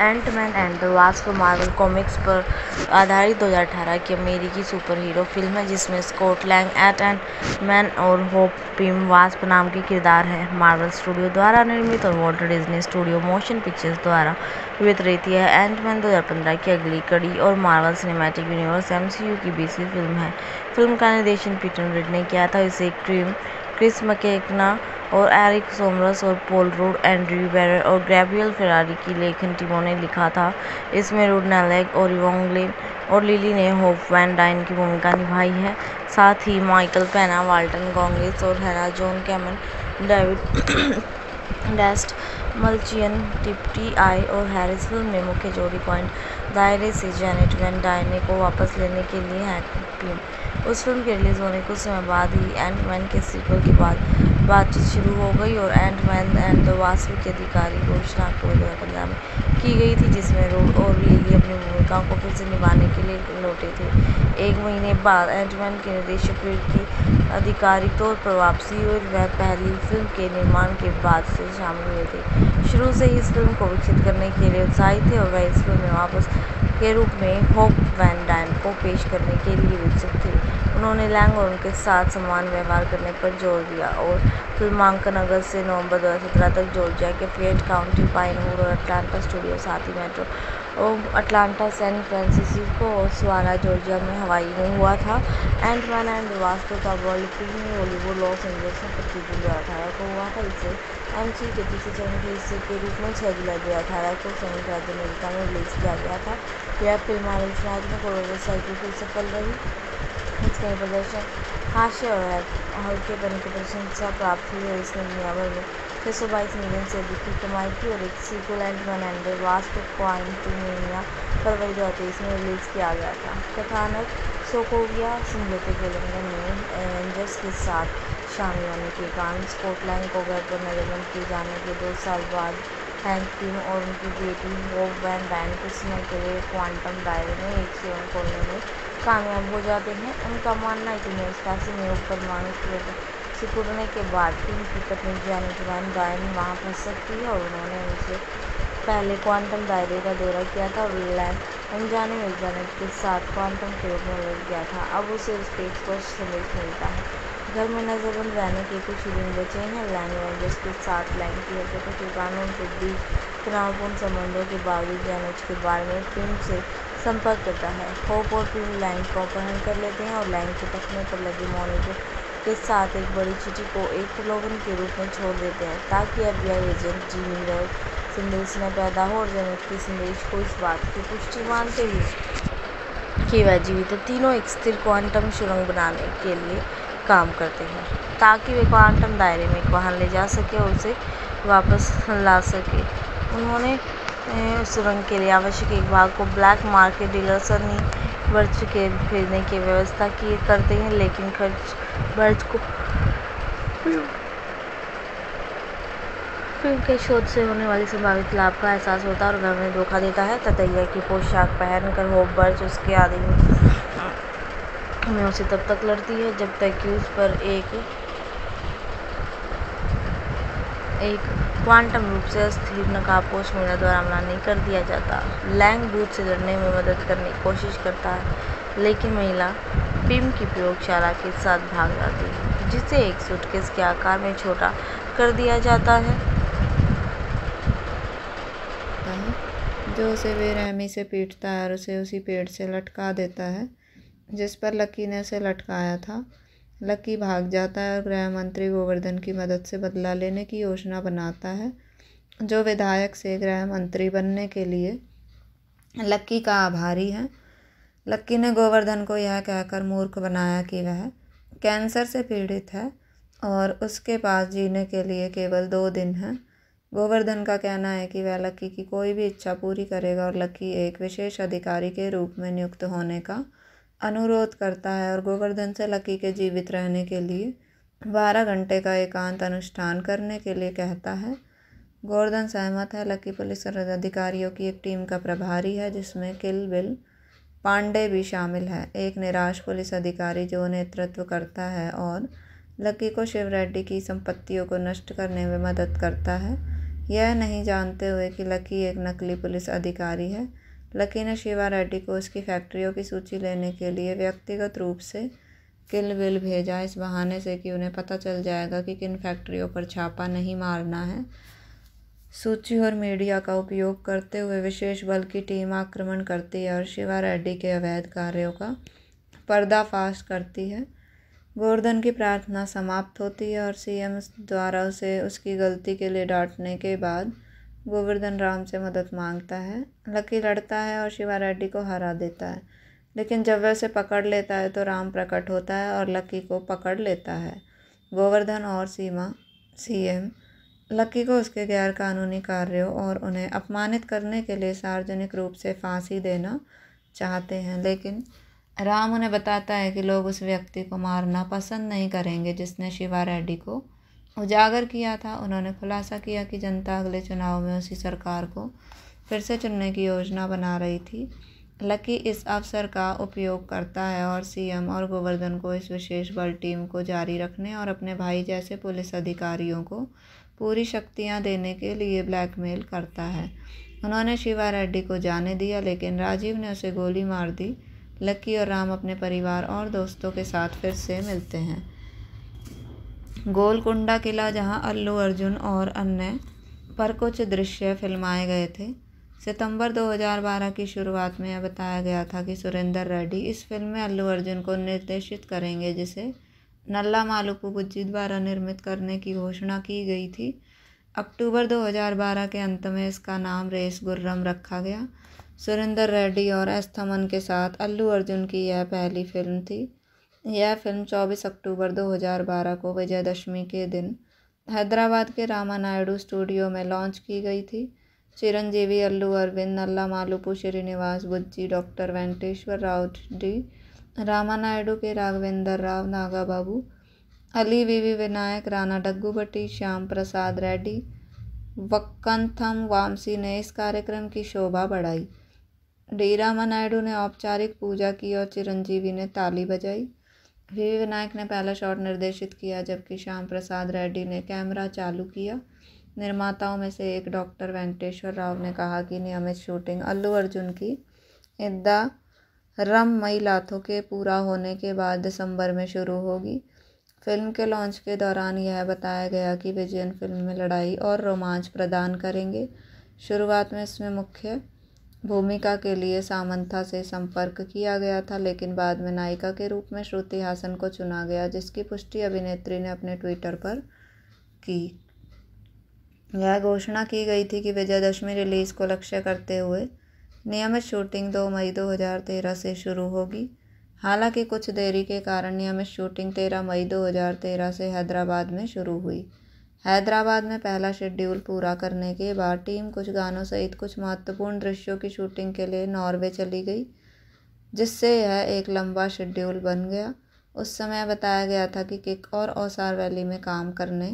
ant man and the Marvel comics पर आधारित 2018 की अमेरिकी सुपर हीरो फिल्म है जिसमें स्कॉट लैंग एट एंड मैन और होप पिम वास्प नाम के किरदार हैं मार्वल स्टूडियो द्वारा निर्मित और Walt Disney studio motion pictures द्वारा वितरित यह एंट मैन दो की अगली कड़ी और मार्वल सिनेमैटिक यूनिवर्स एम की बीसवीं फिल्म है फिल्म का निर्देशन पीटर रिड ने किया था इसे क्रीम क्रिस मकेकना और एरिक सोमरस और पोल रूड एंड्री बैरर और ग्रेबियल फेरारी की लेखन टीमों ने लिखा था इसमें रूड नालेग और योंगलिन और लिली ने होप वैन डाइन की भूमिका निभाई है साथ ही माइकल पैना वाल्टन गोंगिस और हैरा John Kamen David Dastmalchian tip T I और हैरिस फिल्म में मुख्य जोड़ी पॉइंट दायरे से जैनेट वैन डायने को वापस लेने के लिए हैक उस फिल्म के रिलीज़ होने कुछ समय बाद ही एंड मैन के सीक्वल के बाद बातचीत शुरू हो गई और ant man and the Wasp के अधिकारी घोषणा को दो हज़ार पंद्रह में की गई थी जिसमें रोड और लिली अपनी भूमिकाओं को फिर से निभाने के लिए लौटे थे एक महीने बाद एंटमैन के निर्देशक की आधिकारिक तौर पर वापसी हुई वह पहली फिल्म के निर्माण के बाद से शामिल हुए थे शुरू से ही इस फिल्म को विकसित करने के लिए उत्साहित थे और वह इस फिल्म में वापस के रूप में होप वैन डैन को पेश करने के लिए उत्सुक थे उन्होंने लैंग और उनके साथ समान व्यवहार करने पर जोर दिया और फिल्मांकन अगस्त से नवंबर सत्रह तक जॉर्जिया के फेट काउंटी पाइनवुड और अटलांटा स्टूडियो साथ ही मेट्रो और अटलांटा सैन फ्रांसिस्को और स्वाना जॉर्जिया में हवाई में हुआ था एंड मैन एंड वास्तु का world film Hollywood Los Angeles में पच्चीस दो अठारह को हुआ था इसे एम सी के तीसरे चरण के हिस्से के रूप में छः जुलाई दो अठारह को संयुक्त राज्य अमेरिका में रिलीज किया गया था यह फिल्म आलोचनात्मक और सफल रही इसका प्रदर्शन हास्य और हल्के पन की प्रशंसा प्राप्त हुई है इसने दुनिया भर में छः सौ बाईस मिलियन से अधिक की कमाई की और एक sequel ant one and Wasp Quantumania फरवरी दो हज़ार तेईस में रिलीज़ किया गया था कथानक सोकोविया सिंगलते के लंदन में एवेंजर्स के साथ शामिल होने के कारण स्कॉटलैंड को घर पर नजरबंद किए जाने के दो साल बाद हैंक टीम और उनकी बेटी वो बैन बैंड को समय के लिए क्वांटम दायरे में एक जीवन खोलने में कामयाब हो जाते हैं उनका मानना है कि नौस्तासी में ऊपर मानस सिकुड़ने के बाद टीम की तकनीक जाने के बाद गायन वहाँ फंस सकती है और उन्होंने उनसे पहले क्वांटम दायरे का दौरा किया था और लैंड अनजाने में के साथ क्वांटम के रूप में लग गया था अब उसे उसके पर स्पष्ट संदेश मिलता है घर में नजरबंद रहने के कुछ दिन बचे हैं लैंड वेंजर्स के साथ लैंड की हरकतों के कानून के बीच तनावपूर्ण संबंधों के बावजूद जैनज के बारे में फिल्म से संपर्क करता है होप और पीवी लाइन को अपहरण कर लेते हैं और लाइन के टकने पर लगे मॉनिटर के साथ एक बड़ी चिट्ठी को एक प्रलोभन के रूप में छोड़ देते हैं ताकि एफ एजेंट जी नीरव संदेश न पैदा हो और जनक की संदेश को इस बात की पुष्टि मानते हुए कि वह जीवित तीनों एक स्थिर क्वांटम सुरंग बनाने के लिए काम करते हैं ताकि वे क्वांटम दायरे में एक वाहन ले जा सके और उसे वापस ला सके उन्होंने सुरंग के लिए आवश्यक एक भाग को black market dealer Sonny Burch के खरीदने की व्यवस्था की करते हैं लेकिन खर्च बर्च को फिल्म के शोध से होने वाले संभावित लाभ का एहसास होता है और घर में धोखा देता है ततैया की पोशाक पहनकर हो बर्च उसके आदि में उसे तब तक लड़ती है जब तक कि उस पर एक एक क्वांटम रूप से अस्थिर नकाबपोश मेरा द्वारा हमला नहीं कर दिया जाता लैंग दूध से लड़ने में मदद करने की कोशिश करता है लेकिन महिला पिम की प्रयोगशाला के साथ भाग जाती है जिसे एक सूटकेस के आकार में छोटा कर दिया जाता है जो उसे बेरहमी से पीटता है और उसे उसी पेड़ से लटका देता है जिस पर लकी ने उसे लटकाया था लकी भाग जाता है और गृह मंत्री गोवर्धन की मदद से बदला लेने की योजना बनाता है जो विधायक से गृह मंत्री बनने के लिए लक्की का आभारी है लक्की ने गोवर्धन को यह कहकर मूर्ख बनाया कि वह कैंसर से पीड़ित है और उसके पास जीने के लिए केवल दो दिन हैं गोवर्धन का कहना है कि वह लक्की की कोई भी इच्छा पूरी करेगा और लक्की एक विशेष अधिकारी के रूप में नियुक्त होने का अनुरोध करता है और गोवर्धन से लकी के जीवित रहने के लिए बारह घंटे का एकांत अनुष्ठान करने के लिए कहता है गोवर्धन सहमत है लकी पुलिस अधिकारियों की एक टीम का प्रभारी है जिसमें किल बिल पांडे भी शामिल है एक निराश पुलिस अधिकारी जो नेतृत्व करता है और लकी को शिव रेड्डी की संपत्तियों को नष्ट करने में मदद करता है यह नहीं जानते हुए कि लकी एक नकली पुलिस अधिकारी है लकीना शिवा रेड्डी को उसकी फैक्ट्रियों की सूची लेने के लिए व्यक्तिगत रूप से किल बिल भेजा इस बहाने से कि उन्हें पता चल जाएगा कि किन फैक्ट्रियों पर छापा नहीं मारना है सूची और मीडिया का उपयोग करते हुए विशेष बल की टीम आक्रमण करती है और शिवा रेड्डी के अवैध कार्यों का पर्दाफाश करती है गोवर्धन की प्रार्थना समाप्त होती है और सीएम द्वारा उसे उसकी गलती के लिए डांटने के बाद गोवर्धन राम से मदद मांगता है लकी लड़ता है और शिवा रेड्डी को हरा देता है लेकिन जब वह उसे पकड़ लेता है तो राम प्रकट होता है और लकी को पकड़ लेता है गोवर्धन और सीमा सीएम लकी को उसके गैर कानूनी कार्यों और उन्हें अपमानित करने के लिए सार्वजनिक रूप से फांसी देना चाहते हैं लेकिन राम उन्हें बताता है कि लोग उस व्यक्ति को मारना पसंद नहीं करेंगे जिसने शिवा रेड्डी को उजागर किया था उन्होंने खुलासा किया कि जनता अगले चुनाव में उसी सरकार को फिर से चुनने की योजना बना रही थी लकी इस अवसर का उपयोग करता है और सीएम और गोवर्धन को इस विशेष बल टीम को जारी रखने और अपने भाई जैसे पुलिस अधिकारियों को पूरी शक्तियां देने के लिए ब्लैकमेल करता है उन्होंने शिवा रेड्डी को जाने दिया लेकिन राजीव ने उसे गोली मार दी लक्की और राम अपने परिवार और दोस्तों के साथ फिर से मिलते हैं गोलकुंडा किला जहां अल्लू अर्जुन और अन्य पर कुछ दृश्य फिल्माए गए थे सितंबर 2012 की शुरुआत में यह बताया गया था कि सुरेंदर रेड्डी इस फिल्म में अल्लू अर्जुन को निर्देशित करेंगे जिसे नल्ला मालुपू बुज्जी द्वारा निर्मित करने की घोषणा की गई थी अक्टूबर 2012 के अंत में इसका नाम रेस गुर्रम रखा गया सुरेंदर रेड्डी और एस्थमन के साथ अल्लू अर्जुन की यह पहली फिल्म थी यह फ़िल्म चौबीस अक्टूबर दो हज़ार बारह को विजयदशमी के दिन हैदराबाद के रामा नायडू स्टूडियो में लॉन्च की गई थी Chiranjeevi Allu Aravind Nallamalupu Srinivas Bujji doctor Venkateswara Rao D Rama Naidu के राघवेंद्र राव नागा बाबू अली वीवी विनायक राणा भट्टी श्याम प्रसाद रेड्डी वक्कंथम वामसी ने इस कार्यक्रम की शोभा बढ़ाई डी रामा नायडू ने औपचारिक पूजा की और चिरंजीवी ने ताली बजाई वी विनायक ने पहला शॉट निर्देशित किया जबकि श्याम प्रसाद रेड्डी ने कैमरा चालू किया निर्माताओं में से एक डॉक्टर वेंकटेश्वर राव ने कहा कि नियमित शूटिंग अल्लू अर्जुन की इद्दा रम मई लाथों के पूरा होने के बाद दिसंबर में शुरू होगी फिल्म के लॉन्च के दौरान यह बताया गया कि विजयन फिल्म में लड़ाई और रोमांच प्रदान करेंगे शुरुआत में इसमें मुख्य भूमिका के लिए सामंथा से संपर्क किया गया था लेकिन बाद में नायिका के रूप में श्रुति हासन को चुना गया जिसकी पुष्टि अभिनेत्री ने अपने ट्विटर पर की यह घोषणा की गई थी कि विजयदशमी रिलीज़ को लक्ष्य करते हुए नियमित शूटिंग 2 मई 2013 से शुरू होगी हालांकि कुछ देरी के कारण नियमित शूटिंग 13 मई 2013 से हैदराबाद में शुरू हुई हैदराबाद में पहला शेड्यूल पूरा करने के बाद टीम कुछ गानों सहित कुछ महत्वपूर्ण दृश्यों की शूटिंग के लिए नॉर्वे चली गई जिससे यह एक लंबा शेड्यूल बन गया उस समय बताया गया था कि किक और ओसार वैली में काम करने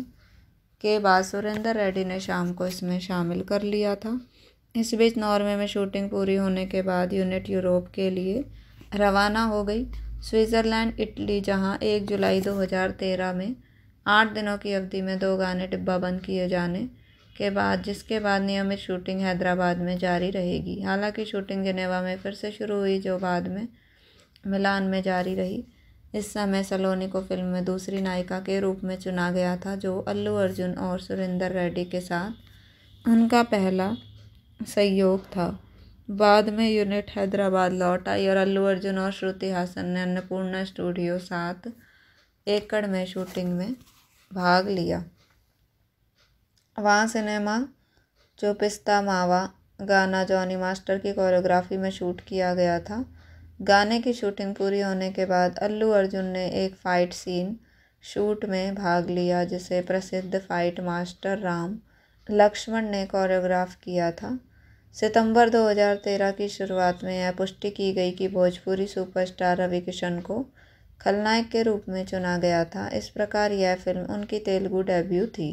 के बाद सुरेंद्र रेड्डी ने शाम को इसमें शामिल कर लिया था इस बीच नॉर्वे में शूटिंग पूरी होने के बाद यूनिट यूरोप के लिए रवाना हो गई स्विट्ज़रलैंड इटली जहां 1 जुलाई 2013 में आठ दिनों की अवधि में दो गाने डिब्बा बंद किए जाने के बाद जिसके बाद नियमित शूटिंग हैदराबाद में जारी रहेगी हालांकि शूटिंग जिनेवा में फिर से शुरू हुई जो बाद में मिलान में जारी रही इस समय सलोनी को फिल्म में दूसरी नायिका के रूप में चुना गया था जो अल्लू अर्जुन और सुरेंदर रेड्डी के साथ उनका पहला सहयोग था बाद में यूनिट हैदराबाद लौट आई और अल्लू अर्जुन और श्रुति हासन ने अन्नपूर्णा स्टूडियो सात एकड़ में शूटिंग में भाग लिया वहाँ सिनेमा जो पिस्ता मावा गाना जॉनी मास्टर की कोरियोग्राफी में शूट किया गया था गाने की शूटिंग पूरी होने के बाद अल्लू अर्जुन ने एक फ़ाइट सीन शूट में भाग लिया जिसे प्रसिद्ध फाइट मास्टर राम लक्ष्मण ने कोरियोग्राफ किया था सितंबर 2013 की शुरुआत में यह पुष्टि की गई कि भोजपुरी सुपरस्टार रवि किशन को खलनायक के रूप में चुना गया था इस प्रकार यह फ़िल्म उनकी तेलुगु डेब्यू थी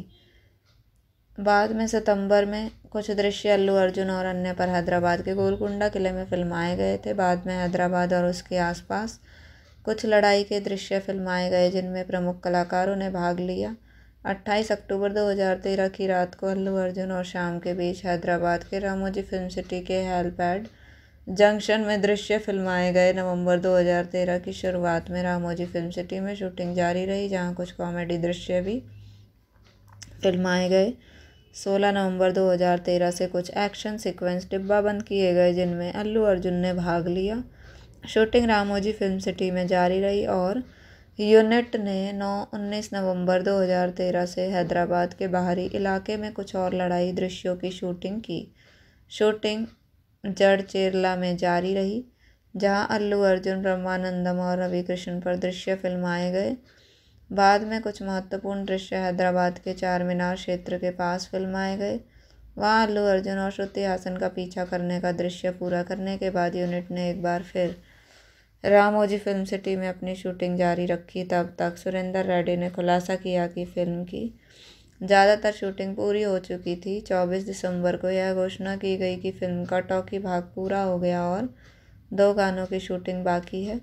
बाद में सितंबर में कुछ दृश्य अल्लू अर्जुन और अन्य पर हैदराबाद के गोलकुंडा किले में फिल्माए गए थे बाद में हैदराबाद और उसके आसपास कुछ लड़ाई के दृश्य फिल्माए गए जिनमें प्रमुख कलाकारों ने भाग लिया 28 अक्टूबर 2013 की रात को अल्लू अर्जुन और शाम के बीच हैदराबाद के रामोजी फिल्म सिटी के हेलपैड जंक्शन में दृश्य फिल्माए गए नवंबर 2013 की शुरुआत में रामोजी फिल्म सिटी में शूटिंग जारी रही जहां कुछ कॉमेडी दृश्य भी फिल्माए गए 16 नवंबर 2013 से कुछ एक्शन सीक्वेंस बंद किए गए जिनमें अल्लू अर्जुन ने भाग लिया शूटिंग रामोजी फिल्म सिटी में जारी रही और यूनिट ने नौ उन्नीस नवंबर 2013 से हैदराबाद के बाहरी इलाके में कुछ और लड़ाई दृश्यों की शूटिंग की शूटिंग जड़ चेरला में जारी रही जहां अल्लू अर्जुन ब्रह्मानंदम और रवि कृष्ण पर दृश्य फिल्माए गए बाद में कुछ महत्वपूर्ण दृश्य हैदराबाद के चार मीनार क्षेत्र के पास फिल्माए गए वहाँ अल्लू अर्जुन और श्रुति हासन का पीछा करने का दृश्य पूरा करने के बाद यूनिट ने एक बार फिर रामोजी फिल्म सिटी में अपनी शूटिंग जारी रखी तब तक सुरेंद्र रेड्डी ने खुलासा किया कि फिल्म की ज़्यादातर शूटिंग पूरी हो चुकी थी चौबीस दिसंबर को यह घोषणा की गई कि फ़िल्म का टॉकी भाग पूरा हो गया और दो गानों की शूटिंग बाकी है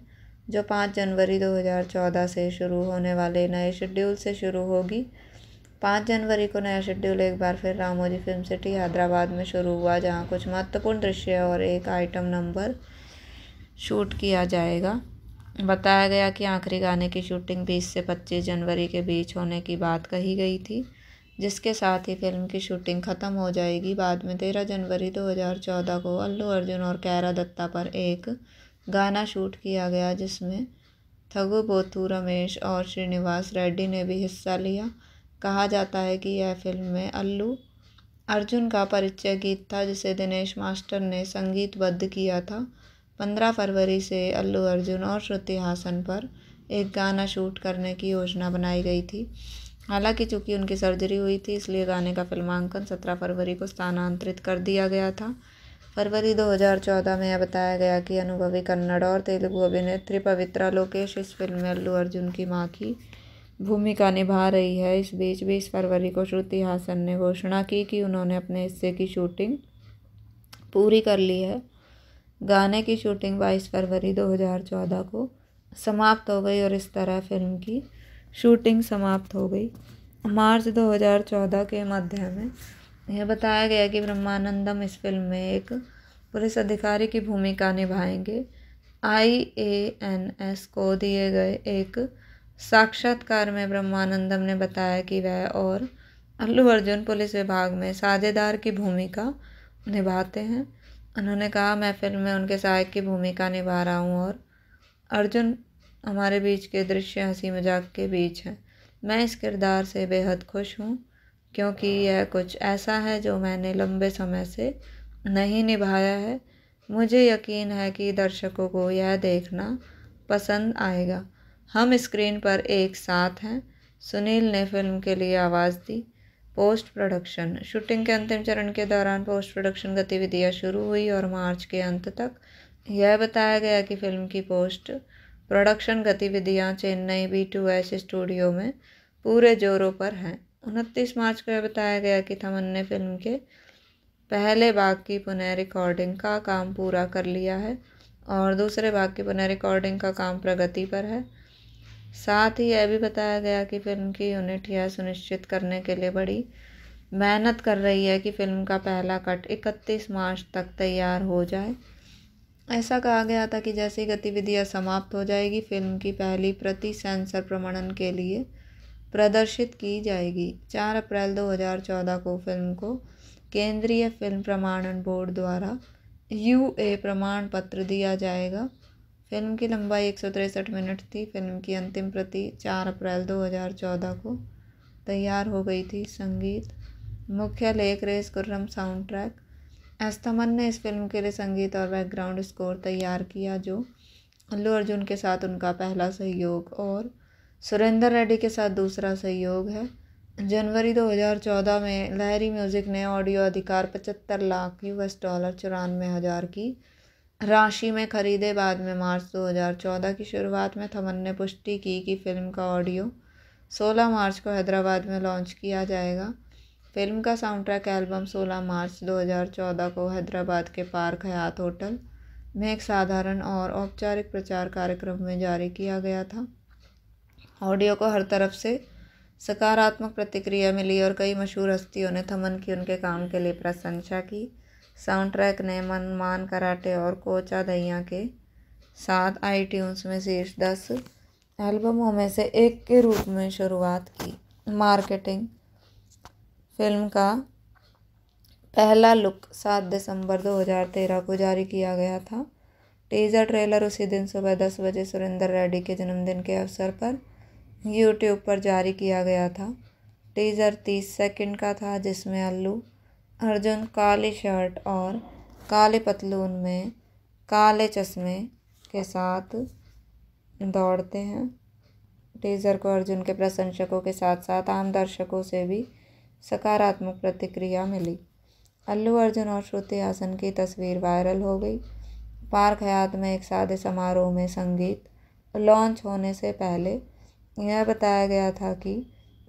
जो पाँच जनवरी 2014 से शुरू होने वाले नए शेड्यूल से शुरू होगी पाँच जनवरी को नया शेड्यूल एक बार फिर रामोजी फिल्म सिटी हैदराबाद में शुरू हुआ जहाँ कुछ महत्वपूर्ण दृश्य और एक आइटम नंबर शूट किया जाएगा बताया गया कि आखिरी गाने की शूटिंग 20 से 25 जनवरी के बीच होने की बात कही गई थी जिसके साथ ही फ़िल्म की शूटिंग ख़त्म हो जाएगी बाद में तेरह जनवरी दो हज़ार चौदह को अल्लू अर्जुन और कैरा दत्ता पर एक गाना शूट किया गया जिसमें थगु बोथू रमेश और श्रीनिवास रेड्डी ने भी हिस्सा लिया कहा जाता है कि यह फिल्म में अल्लू अर्जुन का परिचय गीत था जिसे दिनेश मास्टर ने संगीतबद्ध किया था पंद्रह फरवरी से अल्लू अर्जुन और श्रुति हासन पर एक गाना शूट करने की योजना बनाई गई थी हालांकि चूंकि उनकी सर्जरी हुई थी इसलिए गाने का फिल्मांकन 17 फरवरी को स्थानांतरित कर दिया गया था फरवरी 2014 में यह बताया गया कि अनुभवी कन्नड़ और तेलुगु अभिनेत्री पवित्रा लोकेश इस फिल्म में अल्लू अर्जुन की माँ की भूमिका निभा रही है इस बीच बीस फरवरी को श्रुति हासन ने घोषणा की कि उन्होंने अपने हिस्से की शूटिंग पूरी कर ली है गाने की शूटिंग 22 फरवरी 2014 को समाप्त हो गई और इस तरह फिल्म की शूटिंग समाप्त हो गई मार्च 2014 के मध्य में यह बताया गया कि ब्रह्मानंदम इस फिल्म में एक पुलिस अधिकारी की भूमिका निभाएंगे आई ए एन एस को दिए गए एक साक्षात्कार में ब्रह्मानंदम ने बताया कि वह और अल्लू अर्जुन पुलिस विभाग में साझेदार की भूमिका निभाते हैं उन्होंने कहा मैं फिल्म में उनके सहायक की भूमिका निभा रहा हूँ और अर्जुन हमारे बीच के दृश्य हंसी मजाक के बीच हैं मैं इस किरदार से बेहद खुश हूँ क्योंकि यह कुछ ऐसा है जो मैंने लंबे समय से नहीं निभाया है मुझे यकीन है कि दर्शकों को यह देखना पसंद आएगा हम स्क्रीन पर एक साथ हैं सुनील ने फिल्म के लिए आवाज़ दी पोस्ट प्रोडक्शन शूटिंग के अंतिम चरण के दौरान पोस्ट प्रोडक्शन गतिविधियां शुरू हुई और मार्च के अंत तक यह बताया गया कि फिल्म की पोस्ट प्रोडक्शन गतिविधियां Chennai B two S studio में पूरे जोरों पर हैं उनतीस मार्च को यह बताया गया कि थमन ने फिल्म के पहले भाग की पुनः रिकॉर्डिंग का काम पूरा कर लिया है और दूसरे भाग की पुनः रिकॉर्डिंग का काम प्रगति पर है साथ ही यह भी बताया गया कि फिल्म की यूनिट यह सुनिश्चित करने के लिए बड़ी मेहनत कर रही है कि फिल्म का पहला कट 31 मार्च तक तैयार हो जाए ऐसा कहा गया था कि जैसे ही गतिविधियाँ समाप्त हो जाएगी फिल्म की पहली प्रति सेंसर प्रमाणन के लिए प्रदर्शित की जाएगी चार अप्रैल 2014 को फिल्म को केंद्रीय फिल्म प्रमाणन बोर्ड द्वारा यू ए प्रमाण पत्र दिया जाएगा फिल्म की लंबाई एक मिनट थी फिल्म की अंतिम प्रति चार अप्रैल 2014 को तैयार हो गई थी संगीत मुख्य लेख रेस कुर्रम साउंड ट्रैक एस्तमन ने इस फिल्म के लिए संगीत और बैकग्राउंड स्कोर तैयार किया जो अल्लू अर्जुन के साथ उनका पहला सहयोग और सुरेंद्र रेड्डी के साथ दूसरा सहयोग है जनवरी 2014 में लहरी म्यूज़िक ने ऑडियो अधिकार पचहत्तर लाख यूएस डॉलर चौरानवे हज़ार की राशि में खरीदे बाद में मार्च 2014 की शुरुआत में थमन ने पुष्टि की कि फिल्म का ऑडियो 16 मार्च को हैदराबाद में लॉन्च किया जाएगा फिल्म का साउंडट्रैक एल्बम 16 मार्च 2014 को हैदराबाद के पार्क हयात होटल में एक साधारण और औपचारिक प्रचार कार्यक्रम में जारी किया गया था ऑडियो को हर तरफ से सकारात्मक प्रतिक्रिया मिली और कई मशहूर हस्तियों ने थमन की उनके काम के लिए प्रशंसा की साउंड ट्रैक ने मनमान कराटे और कोचा दैया के साथ आई में शीर्ष दस एल्बमों में से एक के रूप में शुरुआत की मार्केटिंग फिल्म का पहला लुक सात दिसंबर 2013 को जारी किया गया था टीजर ट्रेलर उसी दिन सुबह दस बजे सुरेंद्र रेड्डी के जन्मदिन के अवसर पर यूट्यूब पर जारी किया गया था टीजर तीस सेकंड का था जिसमें अल्लू अर्जुन काली शर्ट और काले पतलून में काले चश्मे के साथ दौड़ते हैं टीजर को अर्जुन के प्रशंसकों के साथ साथ आम दर्शकों से भी सकारात्मक प्रतिक्रिया मिली अल्लू अर्जुन और श्रुति हासन की तस्वीर वायरल हो गई पार्क हयात में एक सादे समारोह में संगीत लॉन्च होने से पहले यह बताया गया था कि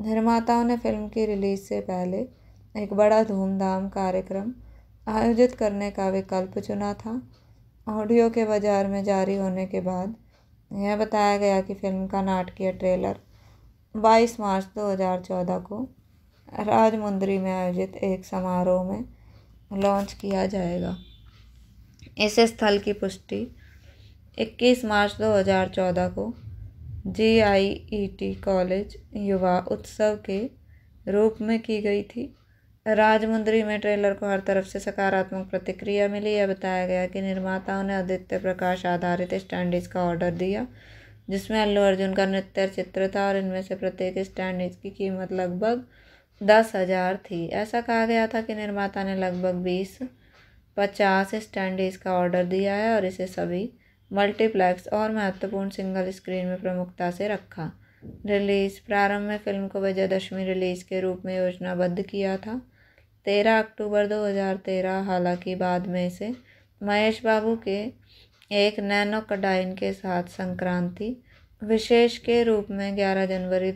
निर्माताओं ने फिल्म की रिलीज से पहले एक बड़ा धूमधाम कार्यक्रम आयोजित करने का विकल्प चुना था ऑडियो के बाजार में जारी होने के बाद यह बताया गया कि फिल्म का नाटकीय ट्रेलर 22 मार्च 2014 को राजमुंद्री में आयोजित एक समारोह में लॉन्च किया जाएगा इस स्थल की पुष्टि 21 मार्च 2014 को जीआईईटी e कॉलेज युवा उत्सव के रूप में की गई थी राजमुंद्री में ट्रेलर को हर तरफ से सकारात्मक प्रतिक्रिया मिली यह बताया गया कि निर्माताओं ने आदित्य प्रकाश आधारित स्टैंडीज का ऑर्डर दिया जिसमें अल्लू अर्जुन का नृत्य चित्र था और इनमें से प्रत्येक स्टैंडीज की कीमत लगभग दस हज़ार थी ऐसा कहा गया था कि निर्माता ने लगभग बीस पचास स्टैंडीज का ऑर्डर दिया है और इसे सभी मल्टीप्लेक्स और महत्वपूर्ण सिंगल स्क्रीन में प्रमुखता से रखा रिलीज़ प्रारंभ में फिल्म को विजयदशमी रिलीज़ के रूप में योजनाबद्ध किया था तेरह अक्टूबर दो हज़ार तेरह हालांकि बाद में इसे महेश बाबू के एक नैनो कडाइन के साथ संक्रांति विशेष के रूप में ग्यारह जनवरी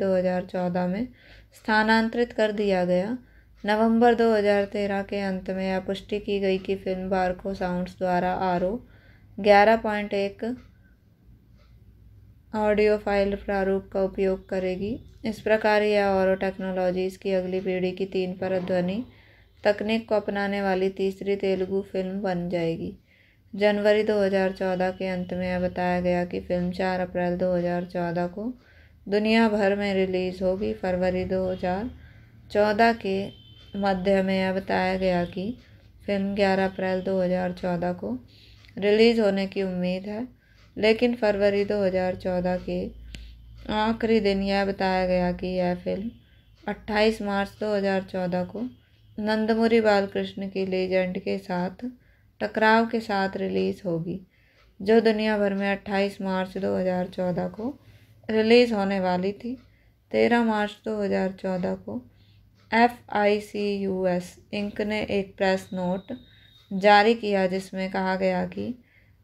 चौदह में स्थानांतरित कर दिया गया नवंबर 2013 के अंत में यह पुष्टि की गई कि फ़िल्म बारको साउंड्स द्वारा आर ओ ग्यारह पॉइंट एक ऑडियो फाइल प्रारूप का उपयोग करेगी इस प्रकार यह और टेक्नोलॉजीज़ की अगली पीढ़ी की तीन पर ध्वनि तकनीक को अपनाने वाली तीसरी तेलुगु फिल्म बन जाएगी जनवरी 2014 के अंत में यह बताया गया कि फिल्म 4 अप्रैल 2014 को दुनिया भर में रिलीज़ होगी फरवरी 2014 के मध्य में यह बताया गया कि फिल्म 11 अप्रैल 2014 को रिलीज़ होने की उम्मीद है लेकिन फरवरी 2014 के आखिरी दिन यह बताया गया कि यह फिल्म 28 मार्च 2014 को नंदमुरी बालकृष्ण की लेजेंड के साथ टकराव के साथ रिलीज़ होगी जो दुनिया भर में 28 मार्च 2014 को रिलीज़ होने वाली थी तेरह मार्च 2014 को F I C U S ink ने एक प्रेस नोट जारी किया जिसमें कहा गया कि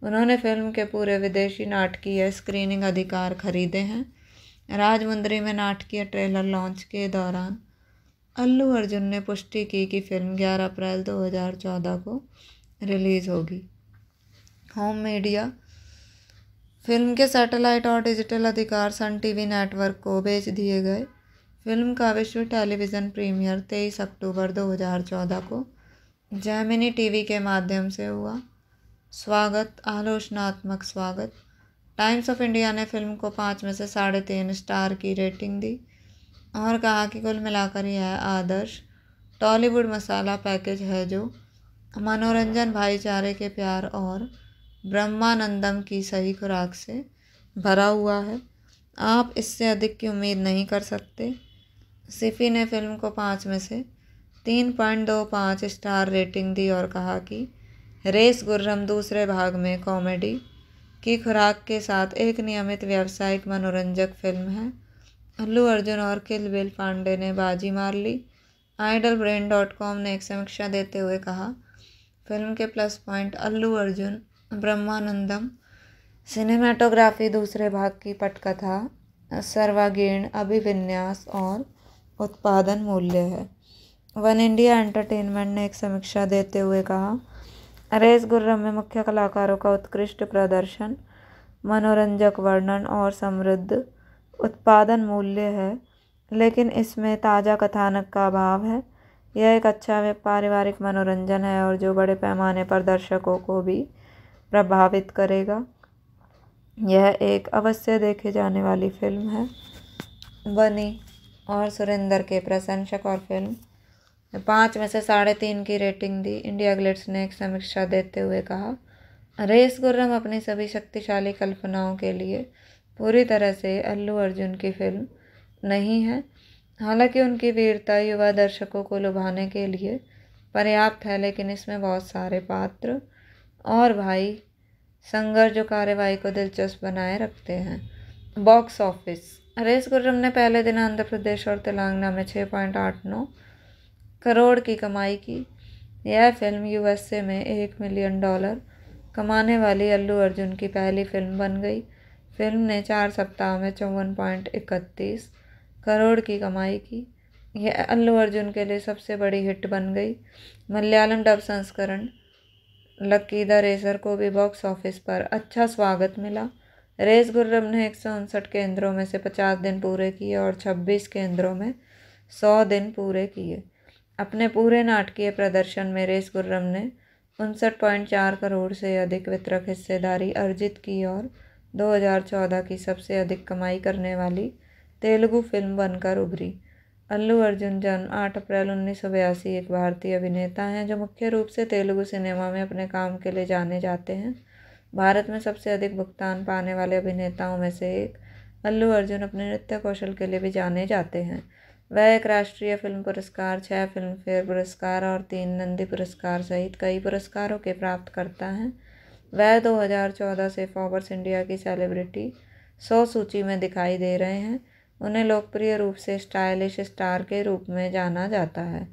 उन्होंने फिल्म के पूरे विदेशी नाटकीय स्क्रीनिंग अधिकार खरीदे हैं राजमुंदरी में नाटकीय ट्रेलर लॉन्च के दौरान अल्लू अर्जुन ने पुष्टि की कि फिल्म 11 अप्रैल 2014 को रिलीज़ होगी होम मीडिया फिल्म के सैटेलाइट और डिजिटल अधिकार सन टीवी नेटवर्क को बेच दिए गए फिल्म का विश्व टेलीविज़न प्रीमियर तेईस अक्टूबर 2014 को जैमिनी टीवी के माध्यम से हुआ स्वागत आलोचनात्मक स्वागत टाइम्स ऑफ इंडिया ने फिल्म को पाँच में से साढ़े तीन स्टार की रेटिंग दी और कहा कि कुल मिलाकर यह आदर्श टॉलीवुड मसाला पैकेज है जो मनोरंजन भाईचारे के प्यार और ब्रह्मानंदम की सही खुराक से भरा हुआ है आप इससे अधिक की उम्मीद नहीं कर सकते सिफी ने फिल्म को पाँच में से तीन पॉइंट दो पाँच स्टार रेटिंग दी और कहा कि रेस गुर्रम दूसरे भाग में कॉमेडी की खुराक के साथ एक नियमित व्यावसायिक मनोरंजक फिल्म है अल्लू अर्जुन और किल बिल पांडे ने बाजी मार ली आइडल ब्रेन डॉट कॉम ने एक समीक्षा देते हुए कहा फिल्म के plus point Allu Arjun Brahmanandam cinematography दूसरे भाग की पटकथा सर्वागीण अभिविन्यास और उत्पादन मूल्य है वन इंडिया एंटरटेनमेंट ने एक समीक्षा देते हुए कहा रेस गुर्रम में मुख्य कलाकारों का उत्कृष्ट प्रदर्शन मनोरंजक वर्णन और समृद्ध उत्पादन मूल्य है लेकिन इसमें ताज़ा कथानक का अभाव है यह एक अच्छा पारिवारिक मनोरंजन है और जो बड़े पैमाने पर दर्शकों को भी प्रभावित करेगा यह एक अवश्य देखे जाने वाली फिल्म है बनी और सुरेंद्र के प्रशंसक और फिल्म पाँच में से साढ़े तीन की रेटिंग दी इंडिया ग्लिट्स ने एक समीक्षा देते हुए कहा रेस गुर्रम अपनी सभी शक्तिशाली कल्पनाओं के लिए पूरी तरह से अल्लू अर्जुन की फिल्म नहीं है हालांकि उनकी वीरता युवा दर्शकों को लुभाने के लिए पर्याप्त है लेकिन इसमें बहुत सारे पात्र और भाई संघर्ष जो कार्यवाही को दिलचस्प बनाए रखते हैं बॉक्स ऑफिस रेस गुर्रम ने पहले दिन आंध्र प्रदेश और तेलंगाना में छः पॉइंट आठ नौ करोड़ की कमाई की यह फिल्म यूएसए में एक मिलियन डॉलर कमाने वाली अल्लू अर्जुन की पहली फिल्म बन गई फिल्म ने चार सप्ताह में चौवन पॉइंट इकतीस करोड़ की कमाई की यह अल्लू अर्जुन के लिए सबसे बड़ी हिट बन गई मलयालम डब संस्करण लक्की द रेसर को भी बॉक्स ऑफिस पर अच्छा स्वागत मिला रेस गुर्रम ने एक सौ उनसठ केंद्रों में से पचास दिन पूरे किए और छब्बीस केंद्रों में सौ दिन पूरे किए अपने पूरे नाटकीय प्रदर्शन में रेस गुर्रम ने उनसठ पॉइंट चार करोड़ से अधिक वितरक हिस्सेदारी अर्जित की और 2014 की सबसे अधिक कमाई करने वाली तेलुगु फिल्म बनकर उभरी अल्लू अर्जुन जन्म आठ अप्रैल उन्नीस सौ बयासी एक भारतीय अभिनेता हैं जो मुख्य रूप से तेलुगु सिनेमा में अपने काम के लिए जाने जाते हैं भारत में सबसे अधिक भुगतान पाने वाले अभिनेताओं में से एक अल्लू अर्जुन अपने नृत्य कौशल के लिए भी जाने जाते हैं वह एक राष्ट्रीय फिल्म पुरस्कार छः फिल्म फेयर पुरस्कार और तीन नंदी पुरस्कार सहित कई पुरस्कारों के प्राप्त करता है वह 2014 से फॉबर्स इंडिया की सेलिब्रिटी सौ सूची में दिखाई दे रहे हैं उन्हें लोकप्रिय रूप से स्टाइलिश स्टार के रूप में जाना जाता है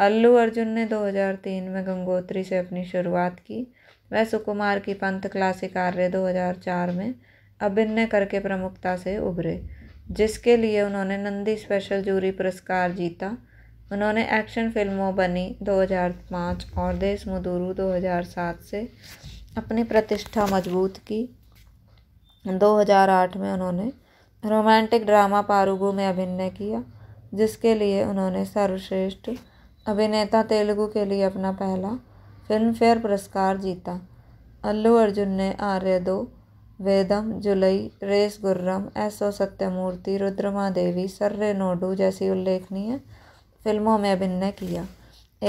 अल्लू अर्जुन ने 2003 में गंगोत्री से अपनी शुरुआत की वह सुकुमार की पंथ क्लासिक आर्य 2004 में अभिनय करके प्रमुखता से उभरे जिसके लिए उन्होंने नंदी स्पेशल जूरी पुरस्कार जीता उन्होंने एक्शन फिल्मों बनी 2005 और देश मुदूरू 2007 से अपनी प्रतिष्ठा मजबूत की 2008 में उन्होंने रोमांटिक ड्रामा पारुगु में अभिनय किया जिसके लिए उन्होंने सर्वश्रेष्ठ अभिनेता तेलुगु के लिए अपना पहला फिल्मफेयर पुरस्कार जीता अल्लू अर्जुन ने आर्य दो Vedam Julai race Gurram S O Satyamurthy Rudrama Devi Sarrainodu जैसी उल्लेखनीय फिल्मों में अभिनय किया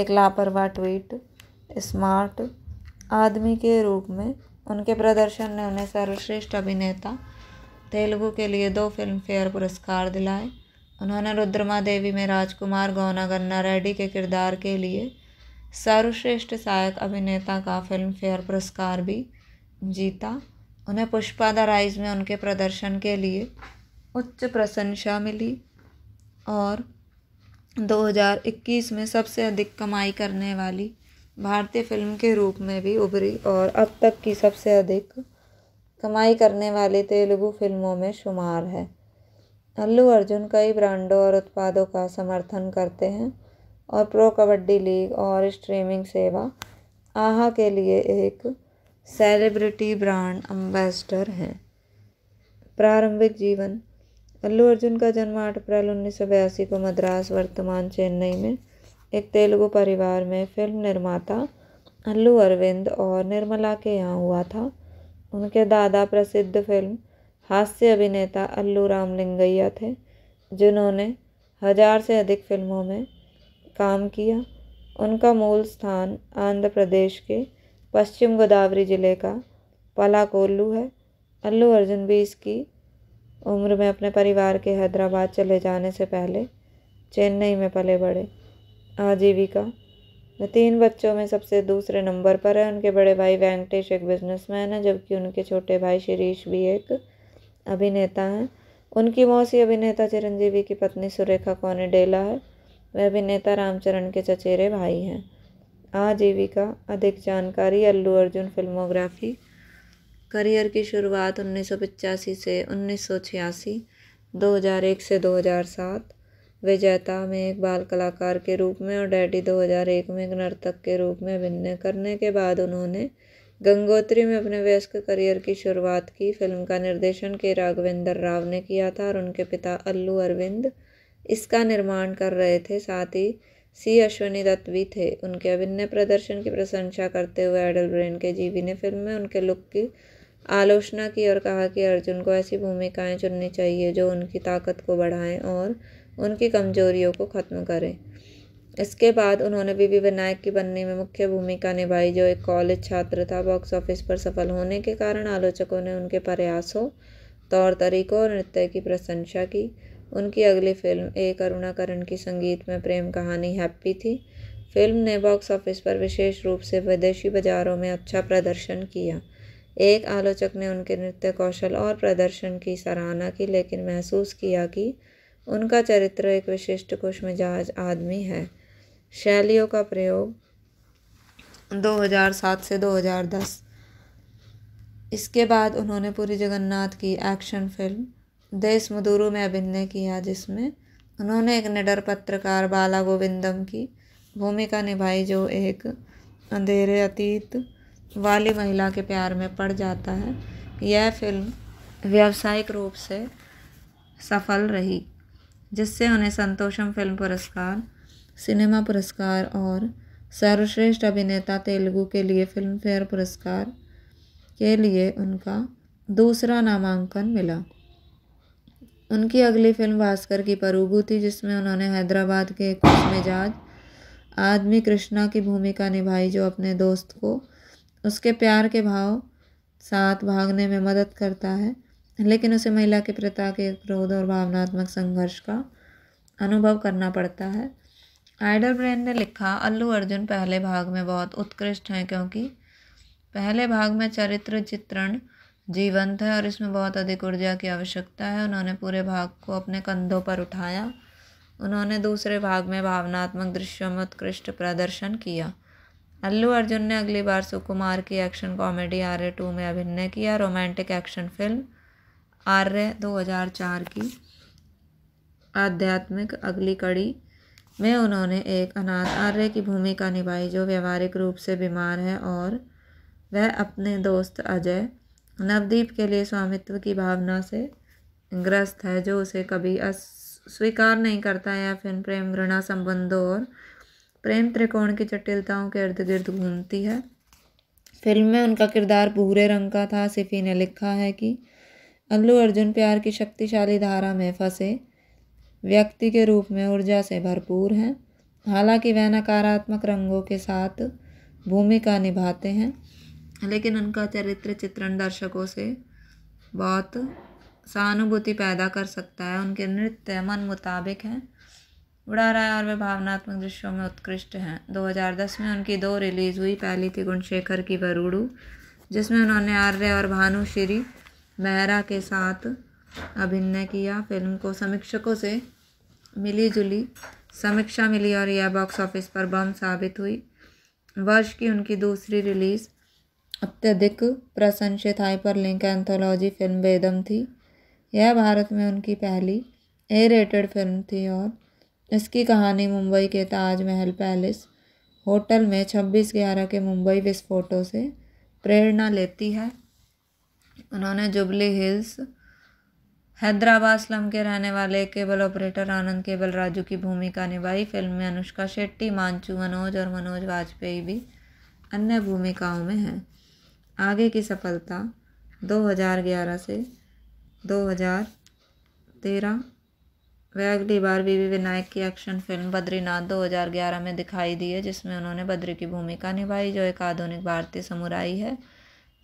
एक लापरवाह ट्वीट स्मार्ट आदमी के रूप में उनके प्रदर्शन ने उन्हें सर्वश्रेष्ठ अभिनेता तेलुगु के लिए दो फिल्म फेयर पुरस्कार दिलाए उन्होंने रुद्रमा देवी में राजकुमार गौना गन्ना रेड्डी के किरदार के लिए सर्वश्रेष्ठ सहायक अभिनेता का फिल्म फेयर पुरस्कार भी जीता उन्हें पुष्पा द राइज में उनके प्रदर्शन के लिए उच्च प्रशंसा मिली और 2021 में सबसे अधिक कमाई करने वाली भारतीय फिल्म के रूप में भी उभरी और अब तक की सबसे अधिक कमाई करने वाली तेलुगु फिल्मों में शुमार है अल्लू अर्जुन कई ब्रांडों और उत्पादों का समर्थन करते हैं और प्रो कबड्डी लीग और स्ट्रीमिंग सेवा आहा के लिए एक सेलिब्रिटी ब्रांड अम्बेसडर हैं प्रारंभिक जीवन अल्लू अर्जुन का जन्म आठ अप्रैल उन्नीस को मद्रास वर्तमान चेन्नई में एक तेलुगु परिवार में फिल्म निर्माता अल्लू अरविंद और निर्मला के यहाँ हुआ था उनके दादा प्रसिद्ध फिल्म हास्य अभिनेता अल्लू राम लिंगैया थे जिन्होंने हज़ार से अधिक फिल्मों में काम किया उनका मूल स्थान आंध्र प्रदेश के पश्चिम गोदावरी जिले का पलाकोल्लू है अल्लू अर्जुन भी इसकी उम्र में अपने परिवार के हैदराबाद चले जाने से पहले चेन्नई में पले बड़े आजीविका वह तीन बच्चों में सबसे दूसरे नंबर पर है उनके बड़े भाई वेंकटेश एक बिजनेसमैन है जबकि उनके छोटे भाई शिरीष भी एक अभिनेता हैं उनकी मौसी अभिनेता चिरंजीवी की पत्नी सुरेखा कोनेडेला है वह अभिनेता रामचरण के चचेरे भाई हैं आजीविका अधिक जानकारी अल्लू अर्जुन फिल्मोग्राफी करियर की शुरुआत उन्नीस से उन्नीस 2001 से 2007 विजेता में एक बाल कलाकार के रूप में और डैडी 2001 में एक नर्तक के रूप में अभिनय करने के बाद उन्होंने गंगोत्री में अपने व्यस्क करियर की शुरुआत की फिल्म का निर्देशन के राघवेंद्र राव ने किया था और उनके पिता अल्लू अरविंद इसका निर्माण कर रहे थे साथ ही सी अश्वनी दत्त भी थे उनके अभिनय प्रदर्शन की प्रशंसा करते हुए एडल ब्रेन के जीवी ने फिल्म में उनके लुक की आलोचना की और कहा कि अर्जुन को ऐसी भूमिकाएं चुननी चाहिए जो उनकी ताकत को बढ़ाएं और उनकी कमजोरियों को ख़त्म करें इसके बाद उन्होंने बीबी विनायक की बनने में मुख्य भूमिका निभाई जो एक कॉलेज छात्र था बॉक्स ऑफिस पर सफल होने के कारण आलोचकों ने उनके प्रयासों तौर तरीकों और नृत्य की प्रशंसा की उनकी अगली फिल्म ए करुणाकरण की संगीत में प्रेम कहानी हैप्पी थी फिल्म ने बॉक्स ऑफिस पर विशेष रूप से विदेशी बाजारों में अच्छा प्रदर्शन किया एक आलोचक ने उनके नृत्य कौशल और प्रदर्शन की सराहना की लेकिन महसूस किया कि उनका चरित्र एक विशिष्ट खुश मिजाज आदमी है शैलियों का प्रयोग 2007 से 2010 इसके बाद उन्होंने पूरी जगन्नाथ की एक्शन फिल्म देश मधुरू में अभिनय किया जिसमें उन्होंने एक निडर पत्रकार बाला गोविंदम की भूमिका निभाई जो एक अंधेरे अतीत वाली महिला के प्यार में पड़ जाता है यह फिल्म व्यावसायिक रूप से सफल रही जिससे उन्हें संतोषम फिल्म पुरस्कार सिनेमा पुरस्कार और सर्वश्रेष्ठ अभिनेता तेलुगु के लिए फिल्म फेयर पुरस्कार के लिए उनका दूसरा नामांकन मिला उनकी अगली फिल्म भास्कर की परूगु थी जिसमें उन्होंने हैदराबाद के एक मिजाज आदमी कृष्णा की भूमिका निभाई जो अपने दोस्त को उसके प्यार के भाव साथ भागने में मदद करता है लेकिन उसे महिला के प्रता के क्रोध और भावनात्मक संघर्ष का अनुभव करना पड़ता है आइडर ब्रेन ने लिखा अल्लू अर्जुन पहले भाग में बहुत उत्कृष्ट हैं क्योंकि पहले भाग में चरित्र चित्रण जीवंत है और इसमें बहुत अधिक ऊर्जा की आवश्यकता है उन्होंने पूरे भाग को अपने कंधों पर उठाया उन्होंने दूसरे भाग में भावनात्मक दृश्यों में उत्कृष्ट प्रदर्शन किया अल्लू अर्जुन ने अगली बार सुकुमार की action comedy Arya two में अभिनय किया रोमांटिक एक्शन फिल्म आर्य 2004 की आध्यात्मिक अगली कड़ी में उन्होंने एक अनाथ आर्य की भूमिका निभाई जो व्यवहारिक रूप से बीमार है और वह अपने दोस्त अजय नवदीप के लिए स्वामित्व की भावना से ग्रस्त है जो उसे कभी अस्वीकार नहीं करता या फिर प्रेम घृणा संबंधों और प्रेम त्रिकोण की जटिलताओं के इर्द गिर्द घूमती है फिल्म में उनका किरदार भूरे रंग का था सिफी ने लिखा है कि अल्लू अर्जुन प्यार की शक्तिशाली धारा में फंसे व्यक्ति के रूप में ऊर्जा से भरपूर हैं हालांकि वह नकारात्मक रंगों के साथ भूमिका निभाते हैं लेकिन उनका चरित्र चित्रण दर्शकों से बहुत सहानुभूति पैदा कर सकता है उनके नृत्य मन मुताबिक हैं उड़ा है और वे भावनात्मक दृश्यों में उत्कृष्ट हैं 2010 में उनकी दो रिलीज़ हुई पहली थी गुणशेखर की बरूडू जिसमें उन्होंने आर्य और भानुश्री मेहरा के साथ अभिनय किया फिल्म को समीक्षकों से मिली जुली समीक्षा मिली और यह बॉक्स ऑफिस पर बम साबित हुई वर्ष की उनकी दूसरी रिलीज़ अत्यधिक प्रशंसित लिंक एंथोलॉजी फिल्म बेदम थी यह भारत में उनकी पहली ए रेटेड फिल्म थी और इसकी कहानी मुंबई के ताजमहल पैलेस होटल में 26 ग्यारह के मुंबई विस्फोटों से प्रेरणा लेती है उन्होंने जुबली हिल्स हैदराबाद स्लम के रहने वाले cable operator Anand cable Raju की भूमिका निभाई फिल्म में अनुष्का शेट्टी मांचू मनोज और मनोज वाजपेयी भी अन्य भूमिकाओं में हैं आगे की सफलता 2011 से 2013 वह अगली बार बीवी विनायक की एक्शन फिल्म बद्रीनाथ 2011 में दिखाई दी है जिसमें उन्होंने बद्री की भूमिका निभाई जो एक आधुनिक भारतीय समुराई है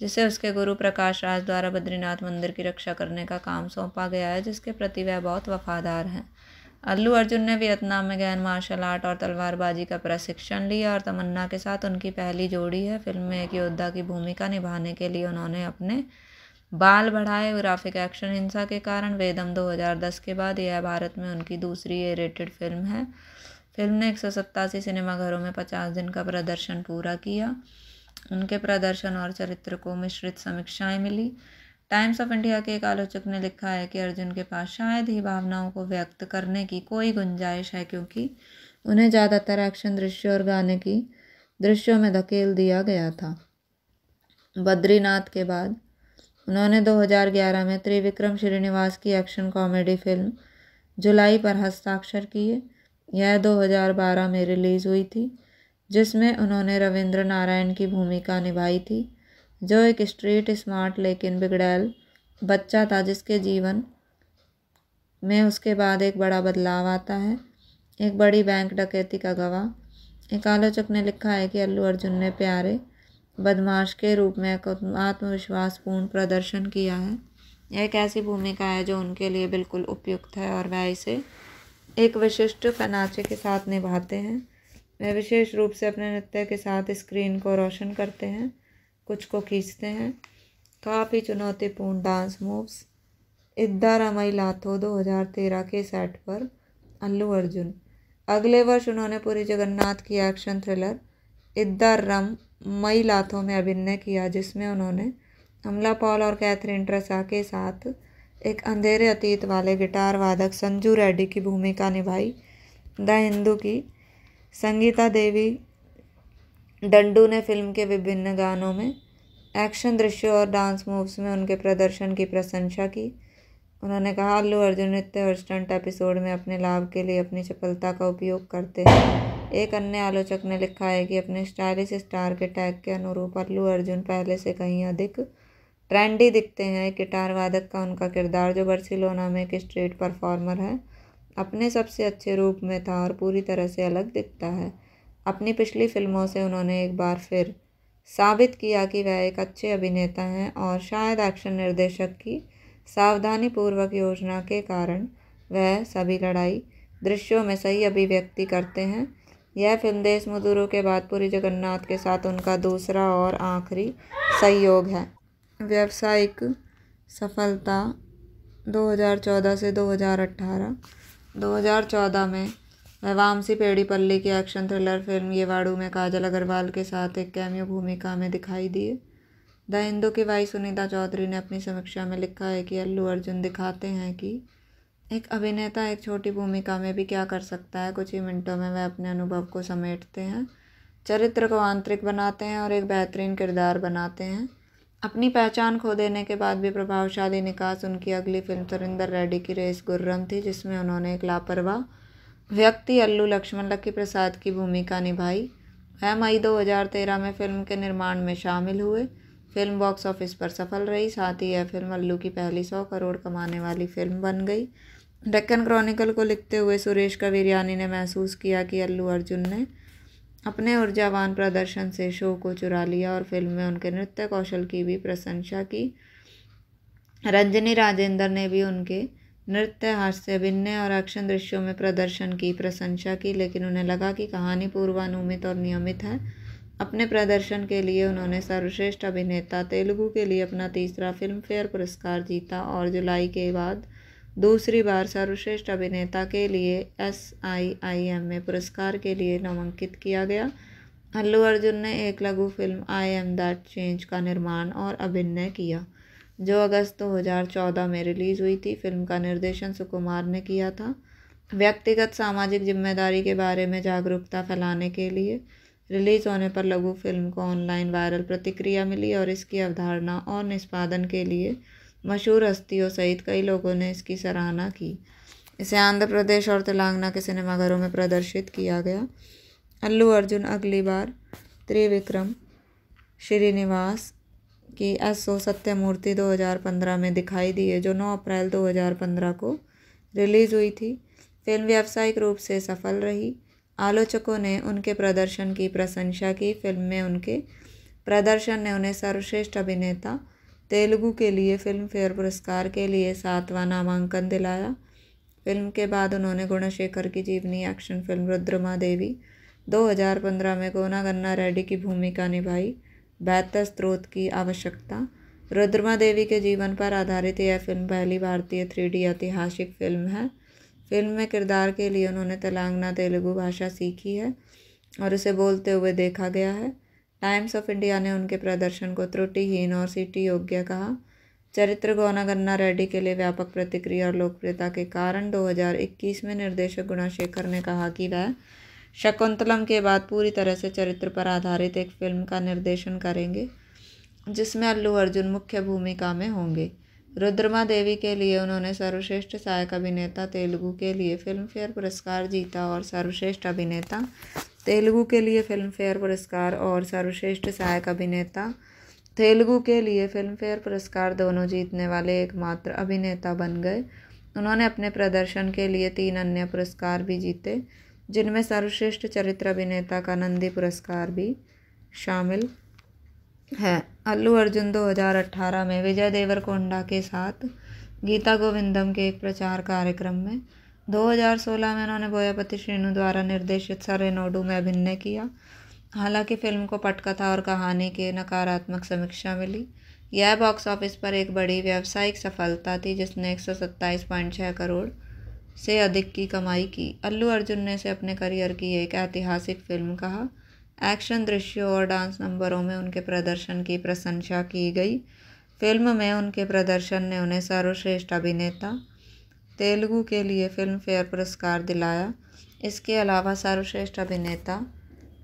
जिसे उसके गुरु प्रकाश राज द्वारा बद्रीनाथ मंदिर की रक्षा करने का काम सौंपा गया है जिसके प्रति वह बहुत वफादार हैं अल्लू अर्जुन ने वियतनाम में गैन मार्शल आर्ट और तलवारबाजी का प्रशिक्षण लिया और तमन्ना के साथ उनकी पहली जोड़ी है फिल्म में एक योद्धा की भूमिका निभाने के लिए उन्होंने अपने बाल बढ़ाए ग्राफिक एक्शन हिंसा के कारण वेदम 2010 के बाद यह भारत में उनकी दूसरी ए रेटेड फिल्म है फिल्म ने एक सिनेमाघरों में पचास दिन का प्रदर्शन पूरा किया उनके प्रदर्शन और चरित्र को मिश्रित समीक्षाएं मिली टाइम्स ऑफ इंडिया के एक आलोचक ने लिखा है कि अर्जुन के पास शायद ही भावनाओं को व्यक्त करने की कोई गुंजाइश है क्योंकि उन्हें ज़्यादातर एक्शन दृश्य और गाने की दृश्यों में धकेल दिया गया था बद्रीनाथ के बाद उन्होंने 2011 में त्रिविक्रम श्रीनिवास की एक्शन कॉमेडी फिल्म जुलाई पर हस्ताक्षर किए यह 2012 में रिलीज़ हुई थी जिसमें उन्होंने रविंद्र नारायण की भूमिका निभाई थी जो एक स्ट्रीट स्मार्ट लेकिन बिगड़ैल बच्चा था जिसके जीवन में उसके बाद एक बड़ा बदलाव आता है एक बड़ी बैंक डकैती का गवाह एक आलोचक ने लिखा है कि अल्लू अर्जुन ने प्यारे बदमाश के रूप में एक आत्मविश्वासपूर्ण प्रदर्शन किया है यह एक ऐसी भूमिका है जो उनके लिए बिल्कुल उपयुक्त है और वह इसे एक विशिष्ट पनाचे के साथ निभाते हैं वह विशेष रूप से अपने नृत्य के साथ स्क्रीन को रोशन करते हैं कुछ को खींचते हैं काफ़ी चुनौतीपूर्ण डांस मूव्स इद्दारामई लाथो 2013 के सेट पर अल्लू अर्जुन अगले वर्ष उन्होंने पूरी जगन्नाथ की एक्शन थ्रिलर रम मई लाथों में अभिनय किया जिसमें उन्होंने हमला पॉल और कैथरीन ट्रसा के साथ एक अंधेरे अतीत वाले गिटार वादक संजू रेड्डी की भूमिका निभाई द हिंदू की संगीता देवी डंडू ने फिल्म के विभिन्न गानों में एक्शन दृश्यों और डांस मूव्स में उनके प्रदर्शन की प्रशंसा की उन्होंने कहा अल्लू अर्जुन नृत्य और स्टंट एपिसोड में अपने लाभ के लिए अपनी चपलता का उपयोग करते हैं एक अन्य आलोचक ने लिखा है कि अपने स्टाइलिश स्टार के टैग के अनुरूप अल्लू अर्जुन पहले से कहीं अधिक ट्रेंडी दिखते हैं गिटार वादक का उनका किरदार जो बर्सिलोना में एक स्ट्रीट परफॉर्मर है अपने सबसे अच्छे रूप में था और पूरी तरह से अलग दिखता है अपनी पिछली फिल्मों से उन्होंने एक बार फिर साबित किया कि वह एक अच्छे अभिनेता हैं और शायद एक्शन निर्देशक की सावधानीपूर्वक योजना के कारण वह सभी लड़ाई दृश्यों में सही अभिव्यक्ति करते हैं यह फिल्म देश मजदूरों के बाद पूरी जगन्नाथ के साथ उनका दूसरा और आखिरी सहयोग है व्यावसायिक सफलता 2014 से 2018 2014 में वह वामसी पल्ली की एक्शन थ्रिलर फिल्म ये वाड़ू में काजल अग्रवाल के साथ एक कैमियो भूमिका में दिखाई दिए द हिंदू की वाई सुनीता चौधरी ने अपनी समीक्षा में लिखा है कि अल्लू अर्जुन दिखाते हैं कि एक अभिनेता एक छोटी भूमिका में भी क्या कर सकता है कुछ ही मिनटों में वह अपने अनुभव को समेटते हैं चरित्र को आंतरिक बनाते हैं और एक बेहतरीन किरदार बनाते हैं अपनी पहचान खो देने के बाद भी प्रभावशाली निकास उनकी अगली फिल्म सुरिंदर रेड्डी की रेस गुर्रम थी जिसमें उन्होंने एक लापरवाह व्यक्ति अल्लू लक्ष्मण लक्की प्रसाद की भूमिका निभाई वह मई 2013 में फिल्म के निर्माण में शामिल हुए फिल्म बॉक्स ऑफिस पर सफल रही साथ ही यह फिल्म अल्लू की पहली सौ करोड़ कमाने वाली फिल्म बन गई डेक्कन क्रॉनिकल को लिखते हुए सुरेश कवीरियानी ने महसूस किया कि अल्लू अर्जुन ने अपने ऊर्जावान प्रदर्शन से शो को चुरा लिया और फिल्म में उनके नृत्य कौशल की भी प्रशंसा की रंजनी राजेंद्र ने भी उनके नृत्य हास्य अभिनय और एक्शन दृश्यों में प्रदर्शन की प्रशंसा की लेकिन उन्हें लगा कि कहानी पूर्वानुमित और नियमित है अपने प्रदर्शन के लिए उन्होंने सर्वश्रेष्ठ अभिनेता तेलुगु के लिए अपना तीसरा फिल्म फेयर पुरस्कार जीता और जुलाई के बाद दूसरी बार सर्वश्रेष्ठ अभिनेता के लिए एस आई आई एम में पुरस्कार के लिए नामांकित किया गया अल्लू अर्जुन ने एक लघु film I am that change का निर्माण और अभिनय किया जो अगस्त 2014 में रिलीज़ हुई थी फिल्म का निर्देशन सुकुमार ने किया था व्यक्तिगत सामाजिक जिम्मेदारी के बारे में जागरूकता फैलाने के लिए रिलीज़ होने पर लघु फिल्म को ऑनलाइन वायरल प्रतिक्रिया मिली और इसकी अवधारणा और निष्पादन के लिए मशहूर हस्तियों सहित कई लोगों ने इसकी सराहना की इसे आंध्र प्रदेश और तेलंगाना के सिनेमाघरों में प्रदर्शित किया गया अल्लू अर्जुन अगली बार त्रिविक्रम श्रीनिवास की एस ओ सत्यमूर्ति 2015 में दिखाई दिए जो 9 अप्रैल 2015 को रिलीज़ हुई थी फिल्म व्यावसायिक रूप से सफल रही आलोचकों ने उनके प्रदर्शन की प्रशंसा की फिल्म में उनके प्रदर्शन ने उन्हें सर्वश्रेष्ठ अभिनेता तेलुगु के लिए फिल्म फेयर पुरस्कार के लिए सातवां नामांकन दिलाया फिल्म के बाद उन्होंने गुणशेखर की जीवनी एक्शन फिल्म रुद्रमा देवी 2015 में गन्ना रेड्डी की भूमिका निभाई बेहतर स्रोत की आवश्यकता रुद्रमा देवी के जीवन पर आधारित यह फिल्म पहली भारतीय थ्री ऐतिहासिक फिल्म है फिल्म में किरदार के लिए उन्होंने तेलंगाना तेलुगु भाषा सीखी है और उसे बोलते हुए देखा गया है टाइम्स ऑफ इंडिया ने उनके प्रदर्शन को त्रुटिहीन और सीटी योग्य कहा चरित्र गौनागन्ना रेड्डी के लिए व्यापक प्रतिक्रिया और लोकप्रियता के कारण 2021 में निर्देशक गुणाशेखर ने कहा कि वह शकुंतलम के बाद पूरी तरह से चरित्र पर आधारित एक फिल्म का निर्देशन करेंगे जिसमें अल्लू अर्जुन मुख्य भूमिका में होंगे रुद्रमा देवी के लिए उन्होंने सर्वश्रेष्ठ सहायक अभिनेता तेलुगु के लिए फिल्म फेयर पुरस्कार जीता और सर्वश्रेष्ठ अभिनेता तेलुगु के लिए फिल्म फेयर पुरस्कार और सर्वश्रेष्ठ सहायक अभिनेता तेलुगु के लिए फिल्म फेयर पुरस्कार दोनों जीतने वाले एकमात्र अभिनेता बन गए उन्होंने अपने प्रदर्शन के लिए तीन अन्य पुरस्कार भी जीते जिनमें सर्वश्रेष्ठ चरित्र अभिनेता का नंदी पुरस्कार भी शामिल है अल्लू अर्जुन 2018 में विजय देवरकोंडा के साथ गीता गोविंदम के एक प्रचार कार्यक्रम में 2016 में उन्होंने बोयापति श्रीनू द्वारा निर्देशित सरेनोडू में अभिनय किया हालांकि फिल्म को पटकथा और कहानी के नकारात्मक समीक्षा मिली यह बॉक्स ऑफिस पर एक बड़ी व्यावसायिक सफलता थी जिसने एक करोड़ से अधिक की कमाई की अल्लू अर्जुन ने इसे अपने करियर की एक ऐतिहासिक फिल्म कहा एक्शन दृश्यों और डांस नंबरों में उनके प्रदर्शन की प्रशंसा की गई फिल्म में उनके प्रदर्शन ने उन्हें सर्वश्रेष्ठ अभिनेता तेलुगु के लिए फ़िल्म फेयर पुरस्कार दिलाया इसके अलावा सर्वश्रेष्ठ अभिनेता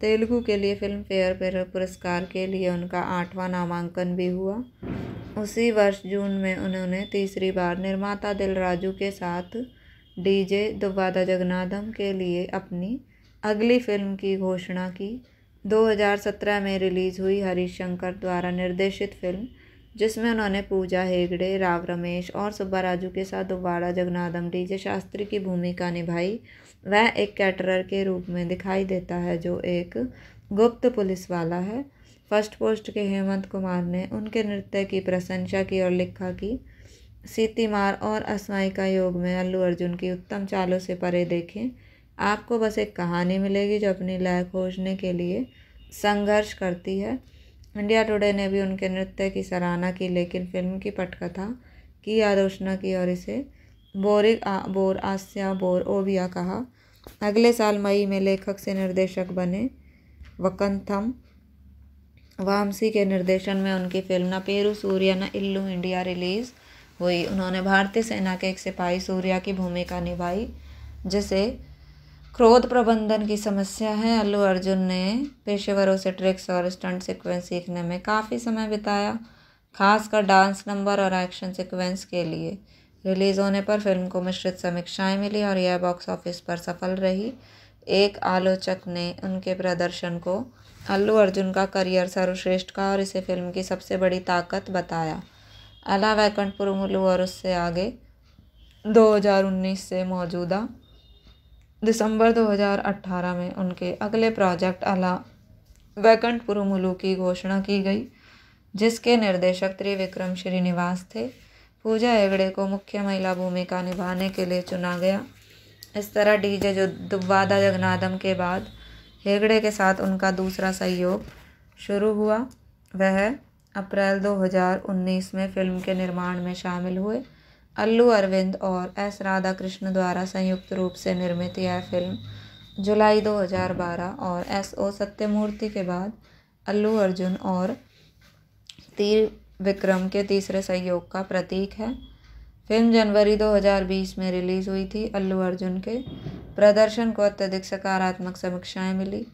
तेलुगु के लिए फिल्म फेयर पुरस्कार के लिए उनका आठवां नामांकन भी हुआ उसी वर्ष जून में उन्होंने तीसरी बार निर्माता दिल राजू के साथ डीजे दुब्बादा जगन्नाथम के लिए अपनी अगली फिल्म की घोषणा की 2017 में रिलीज़ हुई हरीश शंकर द्वारा निर्देशित फिल्म जिसमें उन्होंने पूजा हेगड़े राव रमेश और सुब्बा राजू के साथ दोबारा डी जे शास्त्री की भूमिका निभाई वह एक कैटरर के रूप में दिखाई देता है जो एक गुप्त पुलिस वाला है फर्स्ट पोस्ट के हेमंत कुमार ने उनके नृत्य की प्रशंसा की और लिखा कि सीतीमार और असमाई का योग में अल्लू अर्जुन की उत्तम चालों से परे देखें आपको बस एक कहानी मिलेगी जो अपनी लय खोजने के लिए संघर्ष करती है इंडिया टुडे ने भी उनके नृत्य की सराहना की लेकिन फिल्म की पटकथा की आलोचना की और इसे बोरिक आ, बोर आस्या बोर ओविया कहा अगले साल मई में लेखक से निर्देशक बने वकंथम वामसी के निर्देशन में उनकी फिल्म न पेरू सूर्य न इल्लू इंडिया रिलीज़ हुई उन्होंने भारतीय सेना के एक सिपाही सूर्या की भूमिका निभाई जिसे क्रोध प्रबंधन की समस्या है अल्लू अर्जुन ने पेशेवरों से ट्रिक्स और स्टंट सीक्वेंस सीखने में काफ़ी समय बिताया खासकर डांस नंबर और एक्शन सीक्वेंस के लिए रिलीज़ होने पर फिल्म को मिश्रित समीक्षाएं मिली और यह बॉक्स ऑफिस पर सफल रही एक आलोचक ने उनके प्रदर्शन को अल्लू अर्जुन का करियर सर्वश्रेष्ठ का और इसे फिल्म की सबसे बड़ी ताकत बताया अला वैकंठपुरमुलू और उससे आगे 2019 से मौजूदा दिसंबर 2018 में उनके अगले प्रोजेक्ट अला वैकंठपुरु मुलू की घोषणा की गई जिसके निर्देशक त्रिविक्रम श्रीनिवास थे पूजा हेगड़े को मुख्य महिला भूमिका निभाने के लिए चुना गया इस तरह डी जो दुब्बादा जगनादम के बाद हेगड़े के साथ उनका दूसरा सहयोग शुरू हुआ वह अप्रैल 2019 में फिल्म के निर्माण में शामिल हुए अल्लू अरविंद और एस राधा कृष्ण द्वारा संयुक्त रूप से निर्मित यह फिल्म जुलाई 2012 और एस ओ सत्यमूर्ति के बाद अल्लू अर्जुन और तीर विक्रम के तीसरे सहयोग का प्रतीक है फिल्म जनवरी 2020 में रिलीज़ हुई थी अल्लू अर्जुन के प्रदर्शन को अत्यधिक सकारात्मक समीक्षाएं मिली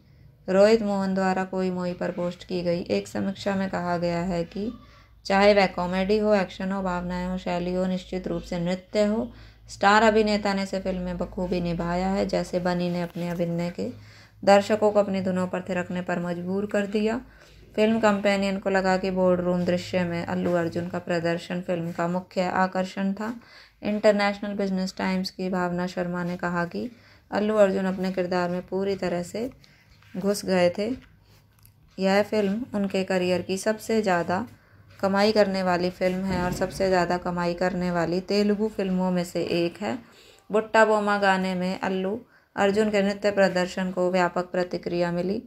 रोहित मोहन द्वारा कोई मोई पर पोस्ट की गई एक समीक्षा में कहा गया है कि चाहे वह कॉमेडी हो एक्शन हो भावनाएं हो शैली हो निश्चित रूप से नृत्य हो स्टार अभिनेता ने इसे फिल्म में बखूबी निभाया है जैसे बनी ने अपने अभिनय के दर्शकों को अपनी धुनों पर थिरकने पर मजबूर कर दिया फिल्म कंपेनियन को लगा कि बोर्ड रूम दृश्य में अल्लू अर्जुन का प्रदर्शन फिल्म का मुख्य आकर्षण था इंटरनेशनल बिजनेस टाइम्स की भावना शर्मा ने कहा कि अल्लू अर्जुन अपने किरदार में पूरी तरह से घुस गए थे यह फिल्म उनके करियर की सबसे ज़्यादा कमाई करने वाली फ़िल्म है और सबसे ज़्यादा कमाई करने वाली तेलुगु फिल्मों में से एक है बुट्टा बोमा गाने में अल्लू अर्जुन के नृत्य प्रदर्शन को व्यापक प्रतिक्रिया मिली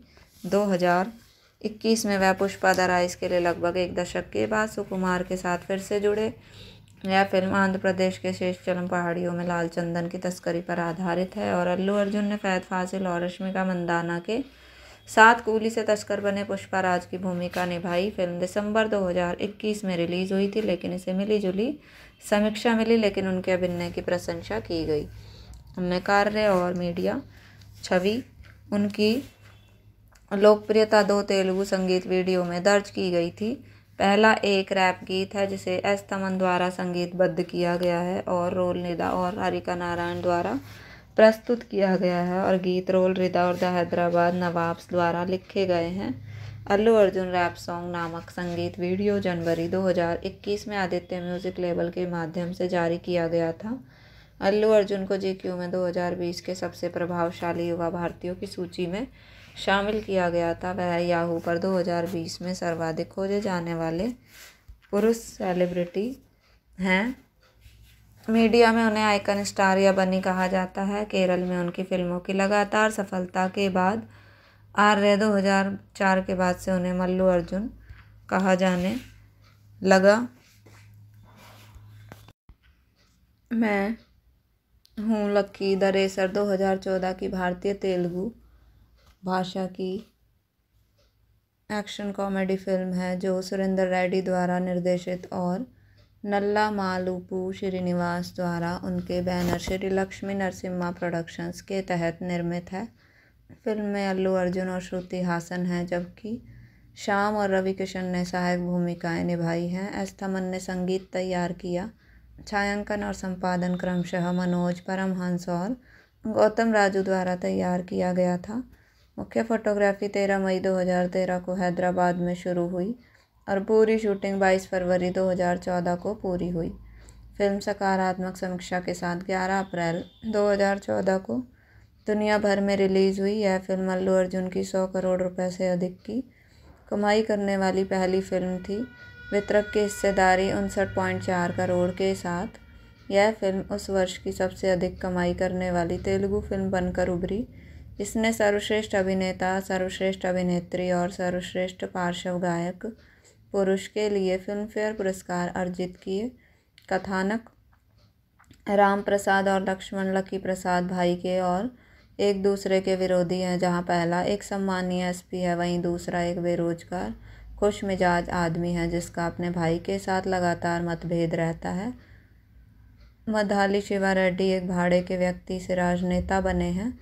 2021 में वह पुष्पा दराइस के लिए लगभग एक दशक के बाद सुकुमार के साथ फिर से जुड़े यह फिल्म आंध्र प्रदेश के शेष चलम पहाड़ियों में लाल चंदन की तस्करी पर आधारित है और अल्लू अर्जुन ने फैद फासिल और रश्मिका मंदाना के सात कूली से तस्कर बने राज की भूमिका निभाई फिल्म दिसंबर 2021 में रिलीज़ हुई थी लेकिन इसे मिली जुली समीक्षा मिली लेकिन उनके अभिनय की प्रशंसा की गई हमने कार्य और मीडिया छवि उनकी लोकप्रियता दो तेलुगु संगीत वीडियो में दर्ज की गई थी पहला एक रैप गीत है जिसे एस तमन द्वारा संगीतबद्ध किया गया है और रोल निदा और हरिका नारायण द्वारा प्रस्तुत किया गया है और गीत रोल रिदा और द हैदराबाद नवाब्स द्वारा लिखे गए हैं अल्लू अर्जुन रैप सॉन्ग नामक संगीत वीडियो जनवरी 2021 में आदित्य म्यूज़िक लेबल के माध्यम से जारी किया गया था अल्लू अर्जुन को जी में 2020 के सबसे प्रभावशाली युवा भारतीयों की सूची में शामिल किया गया था वह याहू पर 2020 में सर्वाधिक खोजे जाने वाले पुरुष सेलिब्रिटी हैं मीडिया में उन्हें आइकन स्टार या बनी कहा जाता है केरल में उनकी फिल्मों की लगातार सफलता के बाद आर्य दो हज़ार चार के बाद से उन्हें मल्लू अर्जुन कहा जाने लगा मैं हूँ लक्की द रेसर चौदह की भारतीय तेलुगु भाषा की एक्शन कॉमेडी फिल्म है जो सुरेंद्र रेड्डी द्वारा निर्देशित और नल्ला मालूपू श्रीनिवास द्वारा उनके बैनर श्री लक्ष्मी नरसिम्हा प्रोडक्शंस के तहत निर्मित है फिल्म में अल्लू अर्जुन और श्रुति हासन हैं जबकि श्याम और रवि किशन ने सहायक भूमिकाएं निभाई हैं एस थमन ने संगीत तैयार किया छायांकन और संपादन क्रमशः मनोज परमहंस और गौतम राजू द्वारा तैयार किया गया था मुख्य फ़ोटोग्राफी तेरह मई दो को हैदराबाद में शुरू हुई और पूरी शूटिंग 22 फरवरी 2014 को पूरी हुई फिल्म सकारात्मक समीक्षा के साथ 11 अप्रैल 2014 को दुनिया भर में रिलीज़ हुई यह फिल्म अल्लू अर्जुन की 100 करोड़ रुपए से अधिक की कमाई करने वाली पहली फिल्म थी वितरक की हिस्सेदारी उनसठ पॉइंट चार करोड़ के साथ यह फिल्म उस वर्ष की सबसे अधिक कमाई करने वाली तेलुगु फिल्म बनकर उभरी इसने सर्वश्रेष्ठ अभिनेता सर्वश्रेष्ठ अभिनेत्री और सर्वश्रेष्ठ पार्श्व गायक पुरुष के लिए फिल्मफेयर पुरस्कार अर्जित किए कथानक राम प्रसाद और लक्ष्मण लकी प्रसाद भाई के और एक दूसरे के विरोधी हैं जहाँ पहला एक सम्मानीय एसपी है वहीं दूसरा एक बेरोजगार खुश मिजाज आदमी है जिसका अपने भाई के साथ लगातार मतभेद रहता है मधाली शिवा रेड्डी एक भाड़े के व्यक्ति से राजनेता बने हैं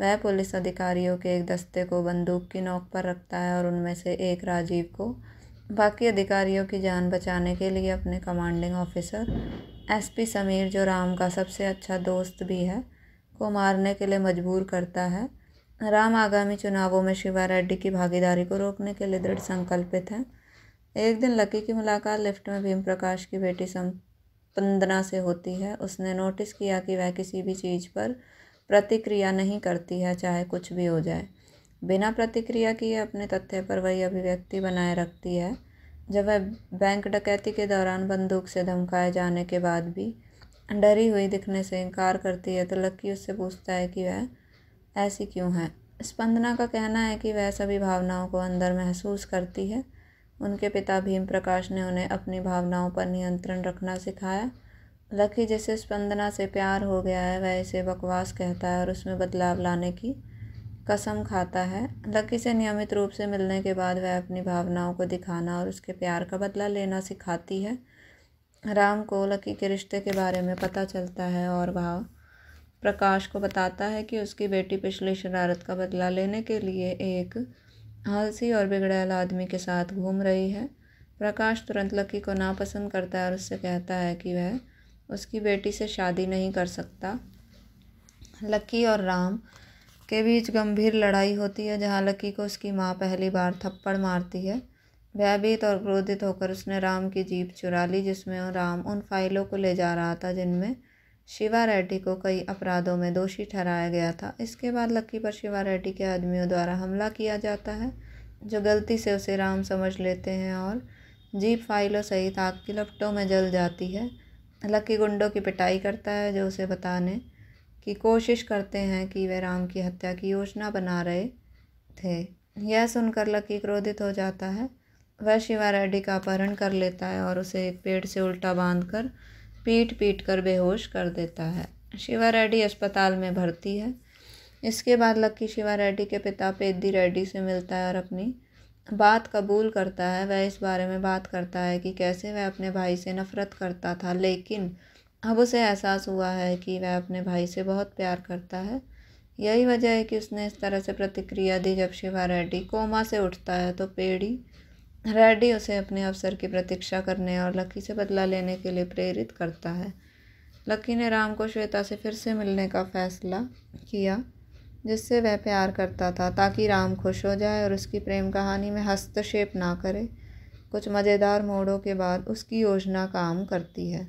वह पुलिस अधिकारियों के एक दस्ते को बंदूक की नोक पर रखता है और उनमें से एक राजीव को बाकी अधिकारियों की जान बचाने के लिए अपने कमांडिंग ऑफिसर एसपी समीर जो राम का सबसे अच्छा दोस्त भी है को मारने के लिए मजबूर करता है राम आगामी चुनावों में शिवा रेड्डी की भागीदारी को रोकने के लिए दृढ़ संकल्पित हैं एक दिन लकी की मुलाकात लिफ्ट में भीम प्रकाश की बेटी संपंदना से होती है उसने नोटिस किया कि वह किसी भी चीज़ पर प्रतिक्रिया नहीं करती है चाहे कुछ भी हो जाए बिना प्रतिक्रिया किए अपने तथ्य पर वही अभिव्यक्ति बनाए रखती है जब वह बैंक डकैती के दौरान बंदूक से धमकाए जाने के बाद भी डरी हुई दिखने से इनकार करती है तो लक्की उससे पूछता है कि वह ऐसी क्यों है स्पंदना का कहना है कि वह सभी भावनाओं को अंदर महसूस करती है उनके पिता भीम प्रकाश ने उन्हें अपनी भावनाओं पर नियंत्रण रखना सिखाया लकी जिसे स्पंदना से प्यार हो गया है वह इसे बकवास कहता है और उसमें बदलाव लाने की कसम खाता है लकी से नियमित रूप से मिलने के बाद वह अपनी भावनाओं को दिखाना और उसके प्यार का बदला लेना सिखाती है राम को लकी के रिश्ते के बारे में पता चलता है और वह प्रकाश को बताता है कि उसकी बेटी पिछली शरारत का बदला लेने के लिए एक हलसी और बिगड़ैल आदमी के साथ घूम रही है प्रकाश तुरंत लकी को नापसंद करता है और उससे कहता है कि वह उसकी बेटी से शादी नहीं कर सकता लकी और राम के बीच गंभीर लड़ाई होती है जहाँ लकी को उसकी माँ पहली बार थप्पड़ मारती है भयभीत और क्रोधित होकर उसने राम की जीप चुरा ली जिसमें राम उन फाइलों को ले जा रहा था जिनमें शिवा रेड्डी को कई अपराधों में दोषी ठहराया गया था इसके बाद लक्की पर शिवा रेड्डी के आदमियों द्वारा हमला किया जाता है जो गलती से उसे राम समझ लेते हैं और जीप फाइलों सहित आग की लपटों में जल जाती है लकी गुंडों की पिटाई करता है जो उसे बताने की कोशिश करते हैं कि वह राम की हत्या की योजना बना रहे थे यह सुनकर लकी क्रोधित हो जाता है वह शिवा रेड्डी का अपहरण कर लेता है और उसे एक पेड़ से उल्टा बांध कर पीट पीट कर बेहोश कर देता है शिवा रेड्डी अस्पताल में भर्ती है इसके बाद लक्की शिवा रेड्डी के पिता पेद्दी रेड्डी से मिलता है और अपनी बात कबूल करता है वह इस बारे में बात करता है कि कैसे वह अपने भाई से नफ़रत करता था लेकिन अब उसे एहसास हुआ है कि वह अपने भाई से बहुत प्यार करता है यही वजह है कि उसने इस तरह से प्रतिक्रिया दी जब शिवा रेड्डी कोमा से उठता है तो पेड़ी रेड्डी उसे अपने अवसर की प्रतीक्षा करने और लकी से बदला लेने के लिए प्रेरित करता है लकी ने राम को श्वेता से फिर से मिलने का फैसला किया जिससे वह प्यार करता था ताकि राम खुश हो जाए और उसकी प्रेम कहानी में हस्तक्षेप ना करे कुछ मज़ेदार मोड़ों के बाद उसकी योजना काम करती है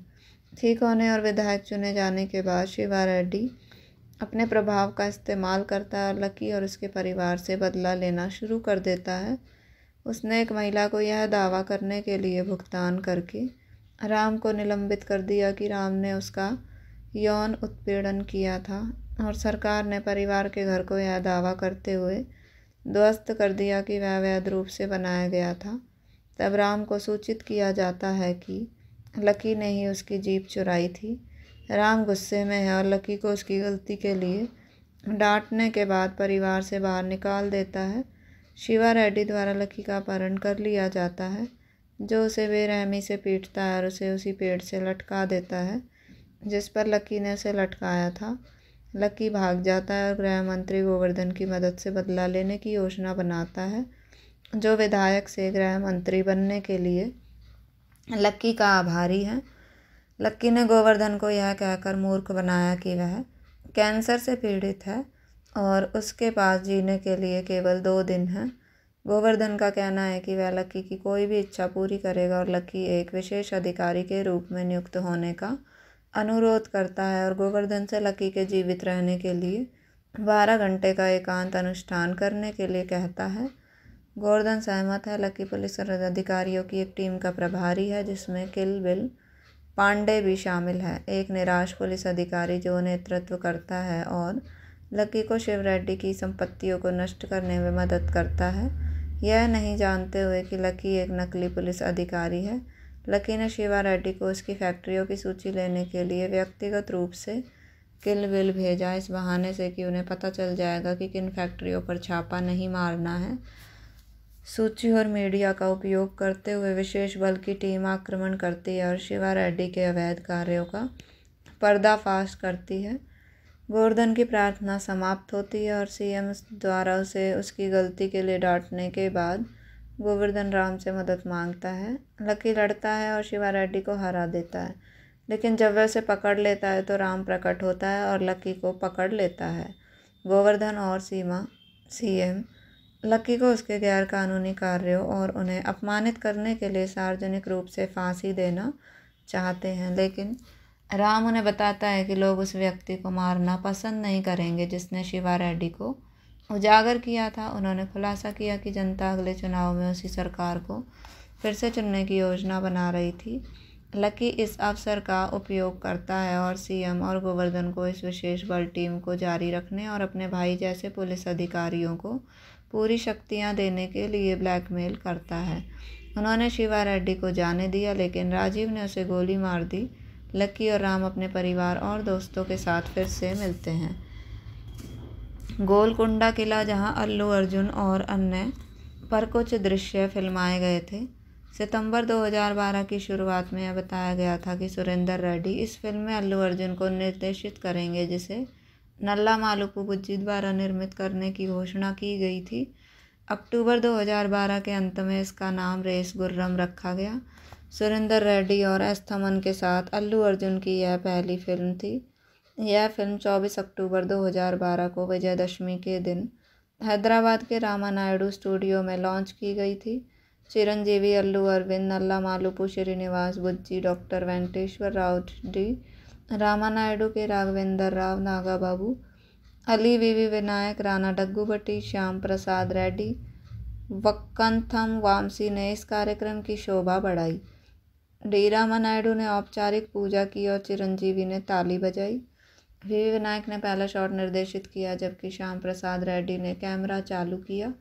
ठीक होने और विधायक चुने जाने के बाद शिवा रेड्डी अपने प्रभाव का इस्तेमाल करता है लकी और उसके परिवार से बदला लेना शुरू कर देता है उसने एक महिला को यह दावा करने के लिए भुगतान करके राम को निलंबित कर दिया कि राम ने उसका यौन उत्पीड़न किया था और सरकार ने परिवार के घर को यह दावा करते हुए ध्वस्त कर दिया कि वह वैध रूप से बनाया गया था तब राम को सूचित किया जाता है कि लकी ने ही उसकी जीप चुराई थी राम गुस्से में है और लकी को उसकी गलती के लिए डांटने के बाद परिवार से बाहर निकाल देता है शिवा रेड्डी द्वारा लकी का अपहरण कर लिया जाता है जो उसे बेरहमी से पीटता है और उसे उसी पेड़ से लटका देता है जिस पर लकी ने उसे लटकाया था लकी भाग जाता है और गृह मंत्री गोवर्धन की मदद से बदला लेने की योजना बनाता है जो विधायक से गृह मंत्री बनने के लिए लक्की का आभारी है लक्की ने गोवर्धन को यह कहकर मूर्ख बनाया कि वह कैंसर से पीड़ित है और उसके पास जीने के लिए केवल दो दिन हैं गोवर्धन का कहना है कि वह लक्की की कोई भी इच्छा पूरी करेगा और लक्की एक विशेष अधिकारी के रूप में नियुक्त होने का अनुरोध करता है और गोवर्धन से लक्की के जीवित रहने के लिए बारह घंटे का एकांत अनुष्ठान करने के लिए कहता है गोर्धन सहमत है लकी पुलिस अधिकारियों की एक टीम का प्रभारी है जिसमें किल बिल पांडे भी शामिल है एक निराश पुलिस अधिकारी जो नेतृत्व करता है और लकी को शिव रेड्डी की संपत्तियों को नष्ट करने में मदद करता है यह नहीं जानते हुए कि लकी एक नकली पुलिस अधिकारी है लकी ने शिवा रेड्डी को उसकी फैक्ट्रियों की सूची लेने के लिए व्यक्तिगत रूप से किल बिल भेजा इस बहाने से कि उन्हें पता चल जाएगा कि किन फैक्ट्रियों पर छापा नहीं मारना है सूची और मीडिया का उपयोग करते हुए विशेष बल की टीम आक्रमण करती है और शिवा रेड्डी के अवैध कार्यों का पर्दाफाश करती है गोवर्धन की प्रार्थना समाप्त होती है और सीएम द्वारा उसे उसकी गलती के लिए डांटने के बाद गोवर्धन राम से मदद मांगता है लकी लड़ता है और शिवा रेड्डी को हरा देता है लेकिन जब वह उसे पकड़ लेता है तो राम प्रकट होता है और लकी को पकड़ लेता है गोवर्धन और सीमा सीएम लकी को उसके गैरकानूनी कार्यों और उन्हें अपमानित करने के लिए सार्वजनिक रूप से फांसी देना चाहते हैं लेकिन राम उन्हें बताता है कि लोग उस व्यक्ति को मारना पसंद नहीं करेंगे जिसने शिवा रेड्डी को उजागर किया था उन्होंने खुलासा किया कि जनता अगले चुनाव में उसी सरकार को फिर से चुनने की योजना बना रही थी लकी इस अवसर का उपयोग करता है और सीएम और गोवर्धन को इस विशेष बल टीम को जारी रखने और अपने भाई जैसे पुलिस अधिकारियों को पूरी शक्तियाँ देने के लिए ब्लैकमेल करता है उन्होंने शिवा रेड्डी को जाने दिया लेकिन राजीव ने उसे गोली मार दी लक्की और राम अपने परिवार और दोस्तों के साथ फिर से मिलते हैं गोलकुंडा किला जहां अल्लू अर्जुन और अन्य पर कुछ दृश्य फिल्माए गए थे सितंबर 2012 की शुरुआत में यह बताया गया था कि सुरेंद्र रेड्डी इस फिल्म में अल्लू अर्जुन को निर्देशित करेंगे जिसे नल्ला मालू को गुज्जी द्वारा निर्मित करने की घोषणा की गई थी अक्टूबर 2012 के अंत में इसका नाम रेस गुर्रम रखा गया सुरेंद्र रेड्डी और एस थमन के साथ अल्लू अर्जुन की यह पहली फिल्म थी यह फिल्म 24 अक्टूबर 2012 को विजयदशमी के दिन हैदराबाद के रामा नायडू स्टूडियो में लॉन्च की गई थी Chiranjeevi Allu Aravind Nallamalupu Srinivas Bujji doctor Venkateswara Raut D Rama Naidu के राघवेंद्र राव नागा बाबू अली वीवी विनायक राणा भट्टी श्याम प्रसाद रेड्डी वक्कंथम वामसी ने इस कार्यक्रम की शोभा बढ़ाई डी रामा नायडू ने औपचारिक पूजा की और चिरंजीवी ने ताली बजाई वीवी विनायक ने पहला शॉट निर्देशित किया जबकि श्याम प्रसाद रेड्डी ने कैमरा चालू किया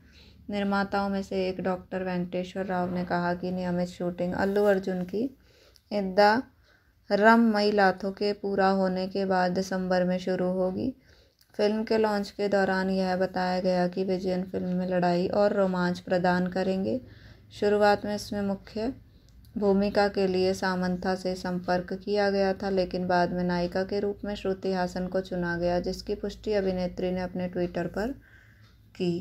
निर्माताओं में से एक डॉक्टर वेंकटेश्वर राव ने कहा कि नियमित शूटिंग अल्लू अर्जुन की इद्दा रम मई लाथों के पूरा होने के बाद दिसंबर में शुरू होगी फिल्म के लॉन्च के दौरान यह बताया गया कि विजयन फिल्म में लड़ाई और रोमांच प्रदान करेंगे शुरुआत में इसमें मुख्य भूमिका के लिए सामंथा से संपर्क किया गया था लेकिन बाद में नायिका के रूप में श्रुति हासन को चुना गया जिसकी पुष्टि अभिनेत्री ने अपने ट्विटर पर की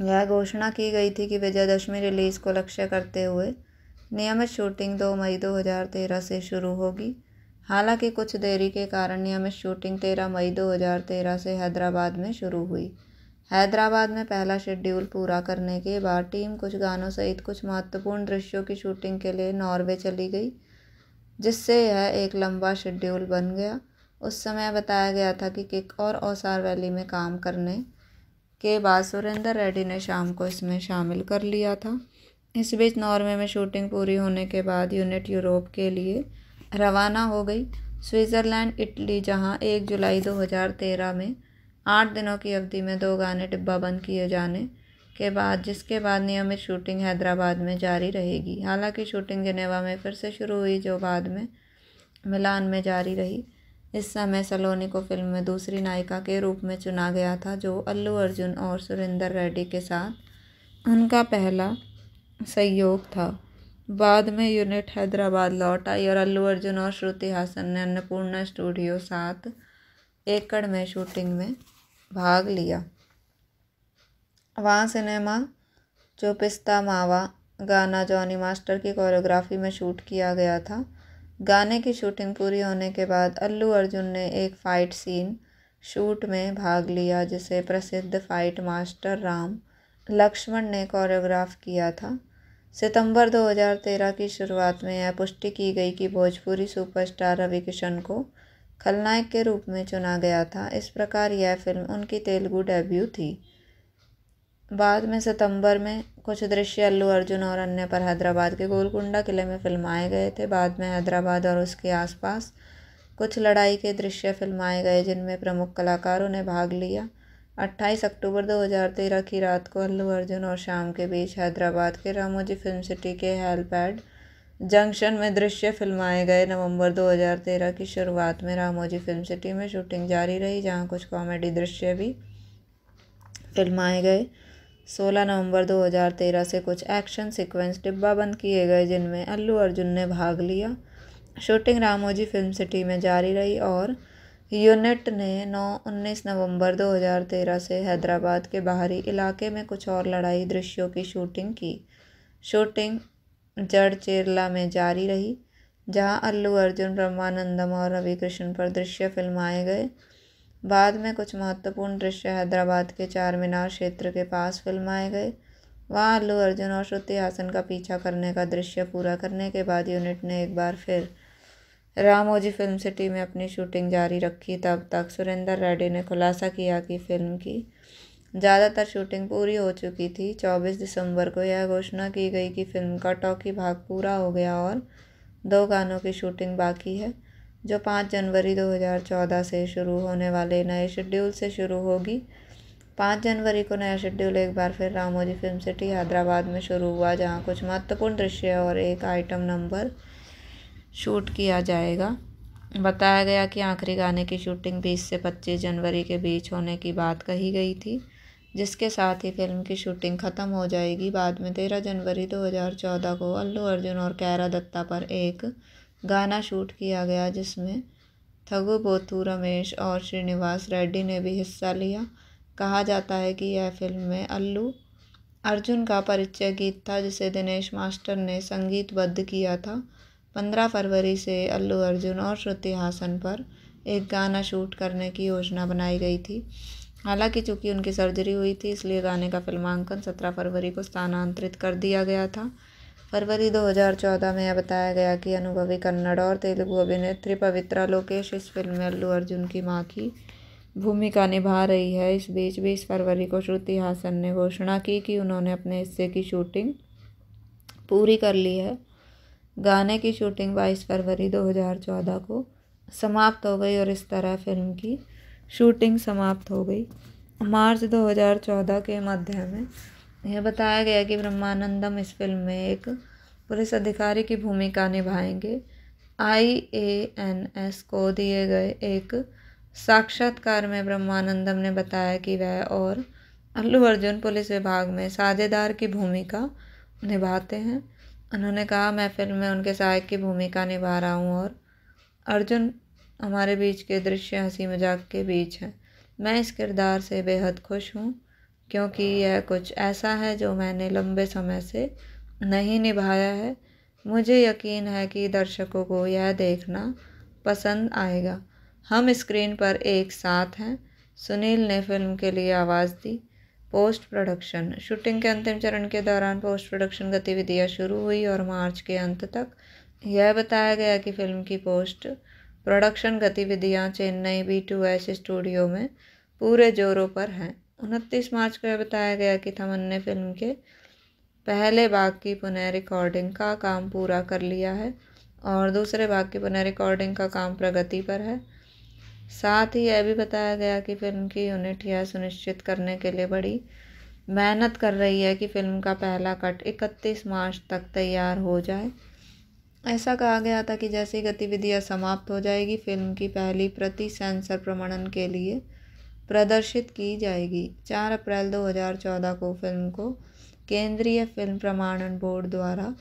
यह घोषणा की गई थी कि विजयदशमी रिलीज़ को लक्ष्य करते हुए नियमित शूटिंग 2 मई 2013 से शुरू होगी हालांकि कुछ देरी के कारण नियमित शूटिंग 13 मई 2013 से हैदराबाद में शुरू हुई हैदराबाद में पहला शेड्यूल पूरा करने के बाद टीम कुछ गानों सहित कुछ महत्वपूर्ण दृश्यों की शूटिंग के लिए नॉर्वे चली गई जिससे यह एक लंबा शेड्यूल बन गया उस समय बताया गया था कि किक और ओसार वैली में काम करने के बाद सुरेंद्र रेड्डी ने शाम को इसमें शामिल कर लिया था इस बीच नॉर्वे में शूटिंग पूरी होने के बाद यूनिट यूरोप के लिए रवाना हो गई स्विट्ज़रलैंड इटली जहां 1 जुलाई 2013 में आठ दिनों की अवधि में दो गाने डिब्बा बंद किए जाने के बाद जिसके बाद नियमित शूटिंग हैदराबाद में जारी रहेगी हालांकि शूटिंग जिनेवा में फिर से शुरू हुई जो बाद में मिलान में जारी रही इस समय सलोनी को फिल्म में दूसरी नायिका के रूप में चुना गया था जो अल्लू अर्जुन और सुरेंद्र रेड्डी के साथ उनका पहला सहयोग था बाद में यूनिट हैदराबाद लौट आई और अल्लू अर्जुन और श्रुति हासन ने अन्नपूर्णा स्टूडियो सात एकड़ में शूटिंग में भाग लिया वहाँ सिनेमा जो पिस्ता मावा गाना जॉनी मास्टर की कोरियोग्राफी में शूट किया गया था गाने की शूटिंग पूरी होने के बाद अल्लू अर्जुन ने एक फ़ाइट सीन शूट में भाग लिया जिसे प्रसिद्ध फ़ाइट मास्टर राम लक्ष्मण ने कोरियोग्राफ किया था सितंबर 2013 की शुरुआत में यह पुष्टि की गई कि भोजपुरी सुपरस्टार रवि किशन को खलनायक के रूप में चुना गया था इस प्रकार यह फिल्म उनकी तेलुगु डेब्यू थी बाद में सितंबर में कुछ दृश्य अल्लू अर्जुन और अन्य पर हैदराबाद के गोलकुंडा किले में फिल्माए गए थे बाद में हैदराबाद और उसके आसपास कुछ लड़ाई के दृश्य फिल्माए गए जिनमें प्रमुख कलाकारों ने भाग लिया अट्ठाईस अक्टूबर 2013 की रात को अल्लू अर्जुन और शाम के बीच हैदराबाद के रामोजी फिल्म सिटी के हेलपैड जंक्शन में दृश्य फिल्माए गए नवंबर 2013 की शुरुआत में रामोजी फिल्म सिटी में शूटिंग जारी रही जहां कुछ कॉमेडी दृश्य भी फिल्माए गए 16 नवंबर 2013 से कुछ एक्शन सीक्वेंस बंद किए गए जिनमें अल्लू अर्जुन ने भाग लिया शूटिंग रामोजी फिल्म सिटी में जारी रही और यूनिट ने नौ उन्नीस नवंबर 2013 से हैदराबाद के बाहरी इलाके में कुछ और लड़ाई दृश्यों की शूटिंग की शूटिंग जड़चेरला में जारी रही जहां अल्लू अर्जुन ब्रह्मानंदम और रवि कृष्ण पर दृश्य फिल्माए गए बाद में कुछ महत्वपूर्ण दृश्य हैदराबाद के चार मीनार क्षेत्र के पास फिल्माए गए वहाँ अल्लू अर्जुन और श्रुति हासन का पीछा करने का दृश्य पूरा करने के बाद यूनिट ने एक बार फिर रामोजी फिल्म सिटी में अपनी शूटिंग जारी रखी तब तक सुरेंद्र रेड्डी ने खुलासा किया कि फिल्म की ज़्यादातर शूटिंग पूरी हो चुकी थी 24 दिसंबर को यह घोषणा की गई कि फिल्म का टॉकी भाग पूरा हो गया और दो गानों की शूटिंग बाकी है जो 5 जनवरी 2014 से शुरू होने वाले नए शेड्यूल से शुरू होगी 5 जनवरी को नया शेड्यूल एक बार फिर रामोजी फिल्म सिटी हैदराबाद में शुरू हुआ जहाँ कुछ महत्वपूर्ण दृश्य और एक आइटम नंबर शूट किया जाएगा बताया गया कि आखिरी गाने की शूटिंग 20 से 25 जनवरी के बीच होने की बात कही गई थी जिसके साथ ही फिल्म की शूटिंग ख़त्म हो जाएगी बाद में तेरह जनवरी 2014 को अल्लू अर्जुन और कैरा दत्ता पर एक गाना शूट किया गया जिसमें थगु बोथू रमेश और श्रीनिवास रेड्डी ने भी हिस्सा लिया कहा जाता है कि यह फिल्म में अल्लू अर्जुन का परिचय गीत था जिसे दिनेश मास्टर ने संगीतबद्ध किया था पंद्रह फरवरी से अल्लू अर्जुन और श्रुति हासन पर एक गाना शूट करने की योजना बनाई गई थी हालांकि चूंकि उनकी सर्जरी हुई थी इसलिए गाने का फिल्मांकन सत्रह फरवरी को स्थानांतरित कर दिया गया था फरवरी 2014 में यह बताया गया कि अनुभवी कन्नड़ और तेलुगु अभिनेत्री पवित्रा लोकेश इस फिल्म में अल्लू अर्जुन की माँ की भूमिका निभा रही है इस बीच बीस फरवरी को श्रुति हासन ने घोषणा की कि उन्होंने अपने हिस्से की शूटिंग पूरी कर ली है गाने की शूटिंग 22 फरवरी 2014 को समाप्त हो गई और इस तरह फिल्म की शूटिंग समाप्त हो गई मार्च 2014 के मध्य में यह बताया गया कि ब्रह्मानंदम इस फिल्म में एक पुलिस अधिकारी की भूमिका निभाएंगे आई ए एन एस को दिए गए एक साक्षात्कार में ब्रह्मानंदम ने बताया कि वह और अल्लू अर्जुन पुलिस विभाग में साझेदार की भूमिका निभाते हैं उन्होंने कहा मैं फ़िल्म में उनके सहायक की भूमिका निभा रहा हूँ और अर्जुन हमारे बीच के दृश्य हंसी मजाक के बीच हैं मैं इस किरदार से बेहद खुश हूँ क्योंकि यह कुछ ऐसा है जो मैंने लंबे समय से नहीं निभाया है मुझे यकीन है कि दर्शकों को यह देखना पसंद आएगा हम स्क्रीन पर एक साथ हैं सुनील ने फिल्म के लिए आवाज़ दी पोस्ट प्रोडक्शन शूटिंग के अंतिम चरण के दौरान पोस्ट प्रोडक्शन गतिविधियां शुरू हुई और मार्च के अंत तक यह बताया गया कि फिल्म की पोस्ट प्रोडक्शन गतिविधियां Chennai B two S studio में पूरे जोरों पर हैं उनतीस मार्च को यह बताया गया कि थमन ने फिल्म के पहले भाग की पुनः रिकॉर्डिंग का काम पूरा कर लिया है और दूसरे भाग की पुनः रिकॉर्डिंग का काम प्रगति पर है साथ ही यह भी बताया गया कि फ़िल्म की यूनिट यह सुनिश्चित करने के लिए बड़ी मेहनत कर रही है कि फ़िल्म का पहला कट 31 मार्च तक तैयार हो जाए ऐसा कहा गया था कि जैसे ही गतिविधियाँ समाप्त हो जाएगी फिल्म की पहली प्रति सेंसर प्रमाणन के लिए प्रदर्शित की जाएगी चार अप्रैल 2014 को फिल्म को केंद्रीय फिल्म प्रमाणन बोर्ड द्वारा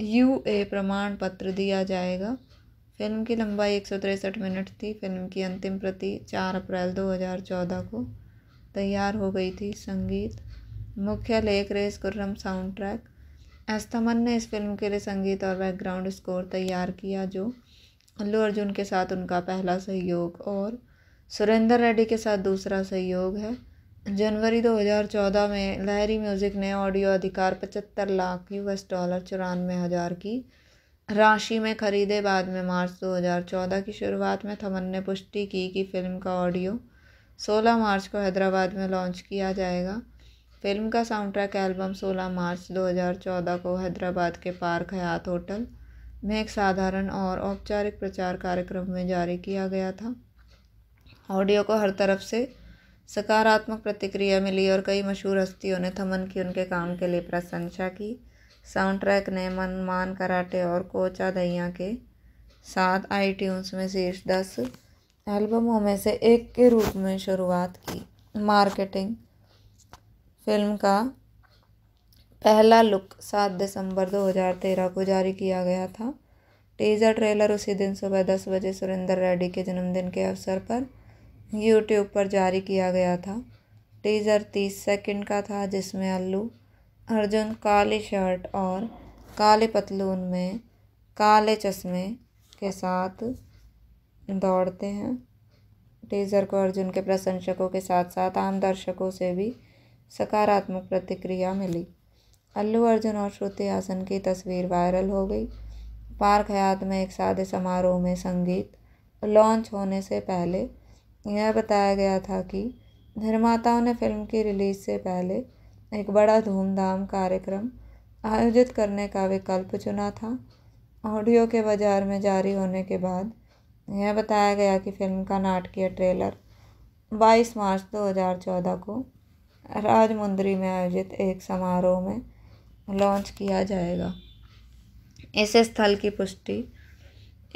यू ए प्रमाण पत्र दिया जाएगा फिल्म की लंबाई एक सौ तिरसठ मिनट थी फिल्म की अंतिम प्रति चार अप्रैल दो हज़ार चौदह को तैयार हो गई थी संगीत मुख्य लेख रेस कुर्रम साउंड ट्रैक एस्तमन ने इस फिल्म के लिए संगीत और बैकग्राउंड स्कोर तैयार किया जो अल्लू अर्जुन के साथ उनका पहला सहयोग और सुरेंद्र रेड्डी के साथ दूसरा सहयोग है जनवरी 2014 में लहरी म्यूज़िक ने ऑडियो अधिकार 75 लाख यूएस डॉलर चौरानवे हज़ार की राशि में खरीदे बाद में मार्च 2014 की शुरुआत में थमन ने पुष्टि की कि फिल्म का ऑडियो 16 मार्च को हैदराबाद में लॉन्च किया जाएगा फिल्म का साउंडट्रैक एल्बम 16 मार्च 2014 को हैदराबाद के पार्क हयात होटल में एक साधारण और औपचारिक प्रचार कार्यक्रम में जारी किया गया था ऑडियो को हर तरफ से सकारात्मक प्रतिक्रिया मिली और कई मशहूर हस्तियों ने थमन की उनके काम के लिए प्रशंसा की साउंड ट्रैक ने मनमान कराटे और कोचा दहिया के साथ ट्यून्स में शीर्ष दस एल्बमों में से एक के रूप में शुरुआत की मार्केटिंग फिल्म का पहला लुक सात दिसंबर 2013 को जारी किया गया था टीजर ट्रेलर उसी दिन सुबह दस बजे सुरेंद्र रेड्डी के जन्मदिन के अवसर पर यूट्यूब पर जारी किया गया था टीजर तीस सेकंड का था जिसमें अल्लू अर्जुन काली शर्ट और काले पतलून में काले चश्मे के साथ दौड़ते हैं टीज़र को अर्जुन के प्रशंसकों के साथ साथ आम दर्शकों से भी सकारात्मक प्रतिक्रिया मिली अल्लू अर्जुन और श्रुति हासन की तस्वीर वायरल हो गई पार्क हयात में एक सादे समारोह में संगीत लॉन्च होने से पहले यह बताया गया था कि निर्माताओं ने फिल्म की रिलीज़ से पहले एक बड़ा धूमधाम कार्यक्रम आयोजित करने का विकल्प चुना था ऑडियो के बाज़ार में जारी होने के बाद यह बताया गया कि फिल्म का नाटकीय ट्रेलर 22 मार्च 2014 को राजमुंदरी में आयोजित एक समारोह में लॉन्च किया जाएगा इस स्थल की पुष्टि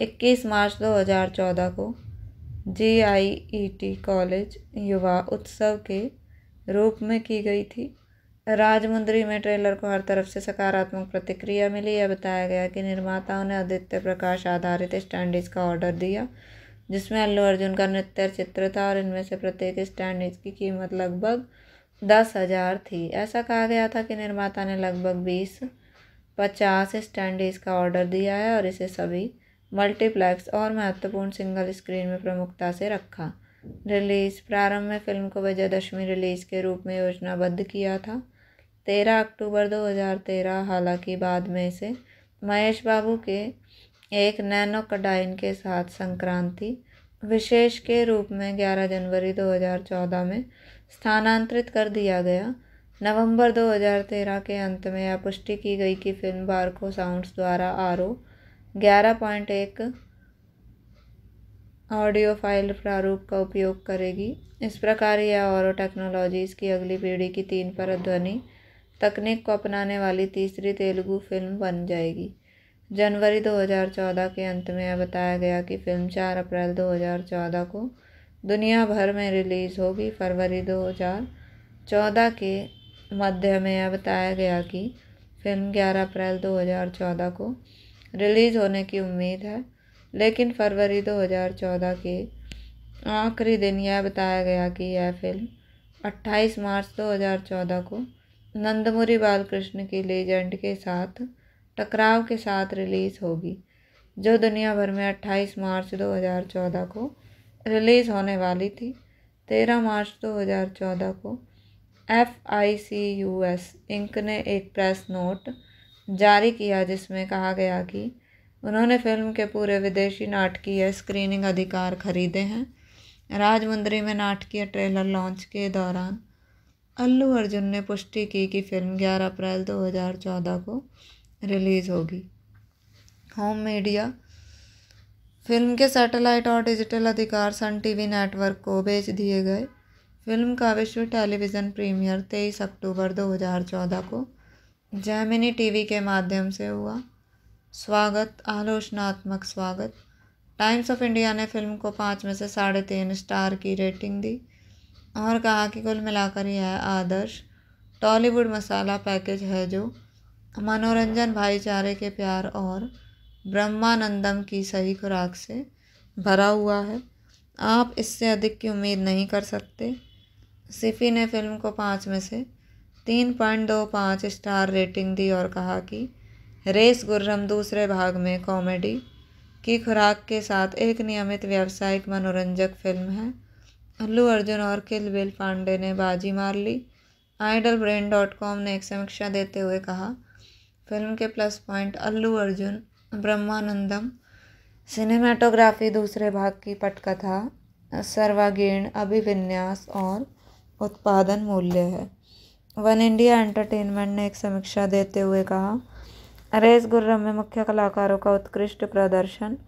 21 मार्च 2014 को जी आई ई टी कॉलेज युवा उत्सव के रूप में की गई थी राजमुंद्री में ट्रेलर को हर तरफ से सकारात्मक प्रतिक्रिया मिली यह बताया गया कि निर्माताओं ने आदित्य प्रकाश आधारित स्टैंडीज का ऑर्डर दिया जिसमें अल्लू अर्जुन का नृत्य चित्र था और इनमें से प्रत्येक स्टैंडिज की कीमत लगभग दस हज़ार थी ऐसा कहा गया था कि निर्माता ने लगभग बीस पचास स्टैंडीज का ऑर्डर दिया है और इसे सभी मल्टीप्लेक्स और महत्वपूर्ण सिंगल स्क्रीन में प्रमुखता से रखा रिलीज़ प्रारंभ में फिल्म को विजयदशमी रिलीज़ के रूप में योजनाबद्ध किया था तेरह अक्टूबर 2013 हालांकि बाद में इसे महेश बाबू के एक नैनो कडाइन के साथ संक्रांति विशेष के रूप में 11 जनवरी 2014 में स्थानांतरित कर दिया गया नवंबर 2013 के अंत में यह पुष्टि की गई कि फिल्म बारको साउंड्स द्वारा आर ओ ग्यारह पॉइंट एक ऑडियो फाइल प्रारूप का उपयोग करेगी इस प्रकार यह और टेक्नोलॉजीज़ की अगली पीढ़ी की तीन परत ध्वनि तकनीक को अपनाने वाली तीसरी तेलुगु फ़िल्म बन जाएगी जनवरी 2014 के अंत में यह बताया गया कि फ़िल्म 4 अप्रैल 2014 को दुनिया भर में रिलीज़ होगी फरवरी 2014 के मध्य में यह बताया गया कि फिल्म 11 अप्रैल 2014 को रिलीज़ होने की उम्मीद है लेकिन फरवरी 2014 के आखिरी दिन यह बताया गया कि यह फिल्म 28 मार्च 2014 को नंदमुरी बालकृष्ण की लेजेंड के साथ टकराव के साथ रिलीज़ होगी जो दुनिया भर में 28 मार्च 2014 को रिलीज़ होने वाली थी 13 मार्च 2014 को F I C U S ink ने एक प्रेस नोट जारी किया जिसमें कहा गया कि उन्होंने फिल्म के पूरे विदेशी नाटकीय स्क्रीनिंग अधिकार खरीदे हैं राजमुंदरी में नाटकीय ट्रेलर लॉन्च के दौरान अल्लू अर्जुन ने पुष्टि की कि फिल्म 11 अप्रैल 2014 को रिलीज़ होगी होम मीडिया फिल्म के सैटेलाइट और डिजिटल अधिकार सन टीवी नेटवर्क को बेच दिए गए फिल्म का विश्व टेलीविज़न प्रीमियर 23 अक्टूबर 2014 को जैमिनी टीवी के माध्यम से हुआ स्वागत आलोचनात्मक स्वागत टाइम्स ऑफ इंडिया ने फिल्म को पाँच में से साढ़े तीन स्टार की रेटिंग दी और कहा कि कुल मिलाकर यह आदर्श टॉलीवुड मसाला पैकेज है जो मनोरंजन भाईचारे के प्यार और ब्रह्मानंदम की सही खुराक से भरा हुआ है आप इससे अधिक की उम्मीद नहीं कर सकते सिफी ने फिल्म को पाँच में से तीन पॉइंट दो पाँच स्टार रेटिंग दी और कहा कि रेस गुर्रम दूसरे भाग में कॉमेडी की खुराक के साथ एक नियमित व्यावसायिक मनोरंजक फिल्म है अल्लू अर्जुन और किल बिल पांडे ने बाजी मार ली आइडल ब्रेन डॉट कॉम ने एक समीक्षा देते हुए कहा फिल्म के plus point Allu Arjun Brahmanandam cinematography दूसरे भाग की पटकथा सर्वागीण अभिविन्यास और उत्पादन मूल्य है वन इंडिया एंटरटेनमेंट ने एक समीक्षा देते हुए कहा रेस गुर्रम में मुख्य कलाकारों का उत्कृष्ट प्रदर्शन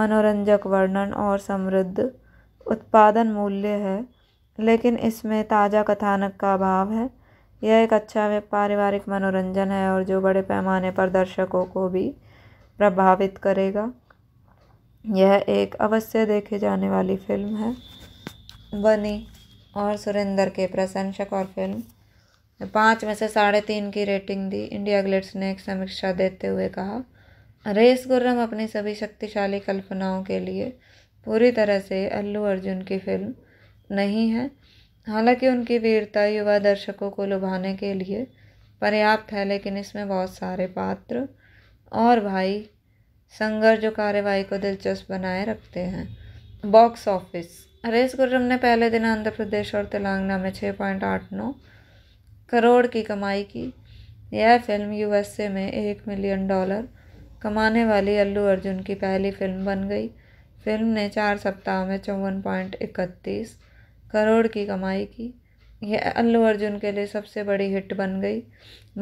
मनोरंजक वर्णन और समृद्ध उत्पादन मूल्य है लेकिन इसमें ताज़ा कथानक का अभाव है यह एक अच्छा वे पारिवारिक मनोरंजन है और जो बड़े पैमाने पर दर्शकों को भी प्रभावित करेगा यह एक अवश्य देखे जाने वाली फिल्म है बनी और सुरेंद्र के प्रशंसक और फिल्म पाँच में से साढ़े तीन की रेटिंग दी इंडिया ग्लिट्स ने एक समीक्षा देते हुए कहा रेस गुर्रम अपनी सभी शक्तिशाली कल्पनाओं के लिए पूरी तरह से अल्लू अर्जुन की फिल्म नहीं है हालांकि उनकी वीरता युवा दर्शकों को लुभाने के लिए पर्याप्त है लेकिन इसमें बहुत सारे पात्र और भाई संघर्ष जो कार्यवाही को दिलचस्प बनाए रखते हैं बॉक्स ऑफिस हरेश गुर्रम ने पहले दिन आंध्र प्रदेश और तेलंगाना में छः पॉइंट आठ नौ करोड़ की कमाई की यह फिल्म यूएसए में एक मिलियन डॉलर कमाने वाली अल्लू अर्जुन की पहली फिल्म बन गई फिल्म ने चार सप्ताह में चौवन पॉइंट इकतीस करोड़ की कमाई की यह अल्लू अर्जुन के लिए सबसे बड़ी हिट बन गई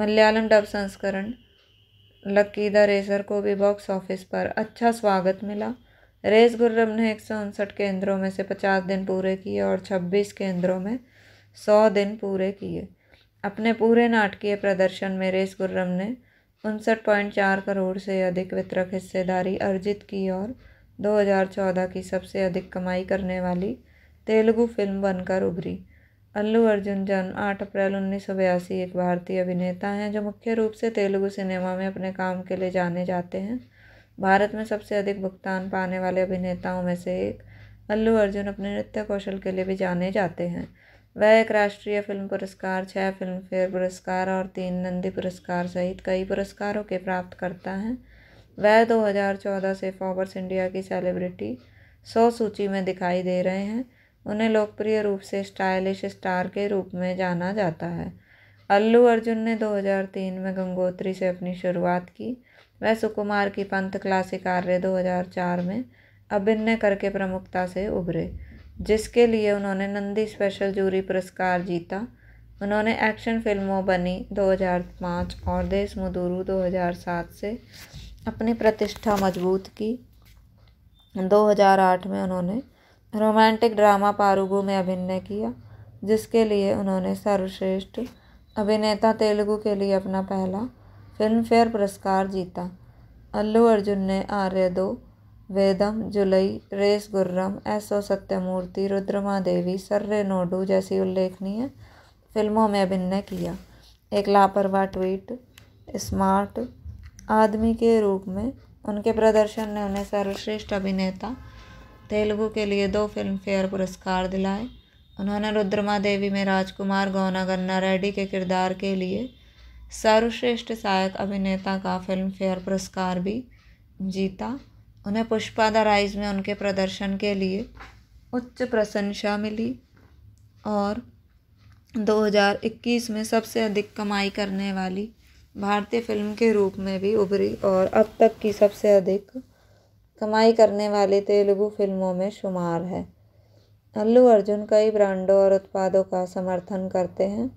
मलयालम डब संस्करण लक्की द रेसर को भी बॉक्स ऑफिस पर अच्छा स्वागत मिला रेस गुर्रम ने एक सौ उनसठ केंद्रों में से पचास दिन पूरे किए और छब्बीस केंद्रों में सौ दिन पूरे किए अपने पूरे नाटकीय प्रदर्शन में रेस गुर्रम ने उनसठ पॉइंट चार करोड़ से अधिक वितरक हिस्सेदारी अर्जित की और 2014 की सबसे अधिक कमाई करने वाली तेलुगु फिल्म बनकर उभरी अल्लू अर्जुन जन्म 8 अप्रैल उन्नीस एक भारतीय अभिनेता हैं जो मुख्य रूप से तेलुगु सिनेमा में अपने काम के लिए जाने जाते हैं भारत में सबसे अधिक भुगतान पाने वाले अभिनेताओं में से एक अल्लू अर्जुन अपने नृत्य कौशल के लिए भी जाने जाते हैं वह एक राष्ट्रीय फिल्म पुरस्कार छः फिल्म फेयर पुरस्कार और तीन नंदी पुरस्कार सहित कई पुरस्कारों के प्राप्त करता है वह 2014 से फॉबर्स इंडिया की सेलिब्रिटी सौ सूची में दिखाई दे रहे हैं उन्हें लोकप्रिय रूप से स्टाइलिश स्टार के रूप में जाना जाता है अल्लू अर्जुन ने 2003 में गंगोत्री से अपनी शुरुआत की वह सुकुमार की पंथ क्लासिक आर्य 2004 में अभिनय करके प्रमुखता से उभरे जिसके लिए उन्होंने नंदी स्पेशल जूरी पुरस्कार जीता उन्होंने एक्शन फिल्मों बनी 2005 और देश मुदूरू 2007 से अपनी प्रतिष्ठा मजबूत की 2008 में उन्होंने रोमांटिक ड्रामा पारुगु में अभिनय किया जिसके लिए उन्होंने सर्वश्रेष्ठ अभिनेता तेलुगु के लिए अपना पहला फिल्म फेयर पुरस्कार जीता अल्लू अर्जुन ने आर्य दो Vedam Julai race Gurram S O Satyamurthy Rudrama Devi Sarrainodu जैसी उल्लेखनीय फिल्मों में अभिनय किया एक लापरवाह ट्वीट स्मार्ट आदमी के रूप में उनके प्रदर्शन ने उन्हें सर्वश्रेष्ठ अभिनेता तेलुगु के लिए दो फिल्म फेयर पुरस्कार दिलाए उन्होंने रुद्रमा देवी में राजकुमार गौनागन्ना रेड्डी के किरदार के लिए सर्वश्रेष्ठ सहायक अभिनेता का फिल्म फेयर पुरस्कार भी जीता उन्हें पुष्पा द राइज में उनके प्रदर्शन के लिए उच्च प्रशंसा मिली और 2021 में सबसे अधिक कमाई करने वाली भारतीय फ़िल्म के रूप में भी उभरी और अब तक की सबसे अधिक कमाई करने वाली तेलुगु फ़िल्मों में शुमार है अल्लू अर्जुन कई ब्रांडों और उत्पादों का समर्थन करते हैं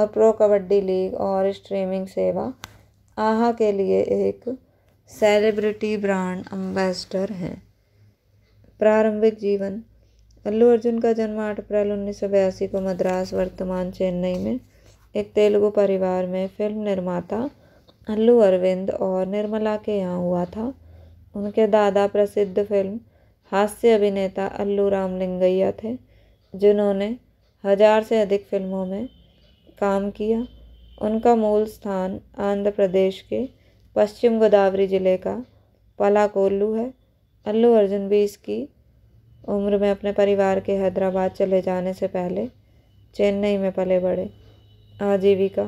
और प्रो कबड्डी लीग और स्ट्रीमिंग सेवा आहा के लिए एक सेलिब्रिटी ब्रांड अम्बेसडर हैं प्रारंभिक जीवन अल्लू अर्जुन का जन्म आठ अप्रैल उन्नीस को मद्रास वर्तमान चेन्नई में एक तेलुगु परिवार में फ़िल्म निर्माता अल्लू अरविंद और निर्मला के यहाँ हुआ था उनके दादा प्रसिद्ध फ़िल्म हास्य अभिनेता अल्लू राम लिंगैया थे जिन्होंने हज़ार से अधिक फ़िल्मों में काम किया उनका मूल स्थान आंध्र प्रदेश के पश्चिम गोदावरी ज़िले का पलाकोल्लू है अल्लू अर्जुन भी इसकी उम्र में अपने परिवार के हैदराबाद चले जाने से पहले चेन्नई में पले बढ़े आजीविका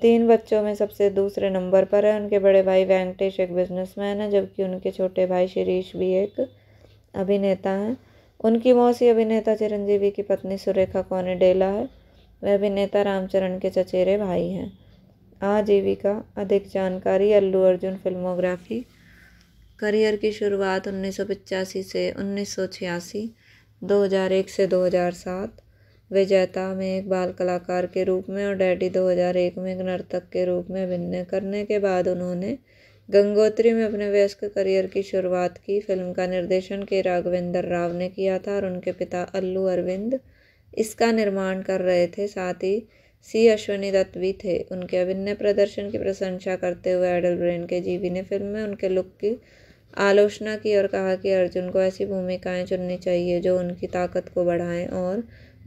तीन बच्चों में सबसे दूसरे नंबर पर है उनके बड़े भाई वेंकटेश एक बिजनेसमैन है जबकि उनके छोटे भाई शिरीष भी एक अभिनेता हैं उनकी मौसी अभिनेता चिरंजीवी की पत्नी सुरेखा कोनेडेला है वह अभिनेता रामचरण के चचेरे भाई हैं आजीविका अधिक जानकारी अल्लू अर्जुन फिल्मोग्राफी करियर की शुरुआत उन्नीस से उन्नीस 2001 से 2007 विजेता में एक बाल कलाकार के रूप में और डैडी 2001 में एक नर्तक के रूप में अभिनय करने के बाद उन्होंने गंगोत्री में अपने व्यस्क करियर की शुरुआत की फिल्म का निर्देशन के राघवेंद्र राव ने किया था और उनके पिता अल्लू अरविंद इसका निर्माण कर रहे थे साथ ही सी अश्वनी दत्त भी थे उनके अभिनय प्रदर्शन की प्रशंसा करते हुए एडल ब्रेन के जीवी ने फिल्म में उनके लुक की आलोचना की और कहा कि अर्जुन को ऐसी भूमिकाएं चुननी चाहिए जो उनकी ताकत को बढ़ाएं और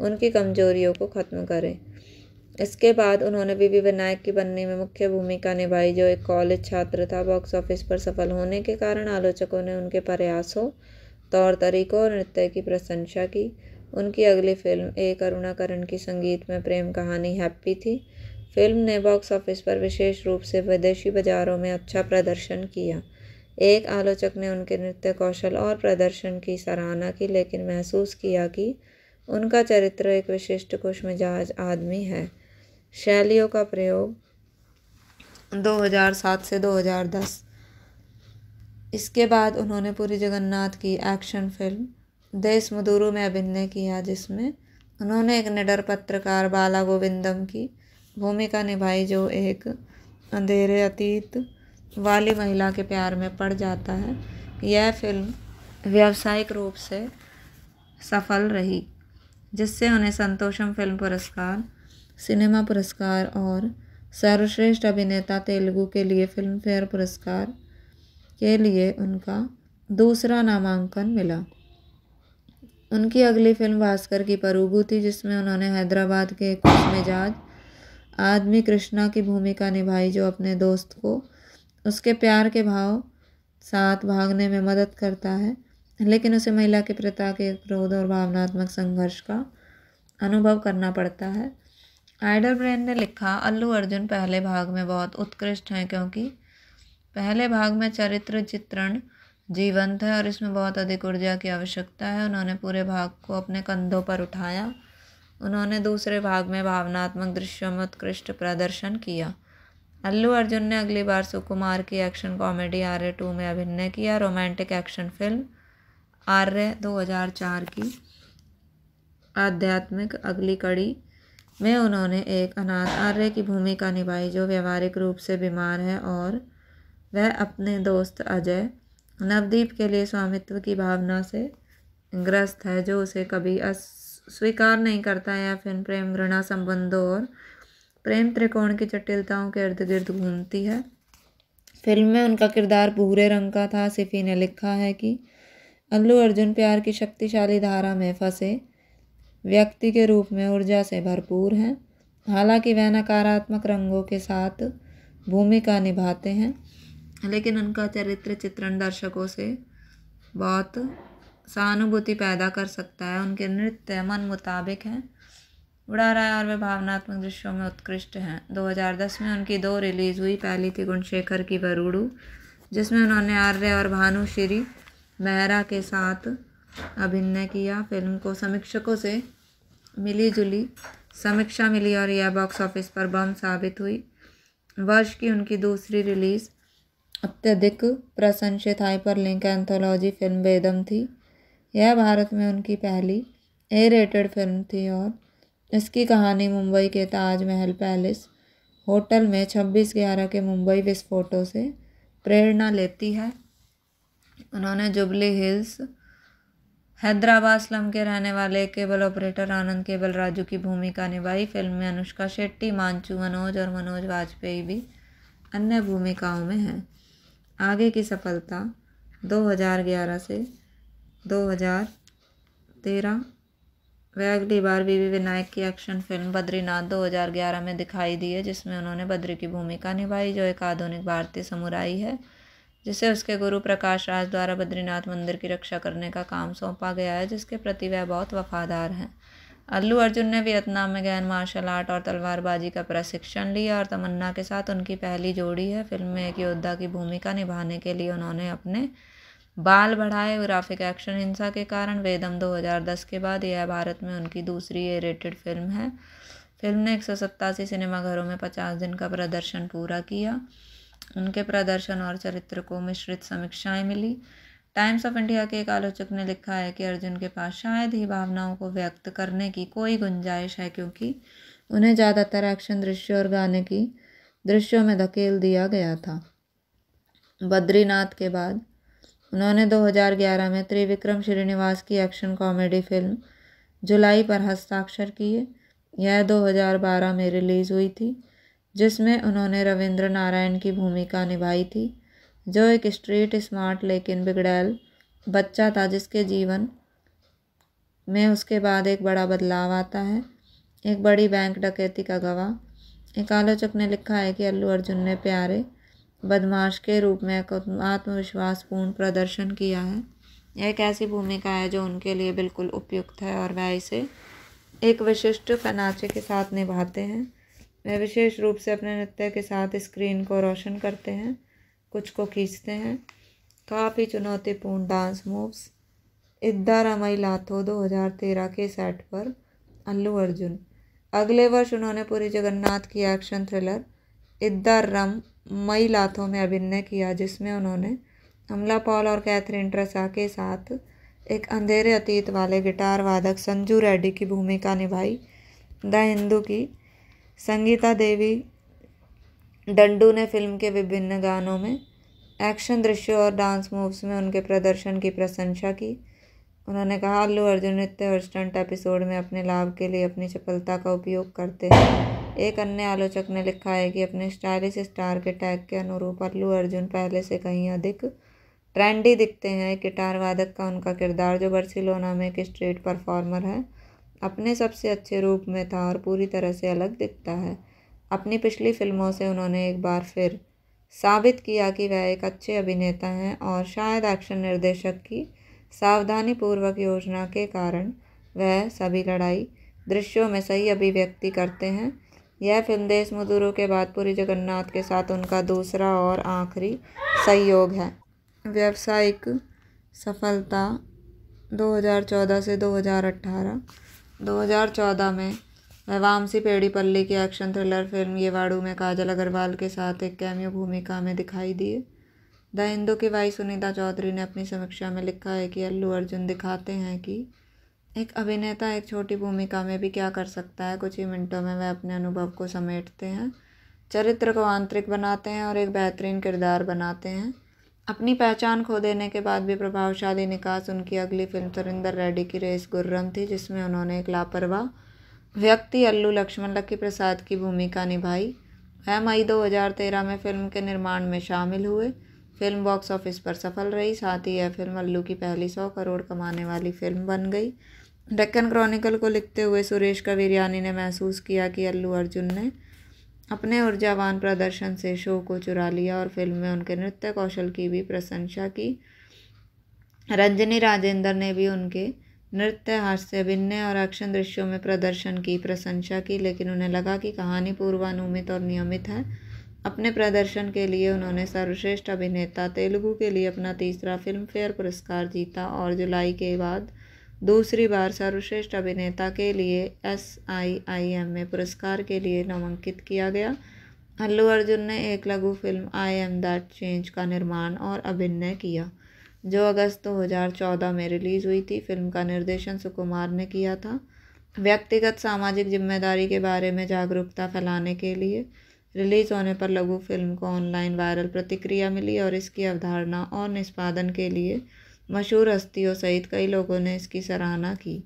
उनकी कमजोरियों को ख़त्म करें इसके बाद उन्होंने बीबी विनायक की बनने में मुख्य भूमिका निभाई जो एक कॉलेज छात्र था बॉक्स ऑफिस पर सफल होने के कारण आलोचकों ने उनके प्रयासों तौर तरीकों और नृत्य की प्रशंसा की उनकी अगली फिल्म ए करुणाकरण की संगीत में प्रेम कहानी हैप्पी थी फिल्म ने बॉक्स ऑफिस पर विशेष रूप से विदेशी बाजारों में अच्छा प्रदर्शन किया एक आलोचक ने उनके नृत्य कौशल और प्रदर्शन की सराहना की लेकिन महसूस किया कि उनका चरित्र एक विशिष्ट मिजाज आदमी है शैलियों का प्रयोग 2007 से 2010 इसके बाद उन्होंने पूरी जगन्नाथ की एक्शन फिल्म देश मधुरू में अभिनय किया जिसमें उन्होंने एक निडर पत्रकार बाला गोविंदम की भूमिका निभाई जो एक अंधेरे अतीत वाली महिला के प्यार में पड़ जाता है यह फिल्म व्यावसायिक रूप से सफल रही जिससे उन्हें संतोषम फिल्म पुरस्कार सिनेमा पुरस्कार और सर्वश्रेष्ठ अभिनेता तेलुगु के लिए फिल्म फेयर पुरस्कार के लिए उनका दूसरा नामांकन मिला उनकी अगली फिल्म भास्कर की परूगु थी जिसमें उन्होंने हैदराबाद के एक मिजाज आदमी कृष्णा की भूमिका निभाई जो अपने दोस्त को उसके प्यार के भाव साथ भागने में मदद करता है लेकिन उसे महिला के प्रता के क्रोध और भावनात्मक संघर्ष का अनुभव करना पड़ता है आइडर ब्रेन ने लिखा अल्लू अर्जुन पहले भाग में बहुत उत्कृष्ट हैं क्योंकि पहले भाग में चरित्र चित्रण जीवंत है और इसमें बहुत अधिक ऊर्जा की आवश्यकता है उन्होंने पूरे भाग को अपने कंधों पर उठाया उन्होंने दूसरे भाग में भावनात्मक दृश्यों में उत्कृष्ट प्रदर्शन किया अल्लू अर्जुन ने अगली बार सुकुमार की action comedy Arya two में अभिनय किया रोमांटिक एक्शन फिल्म आर्य 2004 की आध्यात्मिक अगली कड़ी में उन्होंने एक अनाथ आर्य की भूमिका निभाई जो व्यवहारिक रूप से बीमार है और वह अपने दोस्त अजय नवदीप के लिए स्वामित्व की भावना से ग्रस्त है जो उसे कभी स्वीकार नहीं करता या फिर प्रेम घृणा संबंधों और प्रेम त्रिकोण की जटिलताओं के इर्द गिर्द घूमती है फिल्म में उनका किरदार भूरे रंग का था सिफी ने लिखा है कि अल्लू अर्जुन प्यार की शक्तिशाली धारा में फंसे व्यक्ति के रूप में ऊर्जा से भरपूर हैं हालांकि वह नकारात्मक रंगों के साथ भूमिका निभाते हैं लेकिन उनका चरित्र चित्रण दर्शकों से बहुत सहानुभूति पैदा कर सकता है उनके नृत्य मन मुताबिक हैं उड़ा है और वे भावनात्मक दृश्यों में उत्कृष्ट हैं 2010 में उनकी दो रिलीज़ हुई पहली थी गुणशेखर की वरूड़ू जिसमें उन्होंने आर्य और भानुश्री मेहरा के साथ अभिनय किया फिल्म को समीक्षकों से मिली जुली समीक्षा मिली और यह बॉक्स ऑफिस पर बम साबित हुई वर्ष की उनकी दूसरी रिलीज़ अत्यधिक प्रशंसित हाइपर लिंक एंथोलॉजी फिल्म बेदम थी यह भारत में उनकी पहली ए रेटेड फिल्म थी और इसकी कहानी मुंबई के ताजमहल पैलेस होटल में 26 ग्यारह के मुंबई विस्फोटों से प्रेरणा लेती है उन्होंने जुबली हिल्स हैदराबाद स्लम के रहने वाले cable operator Anand cable Raju की भूमिका निभाई फिल्म में अनुष्का शेट्टी मांचू मनोज और मनोज वाजपेयी भी अन्य भूमिकाओं में हैं आगे की सफलता 2011 से 2013 वह अगली बार बीवी विनायक की एक्शन फिल्म बद्रीनाथ 2011 में दिखाई दी है जिसमें उन्होंने बद्री की भूमिका निभाई जो एक आधुनिक भारतीय समुराई है जिसे उसके गुरु प्रकाश राज द्वारा बद्रीनाथ मंदिर की रक्षा करने का काम सौंपा गया है जिसके प्रति वह बहुत वफादार हैं अल्लू अर्जुन ने वियतनाम में गैन मार्शल आर्ट और तलवारबाजी का प्रशिक्षण लिया और तमन्ना के साथ उनकी पहली जोड़ी है फिल्म में एक योद्धा की भूमिका निभाने के लिए उन्होंने अपने बाल बढ़ाए ग्राफिक एक्शन हिंसा के कारण वेदम 2010 के बाद यह भारत में उनकी दूसरी ए रेटेड फिल्म है फिल्म ने एक सिनेमाघरों में पचास दिन का प्रदर्शन पूरा किया उनके प्रदर्शन और चरित्र को मिश्रित समीक्षाएं मिली टाइम्स ऑफ इंडिया के एक आलोचक ने लिखा है कि अर्जुन के पास शायद ही भावनाओं को व्यक्त करने की कोई गुंजाइश है क्योंकि उन्हें ज़्यादातर एक्शन दृश्य और गाने की दृश्यों में धकेल दिया गया था बद्रीनाथ के बाद उन्होंने 2011 में त्रिविक्रम श्रीनिवास की एक्शन कॉमेडी फिल्म जुलाई पर हस्ताक्षर किए यह 2012 में रिलीज़ हुई थी जिसमें उन्होंने रविंद्र नारायण की भूमिका निभाई थी जो एक स्ट्रीट स्मार्ट लेकिन बिगड़ैल बच्चा था जिसके जीवन में उसके बाद एक बड़ा बदलाव आता है एक बड़ी बैंक डकैती का गवाह एक आलोचक ने लिखा है कि अल्लू अर्जुन ने प्यारे बदमाश के रूप में एक आत्मविश्वासपूर्ण प्रदर्शन किया है यह एक ऐसी भूमिका है जो उनके लिए बिल्कुल उपयुक्त है और वह इसे एक विशिष्ट फनाचे के साथ निभाते हैं वह विशेष रूप से अपने नृत्य के साथ स्क्रीन को रोशन करते हैं कुछ को खींचते हैं काफ़ी चुनौतीपूर्ण डांस मूव्स रामई लाथो 2013 के सेट पर अल्लू अर्जुन अगले वर्ष उन्होंने पूरी जगन्नाथ की एक्शन थ्रिलर रम मई लाथों में अभिनय किया जिसमें उन्होंने अमला पॉल और कैथरीन ट्रसा के साथ एक अंधेरे अतीत वाले गिटार वादक संजू रेड्डी की भूमिका निभाई द हिंदू की संगीता देवी डंडू ने फिल्म के विभिन्न गानों में एक्शन दृश्यों और डांस मूव्स में उनके प्रदर्शन की प्रशंसा की उन्होंने कहा अल्लू अर्जुन नृत्य और स्टंट एपिसोड में अपने लाभ के लिए अपनी चपलता का उपयोग करते हैं एक अन्य आलोचक ने लिखा है कि अपने स्टाइलिश स्टार के टैग के अनुरूप अल्लू अर्जुन पहले से कहीं अधिक ट्रेंडी दिखते हैं एक गिटार वादक का उनका किरदार जो बर्सिलोना में एक स्ट्रीट परफॉर्मर है अपने सबसे अच्छे रूप में था और पूरी तरह से अलग दिखता है अपनी पिछली फिल्मों से उन्होंने एक बार फिर साबित किया कि वह एक अच्छे अभिनेता हैं और शायद एक्शन निर्देशक की सावधानीपूर्वक योजना के कारण वह सभी लड़ाई दृश्यों में सही अभिव्यक्ति करते हैं यह फिल्म देश मजदूरों के बाद पूरी जगन्नाथ के साथ उनका दूसरा और आखिरी सहयोग है व्यावसायिक सफलता 2014 से 2018 2014 में वह वामसी पल्ली की एक्शन थ्रिलर फिल्म ये वाड़ू में काजल अग्रवाल के साथ एक कैमियो भूमिका में दिखाई दिए द हिंदू की वाई सुनीता चौधरी ने अपनी समीक्षा में लिखा है कि अल्लू अर्जुन दिखाते हैं कि एक अभिनेता एक छोटी भूमिका में भी क्या कर सकता है कुछ ही मिनटों में वह अपने अनुभव को समेटते हैं चरित्र को आंतरिक बनाते हैं और एक बेहतरीन किरदार बनाते हैं अपनी पहचान खो देने के बाद भी प्रभावशाली निकास उनकी अगली फिल्म सुरिंदर रेड्डी की रेस गुर्रम थी जिसमें उन्होंने एक लापरवाह व्यक्ति अल्लू लक्ष्मण लक्की प्रसाद की भूमिका निभाई वह मई 2013 में फिल्म के निर्माण में शामिल हुए फिल्म बॉक्स ऑफिस पर सफल रही साथ ही यह फिल्म अल्लू की पहली सौ करोड़ कमाने वाली फिल्म बन गई डेक्कन क्रॉनिकल को लिखते हुए सुरेश कवीरियानी ने महसूस किया कि अल्लू अर्जुन ने अपने ऊर्जावान प्रदर्शन से शो को चुरा लिया और फिल्म में उनके नृत्य कौशल की भी प्रशंसा की रंजनी राजेंद्र ने भी उनके नृत्य हास्य अभिनय और एक्शन दृश्यों में प्रदर्शन की प्रशंसा की लेकिन उन्हें लगा कि कहानी पूर्वानुमित और नियमित है अपने प्रदर्शन के लिए उन्होंने सर्वश्रेष्ठ अभिनेता तेलुगु के लिए अपना तीसरा फिल्म फेयर पुरस्कार जीता और जुलाई के बाद दूसरी बार सर्वश्रेष्ठ अभिनेता के लिए एस आई आई एम में पुरस्कार के लिए नामांकित किया गया अल्लू अर्जुन ने एक लघु film I am that change का निर्माण और अभिनय किया जो अगस्त 2014 में रिलीज़ हुई थी फिल्म का निर्देशन सुकुमार ने किया था व्यक्तिगत सामाजिक जिम्मेदारी के बारे में जागरूकता फैलाने के लिए रिलीज़ होने पर लघु फिल्म को ऑनलाइन वायरल प्रतिक्रिया मिली और इसकी अवधारणा और निष्पादन के लिए मशहूर हस्तियों सहित कई लोगों ने इसकी सराहना की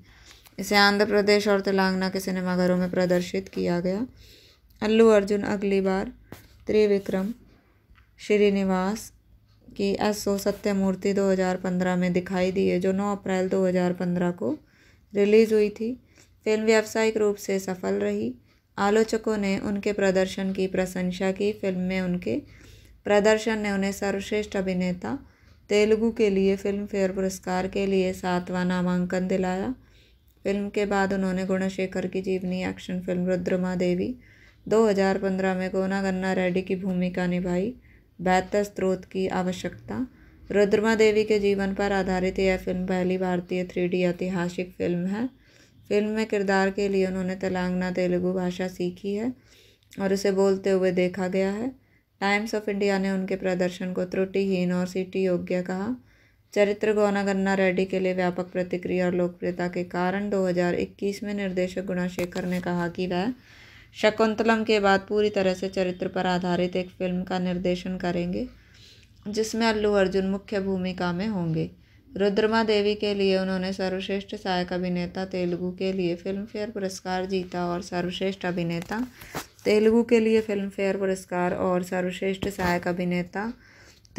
इसे आंध्र प्रदेश और तेलंगाना के सिनेमाघरों में प्रदर्शित किया गया अल्लू अर्जुन अगली बार त्रिविक्रम श्रीनिवास की एस ओ सत्यमूर्ति 2015 में दिखाई दिए जो 9 अप्रैल 2015 को रिलीज़ हुई थी फिल्म व्यावसायिक रूप से सफल रही आलोचकों ने उनके प्रदर्शन की प्रशंसा की फिल्म में उनके प्रदर्शन ने उन्हें सर्वश्रेष्ठ अभिनेता तेलुगु के लिए फिल्म फेयर पुरस्कार के लिए सातवां नामांकन दिलाया फिल्म के बाद उन्होंने गुणशेखर की जीवनी एक्शन फिल्म रुद्रमा देवी 2015 में गोना गन्ना रेड्डी की भूमिका निभाई बेहतर स्रोत की आवश्यकता रुद्रमा देवी के जीवन पर आधारित यह फिल्म पहली भारतीय थ्री ऐतिहासिक फिल्म है फिल्म में किरदार के लिए उन्होंने तेलंगाना तेलुगु भाषा सीखी है और उसे बोलते हुए देखा गया है टाइम्स ऑफ इंडिया ने उनके प्रदर्शन को त्रुटिहीन और सीटी योग्य कहा चरित्र गौनागन्ना रेड्डी के लिए व्यापक प्रतिक्रिया और लोकप्रियता के कारण 2021 में निर्देशक गुणाशेखर ने कहा कि वह शकुंतलम के बाद पूरी तरह से चरित्र पर आधारित एक फिल्म का निर्देशन करेंगे जिसमें अल्लू अर्जुन मुख्य भूमिका में होंगे रुद्रमा देवी के लिए उन्होंने सर्वश्रेष्ठ सहायक अभिनेता तेलुगु के लिए फिल्म फेयर पुरस्कार जीता और सर्वश्रेष्ठ अभिनेता तेलुगु के लिए फिल्म फेयर पुरस्कार और सर्वश्रेष्ठ सहायक अभिनेता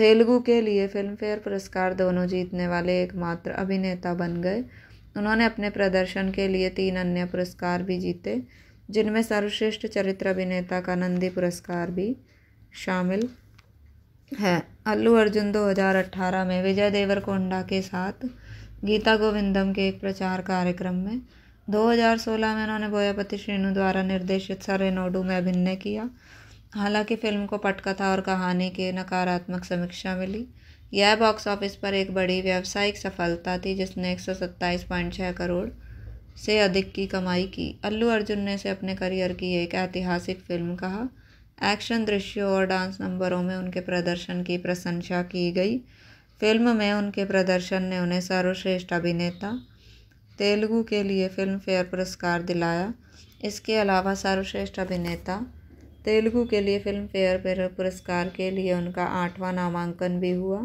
तेलुगु के लिए फिल्म फेयर पुरस्कार दोनों जीतने वाले एकमात्र अभिनेता बन गए उन्होंने अपने प्रदर्शन के लिए तीन अन्य पुरस्कार भी जीते जिनमें सर्वश्रेष्ठ चरित्र अभिनेता का नंदी पुरस्कार भी शामिल है अल्लू अर्जुन 2018 में विजय देवरकोंडा के साथ गीता गोविंदम के एक प्रचार कार्यक्रम में 2016 में इन्होंने बोयापति श्रीनु द्वारा निर्देशित सरेनोडू में अभिनय किया हालांकि फिल्म को पटकथा और कहानी के नकारात्मक समीक्षा मिली यह बॉक्स ऑफिस पर एक बड़ी व्यावसायिक सफलता थी जिसने एक करोड़ से अधिक की कमाई की अल्लू अर्जुन ने इसे अपने करियर की एक ऐतिहासिक फिल्म कहा एक्शन दृश्यों और डांस नंबरों में उनके प्रदर्शन की प्रशंसा की गई फिल्म में उनके प्रदर्शन ने उन्हें सर्वश्रेष्ठ अभिनेता तेलुगु के लिए फ़िल्म फेयर पुरस्कार दिलाया इसके अलावा सर्वश्रेष्ठ अभिनेता तेलुगु के लिए फ़िल्म फेयर पुरस्कार के लिए उनका आठवां नामांकन भी हुआ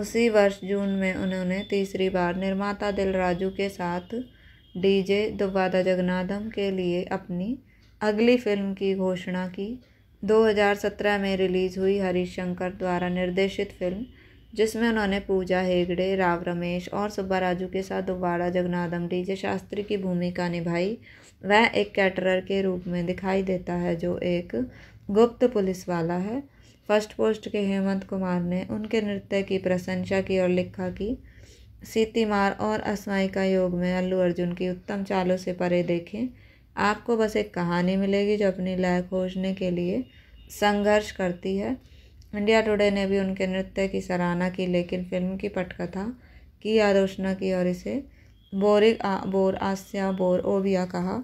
उसी वर्ष जून में उन्होंने तीसरी बार निर्माता दिलराजू के साथ डीजे दुब्बादा जगन्नाथम के लिए अपनी अगली फिल्म की घोषणा की 2017 में रिलीज़ हुई हरीश शंकर द्वारा निर्देशित फिल्म जिसमें उन्होंने पूजा हेगड़े राव रमेश और सुब्बा राजू के साथ दोबारा जगनादम डीजे शास्त्री की भूमिका निभाई वह एक कैटरर के रूप में दिखाई देता है जो एक गुप्त पुलिस वाला है फर्स्ट पोस्ट के हेमंत कुमार ने उनके नृत्य की प्रशंसा की और लिखा कि सीतीमार और असमाई का योग में अल्लू अर्जुन की उत्तम चालों से परे देखें आपको बस एक कहानी मिलेगी जो अपनी लय खोजने के लिए संघर्ष करती है इंडिया टुडे ने भी उनके नृत्य की सराहना की लेकिन फिल्म की पटकथा की आलोचना की और इसे बोरिक आ, बोर आस्या बोर ओविया कहा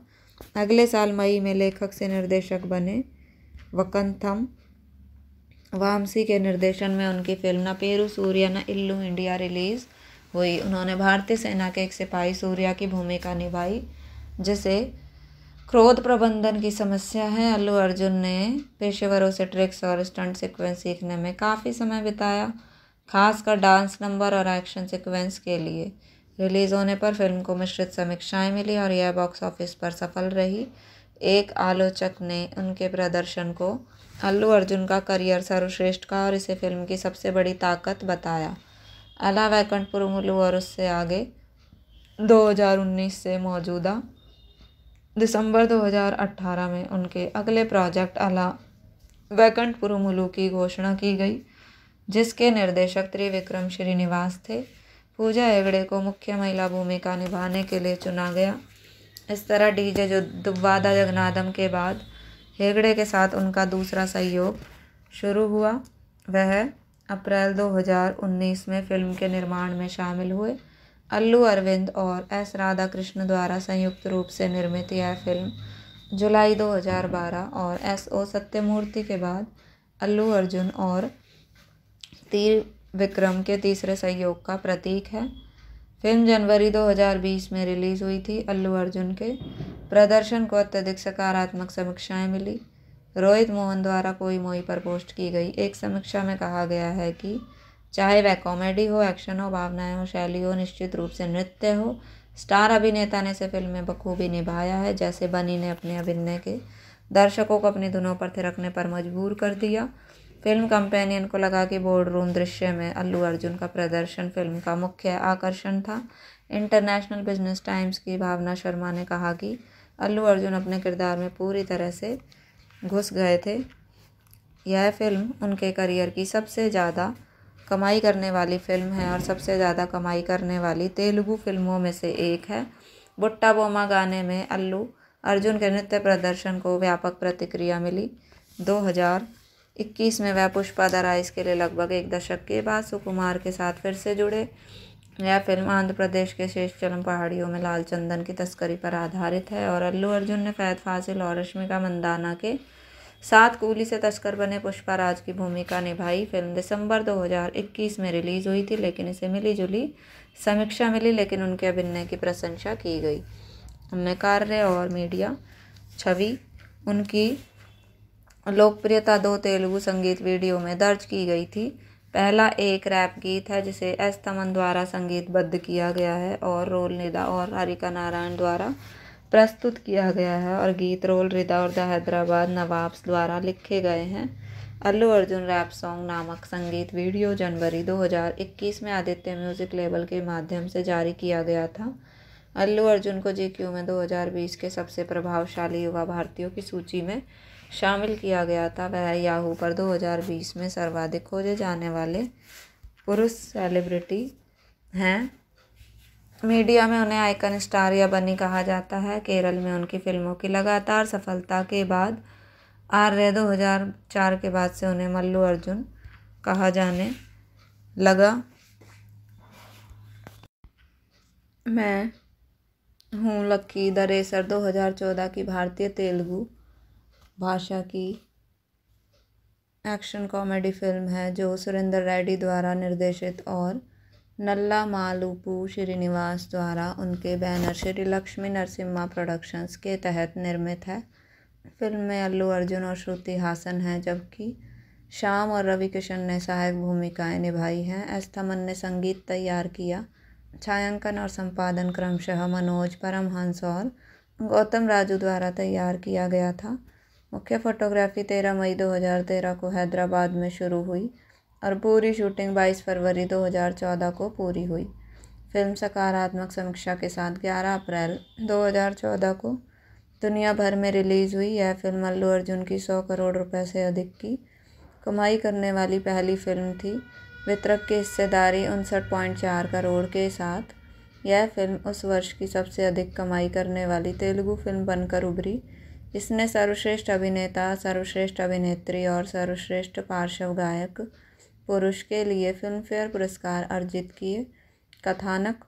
अगले साल मई में लेखक से निर्देशक बने वकंथम वामसी के निर्देशन में उनकी फिल्म न पेरू सूर्य न इल्लू इंडिया रिलीज़ हुई उन्होंने भारतीय सेना के एक सिपाही सूर्या की भूमिका निभाई जिसे क्रोध प्रबंधन की समस्या है अल्लू अर्जुन ने पेशेवरों से ट्रिक्स और स्टंट सीक्वेंस सीखने में काफ़ी समय बिताया खासकर डांस नंबर और एक्शन सीक्वेंस के लिए रिलीज़ होने पर फिल्म को मिश्रित समीक्षाएं मिली और यह बॉक्स ऑफिस पर सफल रही एक आलोचक ने उनके प्रदर्शन को अल्लू अर्जुन का करियर सर्वश्रेष्ठ का और इसे फिल्म की सबसे बड़ी ताकत बताया अला मुलू और उससे आगे 2019 से मौजूदा दिसंबर 2018 में उनके अगले प्रोजेक्ट अला वैकंठ पुरुमुलु की घोषणा की गई जिसके निर्देशक त्रिविक्रम श्रीनिवास थे पूजा हेगड़े को मुख्य महिला भूमिका निभाने के लिए चुना गया इस तरह डीजे जो दुब्बादा जगनादम के बाद हेगड़े के साथ उनका दूसरा सहयोग शुरू हुआ वह अप्रैल 2019 में फिल्म के निर्माण में शामिल हुए अल्लू अरविंद और एस राधा कृष्ण द्वारा संयुक्त रूप से निर्मित यह फिल्म जुलाई 2012 और एस ओ सत्यमूर्ति के बाद अल्लू अर्जुन और तीर विक्रम के तीसरे सहयोग का प्रतीक है फिल्म जनवरी 2020 में रिलीज़ हुई थी अल्लू अर्जुन के प्रदर्शन को अत्यधिक सकारात्मक समीक्षाएं मिली रोहित मोहन द्वारा कोई मोई पर पोस्ट की गई एक समीक्षा में कहा गया है कि चाहे वह कॉमेडी हो एक्शन हो भावनाएं हो शैली हो निश्चित रूप से नृत्य हो स्टार अभिनेता ने इसे फिल्म में बखूबी निभाया है जैसे बनी ने अपने अभिनय के दर्शकों को अपनी धुनों पर थिरकने पर मजबूर कर दिया फिल्म कंपेनियन को लगा कि बोर्ड रूम दृश्य में अल्लू अर्जुन का प्रदर्शन फिल्म का मुख्य आकर्षण था इंटरनेशनल बिजनेस टाइम्स की भावना शर्मा ने कहा कि अल्लू अर्जुन अपने किरदार में पूरी तरह से घुस गए थे यह फिल्म उनके करियर की सबसे ज़्यादा कमाई करने वाली फिल्म है और सबसे ज़्यादा कमाई करने वाली तेलुगु फिल्मों में से एक है बुट्टा बोमा गाने में अल्लू अर्जुन के नृत्य प्रदर्शन को व्यापक प्रतिक्रिया मिली 2021 में वह पुष्पा दराइस के लिए लगभग एक दशक के बाद सुकुमार के साथ फिर से जुड़े यह फिल्म आंध्र प्रदेश के शेष चलम पहाड़ियों में लाल चंदन की तस्करी पर आधारित है और अल्लू अर्जुन ने फैद फासिल और रश्मिका मंदाना के सात कूली से तस्कर बने पुष्पाराज की भूमिका निभाई फिल्म दिसंबर 2021 में रिलीज़ हुई थी लेकिन इसे मिली जुली समीक्षा मिली लेकिन उनके अभिनय की प्रशंसा की गई हमने कार्य और मीडिया छवि उनकी लोकप्रियता दो तेलुगु संगीत वीडियो में दर्ज की गई थी पहला एक रैप गीत है जिसे एस तमन द्वारा संगीतबद्ध किया गया है और रोल निदा और हरिका नारायण द्वारा प्रस्तुत किया गया है और गीत रोल रिदा और द हैदराबाद नवाब्स द्वारा लिखे गए हैं अल्लू अर्जुन रैप सॉन्ग नामक संगीत वीडियो जनवरी 2021 में आदित्य म्यूज़िक लेबल के माध्यम से जारी किया गया था अल्लू अर्जुन को जी क्यू में 2020 के सबसे प्रभावशाली युवा भारतीयों की सूची में शामिल किया गया था वह याहू पर 2020 में सर्वाधिक खोजे जाने वाले पुरुष सेलिब्रिटी हैं मीडिया में उन्हें आइकन स्टार या बनी कहा जाता है केरल में उनकी फिल्मों की लगातार सफलता के बाद आर्य दो हज़ार चार के बाद से उन्हें मल्लू अर्जुन कहा जाने लगा मैं हूँ लक्की द रेसर चौदह की भारतीय तेलुगु भाषा की एक्शन कॉमेडी फिल्म है जो सुरेंद्र रेड्डी द्वारा निर्देशित और नल्ला मालूपू श्रीनिवास द्वारा उनके बैनर श्री लक्ष्मी नरसिम्हा प्रोडक्शंस के तहत निर्मित है फिल्म में अल्लू अर्जुन और श्रुति हासन हैं जबकि श्याम और रवि किशन ने सहायक भूमिकाएं निभाई हैं एस्थमन ने संगीत तैयार किया छायांकन और संपादन क्रमशः मनोज परमहंस और गौतम राजू द्वारा तैयार किया गया था मुख्य फ़ोटोग्राफी तेरह मई दो को हैदराबाद में शुरू हुई और पूरी शूटिंग 22 फरवरी 2014 को पूरी हुई फिल्म सकारात्मक समीक्षा के साथ 11 अप्रैल 2014 को दुनिया भर में रिलीज़ हुई यह फिल्म अल्लू अर्जुन की 100 करोड़ रुपए से अधिक की कमाई करने वाली पहली फिल्म थी वितरक की हिस्सेदारी उनसठ पॉइंट चार करोड़ के साथ यह फिल्म उस वर्ष की सबसे अधिक कमाई करने वाली तेलुगु फिल्म बनकर उभरी इसने सर्वश्रेष्ठ अभिनेता सर्वश्रेष्ठ अभिनेत्री और सर्वश्रेष्ठ पार्श्व गायक पुरुष के लिए फिल्मफेयर पुरस्कार अर्जित किए कथानक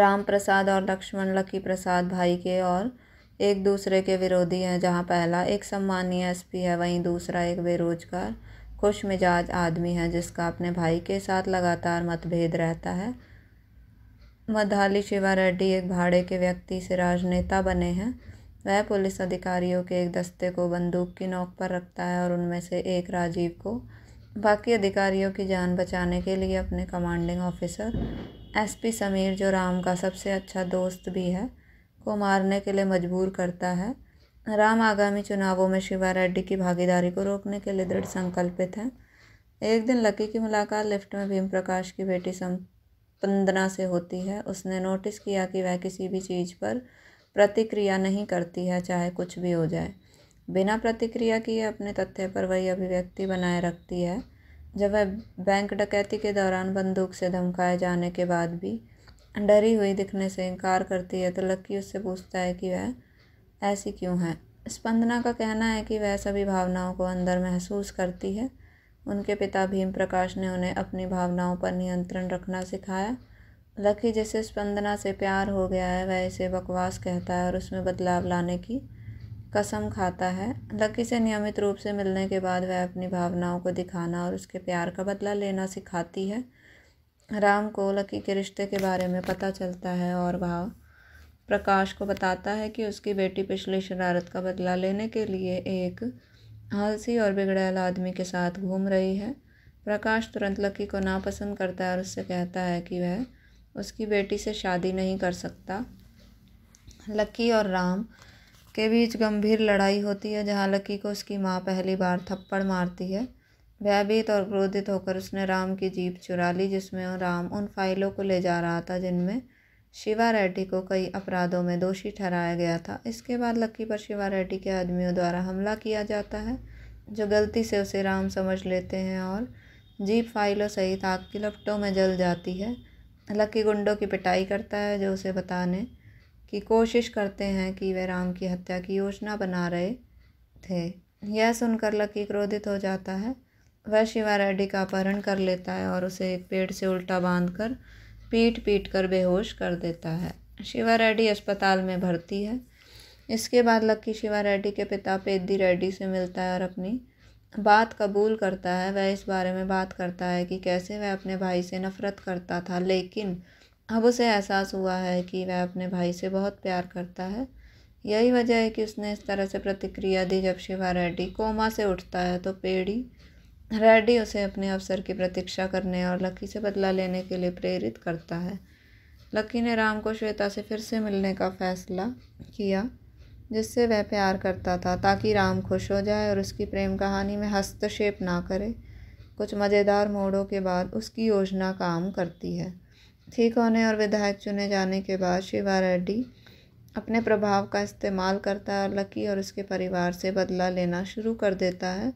राम प्रसाद और लक्ष्मण लकी प्रसाद भाई के और एक दूसरे के विरोधी हैं जहाँ पहला एक सम्मानीय एसपी है वहीं दूसरा एक बेरोजगार खुश मिजाज आदमी है जिसका अपने भाई के साथ लगातार मतभेद रहता है मधाली शिवा रेड्डी एक भाड़े के व्यक्ति से राजनेता बने हैं वह पुलिस अधिकारियों के एक दस्ते को बंदूक की नोक पर रखता है और उनमें से एक राजीव को बाकी अधिकारियों की जान बचाने के लिए अपने कमांडिंग ऑफिसर एसपी समीर जो राम का सबसे अच्छा दोस्त भी है को मारने के लिए मजबूर करता है राम आगामी चुनावों में शिवा रेड्डी की भागीदारी को रोकने के लिए दृढ़ संकल्पित हैं एक दिन लकी की मुलाकात लिफ्ट में भीम प्रकाश की बेटी संपंदना से होती है उसने नोटिस किया कि वह किसी भी चीज़ पर प्रतिक्रिया नहीं करती है चाहे कुछ भी हो जाए बिना प्रतिक्रिया किए अपने तथ्य पर वही अभिव्यक्ति बनाए रखती है जब वह बैंक डकैती के दौरान बंदूक से धमकाए जाने के बाद भी डरी हुई दिखने से इनकार करती है तो लक्की उससे पूछता है कि वह ऐसी क्यों है स्पंदना का कहना है कि वह सभी भावनाओं को अंदर महसूस करती है उनके पिता भीम प्रकाश ने उन्हें अपनी भावनाओं पर नियंत्रण रखना सिखाया लकी जिसे स्पंदना से प्यार हो गया है वह इसे बकवास कहता है और उसमें बदलाव लाने की कसम खाता है लकी से नियमित रूप से मिलने के बाद वह अपनी भावनाओं को दिखाना और उसके प्यार का बदला लेना सिखाती है राम को लकी के रिश्ते के बारे में पता चलता है और वह प्रकाश को बताता है कि उसकी बेटी पिछली शरारत का बदला लेने के लिए एक हलसी और बिगड़ैल आदमी के साथ घूम रही है प्रकाश तुरंत लकी को नापसंद करता है और उससे कहता है कि वह उसकी बेटी से शादी नहीं कर सकता लकी और राम के बीच गंभीर लड़ाई होती है जहाँ लकी को उसकी माँ पहली बार थप्पड़ मारती है भयभीत और क्रोधित होकर उसने राम की जीप चुरा ली जिसमें राम उन फाइलों को ले जा रहा था जिनमें शिवा रेड्डी को कई अपराधों में दोषी ठहराया गया था इसके बाद लकी पर शिवा रेड्डी के आदमियों द्वारा हमला किया जाता है जो गलती से उसे राम समझ लेते हैं और जीप फाइलों सहित आग की लपटों में जल जाती है लकी गुंडों की पिटाई करता है जो उसे बताने की कोशिश करते हैं कि वे राम की हत्या की योजना बना रहे थे यह सुनकर लकी क्रोधित हो जाता है वह शिवा रेड्डी का अपहरण कर लेता है और उसे एक पेड़ से उल्टा बांध कर पीट पीट कर बेहोश कर देता है शिवा रेड्डी अस्पताल में भर्ती है इसके बाद लक्की शिवा रेड्डी के पिता पेद्दी रेड्डी से मिलता है और अपनी बात कबूल करता है वह इस बारे में बात करता है कि कैसे वह अपने भाई से नफ़रत करता था लेकिन अब उसे एहसास हुआ है कि वह अपने भाई से बहुत प्यार करता है यही वजह है कि उसने इस तरह से प्रतिक्रिया दी जब शिवा रेड्डी कोमा से उठता है तो पेड़ी रेड्डी उसे अपने अवसर की प्रतीक्षा करने और लकी से बदला लेने के लिए प्रेरित करता है लकी ने राम को श्वेता से फिर से मिलने का फैसला किया जिससे वह प्यार करता था ताकि राम खुश हो जाए और उसकी प्रेम कहानी में हस्तक्षेप ना करे कुछ मज़ेदार मोड़ों के बाद उसकी योजना काम करती है ठीक होने और विधायक चुने जाने के बाद शिवा रेड्डी अपने प्रभाव का इस्तेमाल करता है और लकी और उसके परिवार से बदला लेना शुरू कर देता है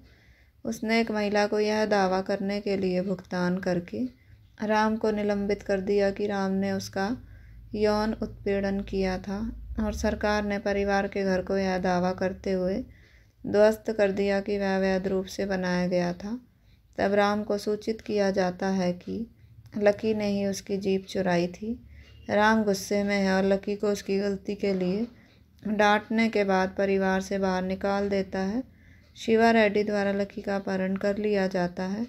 उसने एक महिला को यह दावा करने के लिए भुगतान करके राम को निलंबित कर दिया कि राम ने उसका यौन उत्पीड़न किया था और सरकार ने परिवार के घर को यह दावा करते हुए ध्वस्त कर दिया कि वह वैध रूप से बनाया गया था तब राम को सूचित किया जाता है कि लकी ने ही उसकी जीप चुराई थी राम गुस्से में है और लकी को उसकी गलती के लिए डांटने के बाद परिवार से बाहर निकाल देता है शिवा रेड्डी द्वारा लकी का अपहरण कर लिया जाता है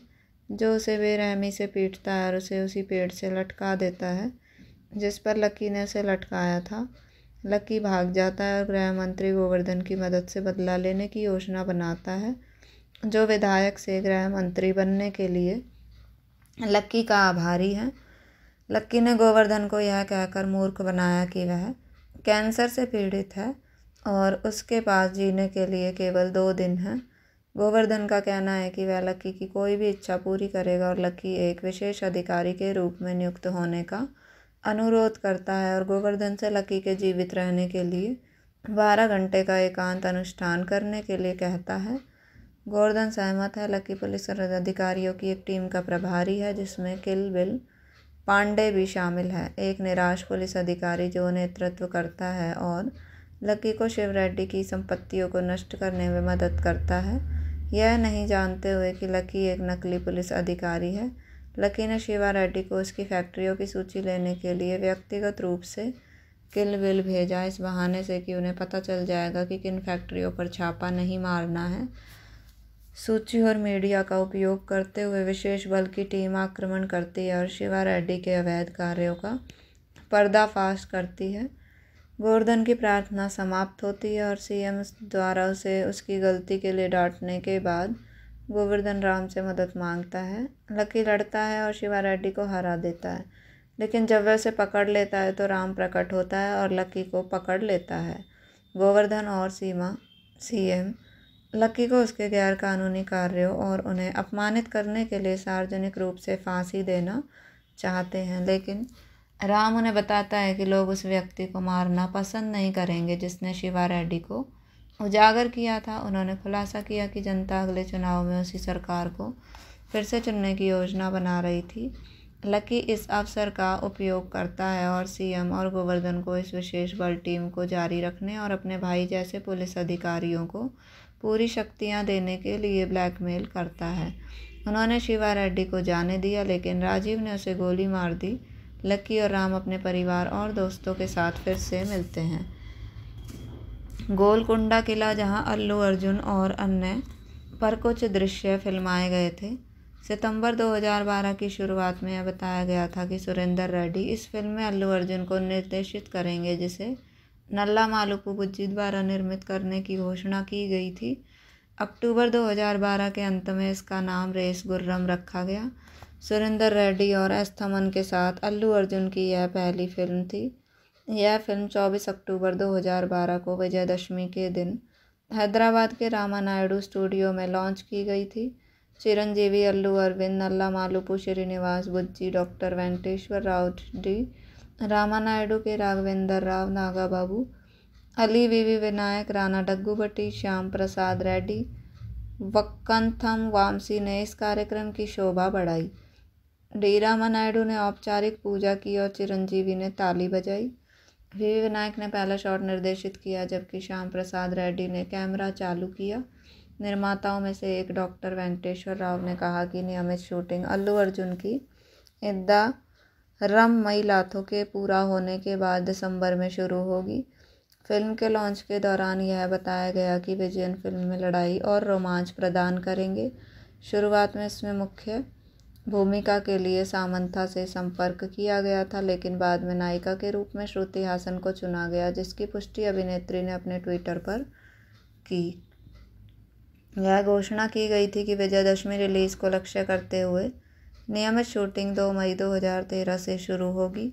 जो उसे बेरहमी से पीटता है और उसे उसी पेड़ से लटका देता है जिस पर लकी ने उसे लटकाया था लकी भाग जाता है और गृह मंत्री गोवर्धन की मदद से बदला लेने की योजना बनाता है जो विधायक से गृह मंत्री बनने के लिए लक्की का आभारी है लक्की ने गोवर्धन को यह कहकर मूर्ख बनाया कि वह कैंसर से पीड़ित है और उसके पास जीने के लिए केवल दो दिन हैं गोवर्धन का कहना है कि वह लक्की की कोई भी इच्छा पूरी करेगा और लक्की एक विशेष अधिकारी के रूप में नियुक्त होने का अनुरोध करता है और गोवर्धन से लक्की के जीवित रहने के लिए बारह घंटे का एकांत अनुष्ठान करने के लिए कहता है गोर्धन सहमत है लकी पुलिस अधिकारियों की एक टीम का प्रभारी है जिसमें किल बिल पांडे भी शामिल है एक निराश पुलिस अधिकारी जो नेतृत्व करता है और लकी को शिव रेड्डी की संपत्तियों को नष्ट करने में मदद करता है यह नहीं जानते हुए कि लकी एक नकली पुलिस अधिकारी है लकी ने शिवा रेड्डी को उसकी फैक्ट्रियों की सूची लेने के लिए व्यक्तिगत रूप से किल बिल भेजा इस बहाने से कि उन्हें पता चल जाएगा कि किन फैक्ट्रियों पर छापा नहीं मारना है सूची और मीडिया का उपयोग करते हुए विशेष बल की टीम आक्रमण करती है और शिवा रेड्डी के अवैध कार्यों का पर्दाफाश करती है गोवर्धन की प्रार्थना समाप्त होती है और सीएम द्वारा उसे उसकी गलती के लिए डांटने के बाद गोवर्धन राम से मदद मांगता है लकी लड़ता है और शिवा रेड्डी को हरा देता है लेकिन जब वह उसे पकड़ लेता है तो राम प्रकट होता है और लकी को पकड़ लेता है गोवर्धन और सीमा सीएम लकी को उसके गैर कानूनी कार्यों और उन्हें अपमानित करने के लिए सार्वजनिक रूप से फांसी देना चाहते हैं लेकिन राम उन्हें बताता है कि लोग उस व्यक्ति को मारना पसंद नहीं करेंगे जिसने शिवा रेड्डी को उजागर किया था उन्होंने खुलासा किया कि जनता अगले चुनाव में उसी सरकार को फिर से चुनने की योजना बना रही थी लकी इस अवसर का उपयोग करता है और सीएम और गोवर्धन को इस विशेष बल टीम को जारी रखने और अपने भाई जैसे पुलिस अधिकारियों को पूरी शक्तियां देने के लिए ब्लैकमेल करता है उन्होंने शिवा रेड्डी को जाने दिया लेकिन राजीव ने उसे गोली मार दी लक्की और राम अपने परिवार और दोस्तों के साथ फिर से मिलते हैं गोलकुंडा किला जहां अल्लू अर्जुन और अन्य पर कुछ दृश्य फिल्माए गए थे सितंबर 2012 की शुरुआत में यह बताया गया था कि सुरेंद्र रेड्डी इस फिल्म में अल्लू अर्जुन को निर्देशित करेंगे जिसे नल्ला मालू को द्वारा निर्मित करने की घोषणा की गई थी अक्टूबर 2012 के अंत में इसका नाम रेस गुर्रम रखा गया सुरेंद्र रेड्डी और एस थमन के साथ अल्लू अर्जुन की यह पहली फिल्म थी यह फिल्म 24 अक्टूबर 2012 को विजयदशमी के दिन हैदराबाद के रामा नायडू स्टूडियो में लॉन्च की गई थी Chiranjeevi Allu Aravind Nallamalupu Srinivas Bujji doctor Venkateswara Raut D Ramanaidu K Raghavendra Rao Naga बाबू अली वीवी विनायक राणा डग्गू भट्टी श्याम प्रसाद रेड्डी वक्कंथम वामसी ने इस कार्यक्रम की शोभा बढ़ाई डी रामा नायडू ने औपचारिक पूजा की और चिरंजीवी ने ताली बजाई वीवी विनायक ने पहला शॉट निर्देशित किया जबकि श्याम प्रसाद रेड्डी ने कैमरा चालू किया निर्माताओं में से एक डॉक्टर वेंकटेश्वर राव ने कहा कि नियमित शूटिंग अल्लू अर्जुन की इद्दा रम मई लाथों के पूरा होने के बाद दिसंबर में शुरू होगी फिल्म के लॉन्च के दौरान यह बताया गया कि विजयन फिल्म में लड़ाई और रोमांच प्रदान करेंगे शुरुआत में इसमें मुख्य भूमिका के लिए सामंथा से संपर्क किया गया था लेकिन बाद में नायिका के रूप में श्रुति हासन को चुना गया जिसकी पुष्टि अभिनेत्री ने अपने ट्विटर पर की यह घोषणा की गई थी कि विजयदशमी रिलीज़ को लक्ष्य करते हुए नियमित शूटिंग दो मई 2013 से शुरू होगी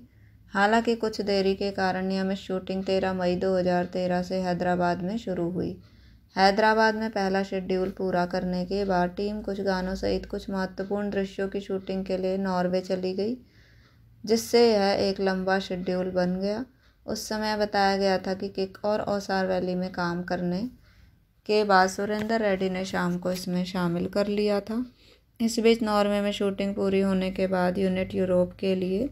हालांकि कुछ देरी के कारण नियमित शूटिंग 13 मई 2013 से हैदराबाद में शुरू हुई हैदराबाद में पहला शेड्यूल पूरा करने के बाद टीम कुछ गानों सहित कुछ महत्वपूर्ण दृश्यों की शूटिंग के लिए नॉर्वे चली गई जिससे यह एक लंबा शेड्यूल बन गया उस समय बताया गया था कि किक और ओसार वैली में काम करने के बाद सुरेंद्र रेड्डी ने शाम को इसमें शामिल कर लिया था इस बीच नॉर्वे में शूटिंग पूरी होने के बाद यूनिट यूरोप के लिए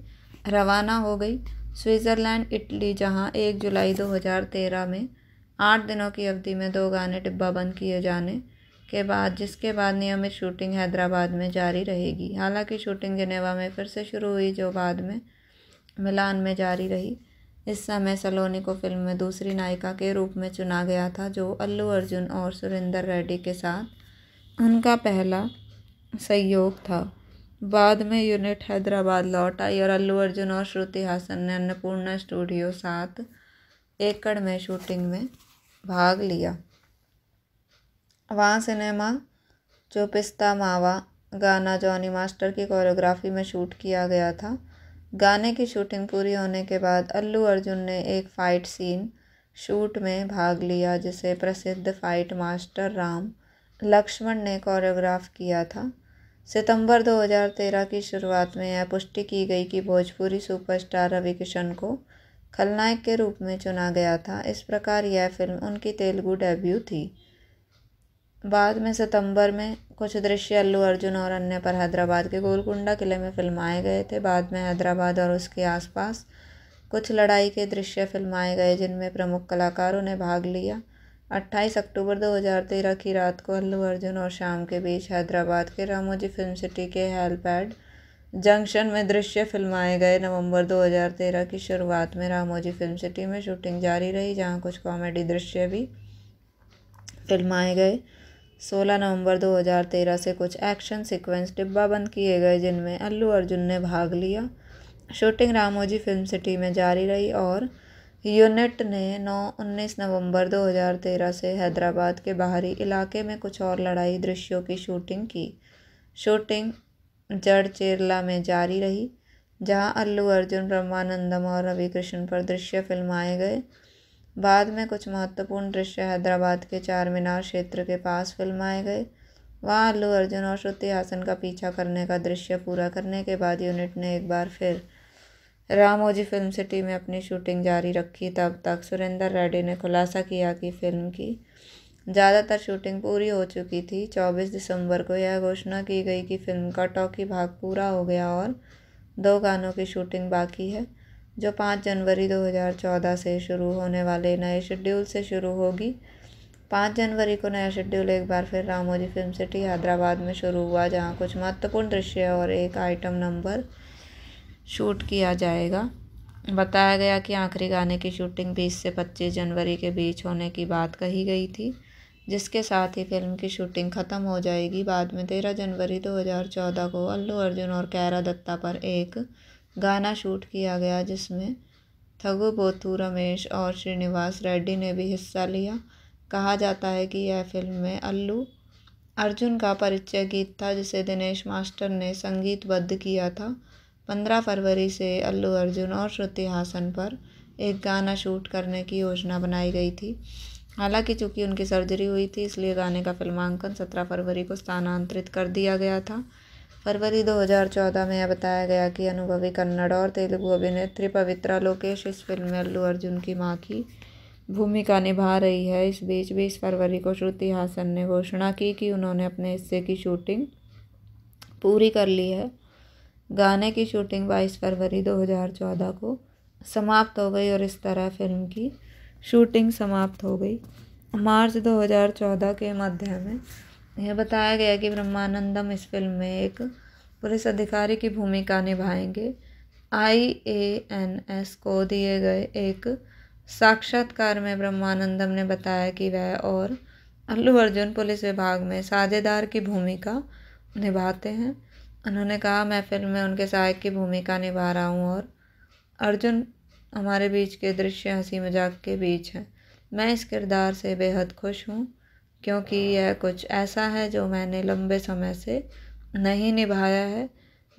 रवाना हो गई स्विट्ज़रलैंड इटली जहां 1 जुलाई 2013 में आठ दिनों की अवधि में दो गाने डिब्बा बंद किए जाने के बाद जिसके बाद नियमित शूटिंग हैदराबाद में जारी रहेगी हालांकि शूटिंग जिनेवा में फिर से शुरू हुई जो बाद में मिलान में जारी रही इस समय सलोनी को फिल्म में दूसरी नायिका के रूप में चुना गया था जो अल्लू अर्जुन और सुरेंद्र रेड्डी के साथ उनका पहला सहयोग था बाद में यूनिट हैदराबाद लौट आई और अल्लू अर्जुन और श्रुति हासन ने अन्नपूर्णा स्टूडियो सात एकड़ में शूटिंग में भाग लिया वहाँ सिनेमा जो पिस्ता मावा गाना जॉनी मास्टर की कोरियोग्राफी में शूट किया गया था गाने की शूटिंग पूरी होने के बाद अल्लू अर्जुन ने एक फ़ाइट सीन शूट में भाग लिया जिसे प्रसिद्ध फाइट मास्टर राम लक्ष्मण ने कोरियोग्राफ किया था सितंबर 2013 की शुरुआत में यह पुष्टि की गई कि भोजपुरी सुपरस्टार रवि किशन को खलनायक के रूप में चुना गया था इस प्रकार यह फिल्म उनकी तेलुगु डेब्यू थी बाद में सितंबर में कुछ दृश्य अल्लू अर्जुन और अन्य पर हैदराबाद के गोलकुंडा किले में फिल्माए गए थे बाद में हैदराबाद और उसके आसपास कुछ लड़ाई के दृश्य फिल्माए गए जिनमें प्रमुख कलाकारों ने भाग लिया अट्ठाईस अक्टूबर 2013 की रात को अल्लू अर्जुन और शाम के बीच हैदराबाद के रामोजी फिल्म सिटी के हेलपैड जंक्शन में दृश्य फिल्माए गए नवंबर 2013 की शुरुआत में रामोजी फिल्म सिटी में शूटिंग जारी रही जहां कुछ कॉमेडी दृश्य भी फिल्माए गए 16 नवंबर 2013 से कुछ एक्शन सीक्वेंस बंद किए गए जिनमें अल्लू अर्जुन ने भाग लिया शूटिंग रामोजी फिल्म सिटी में जारी रही और यूनिट ने नौ उन्नीस नवंबर 2013 से हैदराबाद के बाहरी इलाके में कुछ और लड़ाई दृश्यों की शूटिंग की शूटिंग चेरला में जारी रही जहां अल्लू अर्जुन ब्रह्मानंदम और रवि कृष्ण पर दृश्य फिल्माए गए बाद में कुछ महत्वपूर्ण दृश्य हैदराबाद के चार मीनार क्षेत्र के पास फिल्माए गए वहाँ अल्लू अर्जुन और श्रुति हासन का पीछा करने का दृश्य पूरा करने के बाद यूनिट ने एक बार फिर रामोजी फिल्म सिटी में अपनी शूटिंग जारी रखी तब तक सुरेंद्र रेड्डी ने खुलासा किया कि फिल्म की ज़्यादातर शूटिंग पूरी हो चुकी थी 24 दिसंबर को यह घोषणा की गई कि फिल्म का टॉकी भाग पूरा हो गया और दो गानों की शूटिंग बाकी है जो 5 जनवरी 2014 से शुरू होने वाले नए शेड्यूल से शुरू होगी 5 जनवरी को नया शेड्यूल एक बार फिर रामोजी फिल्म सिटी हैदराबाद में शुरू हुआ जहाँ कुछ महत्वपूर्ण दृश्य और एक आइटम नंबर शूट किया जाएगा बताया गया कि आखिरी गाने की शूटिंग 20 से 25 जनवरी के बीच होने की बात कही गई थी जिसके साथ ही फिल्म की शूटिंग ख़त्म हो जाएगी बाद में तेरह जनवरी 2014 को अल्लू अर्जुन और कैरा दत्ता पर एक गाना शूट किया गया जिसमें थगु बोथू रमेश और श्रीनिवास रेड्डी ने भी हिस्सा लिया कहा जाता है कि यह फिल्म में अल्लू अर्जुन का परिचय गीत था जिसे दिनेश मास्टर ने संगीतबद्ध किया था पंद्रह फरवरी से अल्लू अर्जुन और श्रुति हासन पर एक गाना शूट करने की योजना बनाई गई थी हालांकि चूंकि उनकी सर्जरी हुई थी इसलिए गाने का फिल्मांकन सत्रह फरवरी को स्थानांतरित कर दिया गया था फरवरी 2014 में यह बताया गया कि अनुभवी कन्नड़ और तेलुगु अभिनेत्री पवित्रा लोकेश इस फिल्म में अल्लू अर्जुन की माँ की भूमिका निभा रही है इस बीच बीस फरवरी को श्रुति हासन ने घोषणा की कि उन्होंने अपने हिस्से की शूटिंग पूरी कर ली है गाने की शूटिंग बाईस फरवरी 2014 को समाप्त हो गई और इस तरह फिल्म की शूटिंग समाप्त हो गई मार्च 2014 के मध्य में यह बताया गया कि ब्रह्मानंदम इस फिल्म में एक पुलिस अधिकारी की भूमिका निभाएंगे आई ए एन एस को दिए गए एक साक्षात्कार में ब्रह्मानंदम ने बताया कि वह और अल्लू अर्जुन पुलिस विभाग में साझेदार की भूमिका निभाते हैं उन्होंने कहा मैं फिल्म में उनके सहायक की भूमिका निभा रहा हूँ और अर्जुन हमारे बीच के दृश्य हंसी मजाक के बीच हैं मैं इस किरदार से बेहद खुश हूँ क्योंकि यह कुछ ऐसा है जो मैंने लंबे समय से नहीं निभाया है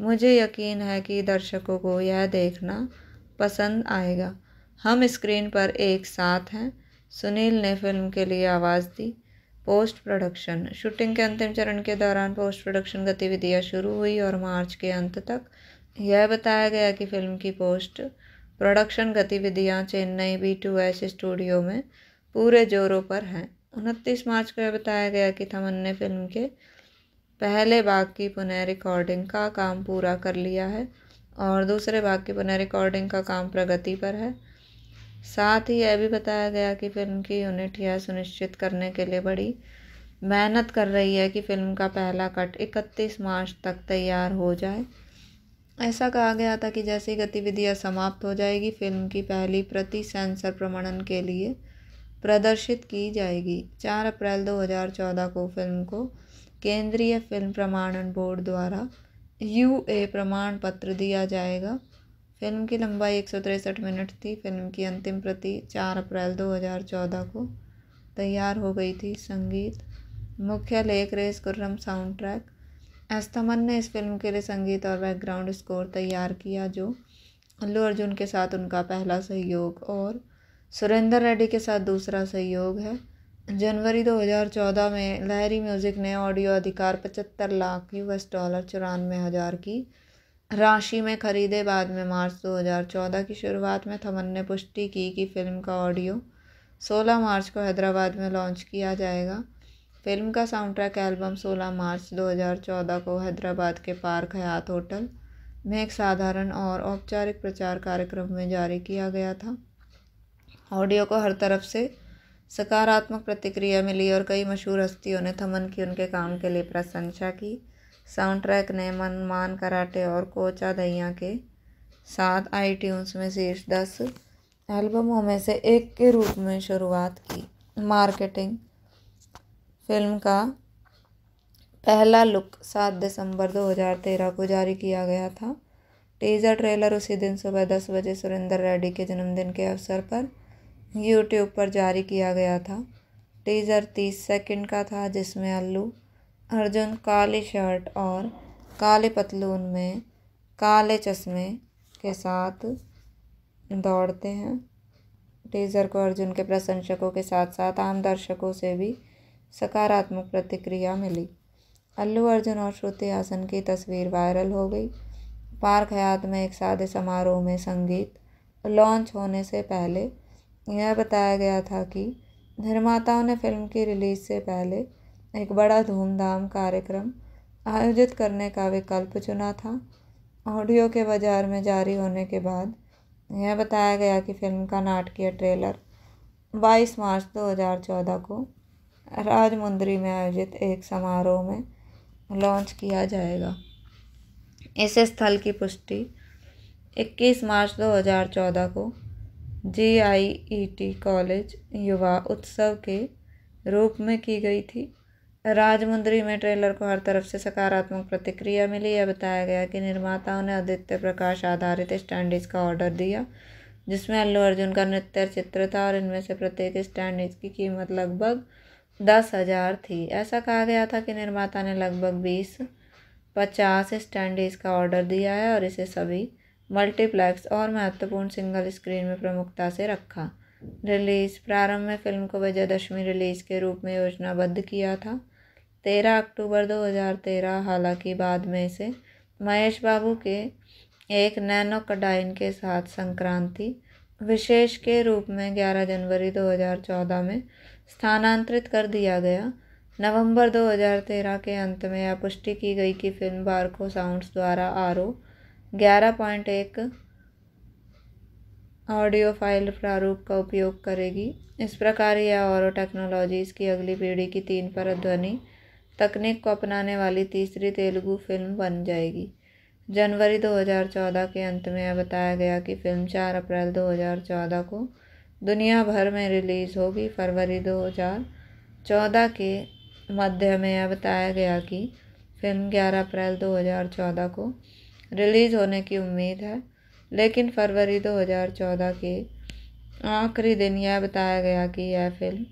मुझे यकीन है कि दर्शकों को यह देखना पसंद आएगा हम स्क्रीन पर एक साथ हैं सुनील ने फिल्म के लिए आवाज़ दी पोस्ट प्रोडक्शन शूटिंग के अंतिम चरण के दौरान पोस्ट प्रोडक्शन गतिविधियां शुरू हुई और मार्च के अंत तक यह बताया गया कि फिल्म की पोस्ट प्रोडक्शन गतिविधियां Chennai B two S studio में पूरे जोरों पर हैं उनतीस मार्च को यह बताया गया कि थमन ने फिल्म के पहले भाग की पुनः रिकॉर्डिंग का काम पूरा कर लिया है और दूसरे भाग की पुनः रिकॉर्डिंग का काम प्रगति पर है साथ ही यह भी बताया गया कि फ़िल्म की यूनिट यह सुनिश्चित करने के लिए बड़ी मेहनत कर रही है कि फ़िल्म का पहला कट 31 मार्च तक तैयार हो जाए ऐसा कहा गया था कि जैसे गतिविधियां गतिविधियाँ समाप्त हो जाएगी फिल्म की पहली प्रति सेंसर प्रमाणन के लिए प्रदर्शित की जाएगी 4 अप्रैल 2014 को फिल्म को केंद्रीय फिल्म प्रमाणन बोर्ड द्वारा यू ए प्रमाण पत्र दिया जाएगा फिल्म की लंबाई एक सौ तिरसठ मिनट थी फिल्म की अंतिम प्रति चार अप्रैल दो हज़ार चौदह को तैयार हो गई थी संगीत मुख्य लेख रेस कुर्रम साउंड ट्रैक एस्तमन ने इस फिल्म के लिए संगीत और बैकग्राउंड स्कोर तैयार किया जो अल्लू अर्जुन के साथ उनका पहला सहयोग और सुरेंद्र रेड्डी के साथ दूसरा सहयोग है जनवरी 2014 में लहरी म्यूज़िक ने ऑडियो अधिकार 75 लाख यूएस डॉलर चौरानवे हज़ार की राशि में खरीदे बाद में मार्च 2014 की शुरुआत में थमन ने पुष्टि की कि फिल्म का ऑडियो 16 मार्च को हैदराबाद में लॉन्च किया जाएगा फिल्म का साउंडट्रैक एल्बम 16 मार्च 2014 को हैदराबाद के पार्क हयात होटल में एक साधारण और औपचारिक प्रचार कार्यक्रम में जारी किया गया था ऑडियो को हर तरफ से सकारात्मक प्रतिक्रिया मिली और कई मशहूर हस्तियों ने थमन की उनके काम के लिए प्रशंसा की साउंड ट्रैक ने मनमान कराटे और कोचा दहिया के साथ ट्यून्स में शीर्ष दस एल्बमों में से एक के रूप में शुरुआत की मार्केटिंग फिल्म का पहला लुक सात दिसंबर 2013 को जारी किया गया था टीजर ट्रेलर उसी दिन सुबह दस बजे सुरेंद्र रेड्डी के जन्मदिन के अवसर पर यूट्यूब पर जारी किया गया था टीजर तीस सेकंड का था जिसमें अल्लू अर्जुन काली शर्ट और काले पतलून में काले चश्मे के साथ दौड़ते हैं टीजर को अर्जुन के प्रशंसकों के साथ साथ आम दर्शकों से भी सकारात्मक प्रतिक्रिया मिली अल्लू अर्जुन और श्रुति हासन की तस्वीर वायरल हो गई पार्क हयात में एक सादे समारोह में संगीत लॉन्च होने से पहले यह बताया गया था कि निर्माताओं ने फिल्म की रिलीज से पहले एक बड़ा धूमधाम कार्यक्रम आयोजित करने का विकल्प चुना था ऑडियो के बाज़ार में जारी होने के बाद यह बताया गया कि फिल्म का नाटकीय ट्रेलर 22 मार्च 2014 को राजमुंदरी में आयोजित एक समारोह में लॉन्च किया जाएगा इस स्थल की पुष्टि 21 मार्च 2014 को जी आई ई टी कॉलेज युवा उत्सव के रूप में की गई थी राजमुंद्री में ट्रेलर को हर तरफ से सकारात्मक प्रतिक्रिया मिली यह बताया गया कि निर्माताओं ने आदित्य प्रकाश आधारित स्टैंडीज का ऑर्डर दिया जिसमें अल्लू अर्जुन का नृत्य चित्र था और इनमें से प्रत्येक स्टैंडिज की कीमत लगभग दस हज़ार थी ऐसा कहा गया था कि निर्माता ने लगभग बीस पचास स्टैंडीज का ऑर्डर दिया है और इसे सभी मल्टीप्लेक्स और महत्वपूर्ण सिंगल स्क्रीन में प्रमुखता से रखा रिलीज़ प्रारंभ में फिल्म को विजयदशमी रिलीज़ के रूप में योजनाबद्ध किया था तेरह अक्टूबर 2013 हालांकि बाद में इसे महेश बाबू के एक नैनो कडाइन के साथ संक्रांति विशेष के रूप में 11 जनवरी 2014 में स्थानांतरित कर दिया गया नवंबर 2013 के अंत में यह पुष्टि की गई कि फिल्म बारको साउंड्स द्वारा आर ओ ग्यारह पॉइंट एक ऑडियो फाइल प्रारूप का उपयोग करेगी इस प्रकार यह और टेक्नोलॉजीज़ की अगली पीढ़ी की तीन परत ध्वनि तकनीक को अपनाने वाली तीसरी तेलुगु फिल्म बन जाएगी जनवरी 2014 के अंत में यह बताया गया कि फिल्म 4 अप्रैल 2014 को दुनिया भर में रिलीज़ होगी फरवरी 2014 के मध्य में यह बताया गया कि फिल्म 11 अप्रैल 2014 को रिलीज़ होने की उम्मीद है लेकिन फरवरी 2014 के आखिरी दिन यह बताया गया कि यह फिल्म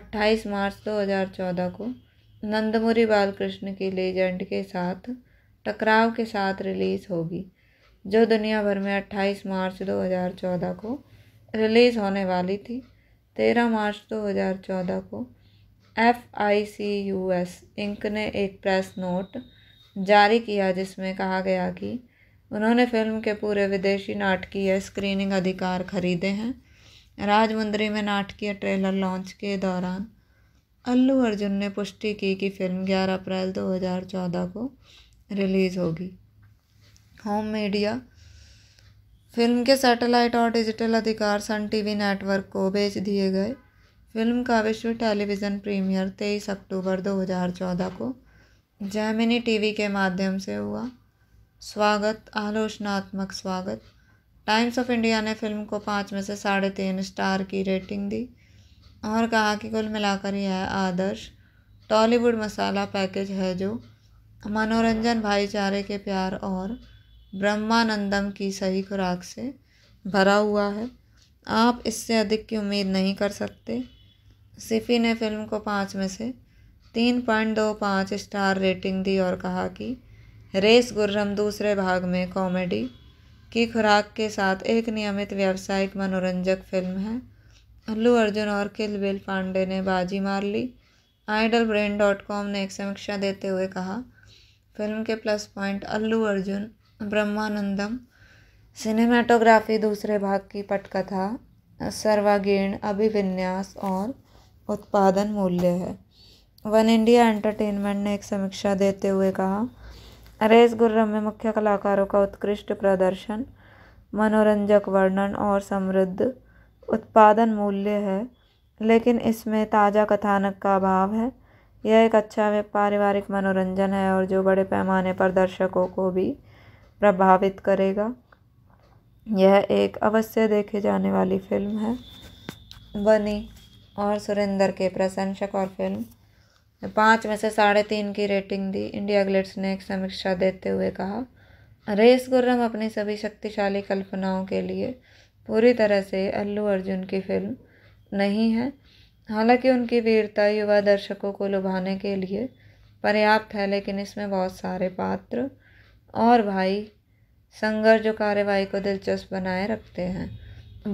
28 मार्च 2014 को नंदमुरी बालकृष्ण की लेजेंड के साथ टकराव के साथ रिलीज़ होगी जो दुनिया भर में 28 मार्च 2014 को रिलीज़ होने वाली थी 13 मार्च 2014 को F I C U S ink ने एक प्रेस नोट जारी किया जिसमें कहा गया कि उन्होंने फिल्म के पूरे विदेशी नाटकीय स्क्रीनिंग अधिकार खरीदे हैं राजमुंदरी में नाटकीय ट्रेलर लॉन्च के दौरान अल्लू अर्जुन ने पुष्टि की कि फिल्म 11 अप्रैल 2014 को रिलीज़ होगी होम मीडिया फिल्म के सैटेलाइट और डिजिटल अधिकार सन टीवी नेटवर्क को बेच दिए गए फिल्म का विश्व टेलीविज़न प्रीमियर 23 अक्टूबर 2014 को जैमिनी टीवी के माध्यम से हुआ स्वागत आलोचनात्मक स्वागत टाइम्स ऑफ इंडिया ने फिल्म को पाँच में से साढ़े तीन स्टार की रेटिंग दी और कहा कि कुल मिलाकर यह आदर्श टॉलीवुड मसाला पैकेज है जो मनोरंजन भाईचारे के प्यार और ब्रह्मानंदम की सही खुराक से भरा हुआ है आप इससे अधिक की उम्मीद नहीं कर सकते सिफी ने फिल्म को पाँच में से तीन पॉइंट दो पाँच स्टार रेटिंग दी और कहा कि रेस गुर्रम दूसरे भाग में कॉमेडी की खुराक के साथ एक नियमित व्यावसायिक मनोरंजक फिल्म है अल्लू अर्जुन और किल बिल पांडे ने बाजी मार ली आइडल ब्रेन डॉट कॉम ने एक समीक्षा देते हुए कहा फिल्म के plus point Allu Arjun Brahmanandam cinematography दूसरे भाग की पटकथा सर्वागीण अभिविन्यास और उत्पादन मूल्य है वन इंडिया एंटरटेनमेंट ने एक समीक्षा देते हुए कहा रेस गुर्रम में मुख्य कलाकारों का उत्कृष्ट प्रदर्शन मनोरंजक वर्णन और समृद्ध उत्पादन मूल्य है लेकिन इसमें ताज़ा कथानक का अभाव है यह एक अच्छा पारिवारिक मनोरंजन है और जो बड़े पैमाने पर दर्शकों को भी प्रभावित करेगा यह एक अवश्य देखे जाने वाली फिल्म है बनी और सुरेंद्र के प्रशंसक और फिल्म पाँच में से साढ़े तीन की रेटिंग दी इंडिया ग्लिट्स ने एक समीक्षा देते हुए कहा रेस गुर्रम अपनी सभी शक्तिशाली कल्पनाओं के लिए पूरी तरह से अल्लू अर्जुन की फिल्म नहीं है हालांकि उनकी वीरता युवा दर्शकों को लुभाने के लिए पर्याप्त है लेकिन इसमें बहुत सारे पात्र और भाई संघर्ष जो कार्यवाही को दिलचस्प बनाए रखते हैं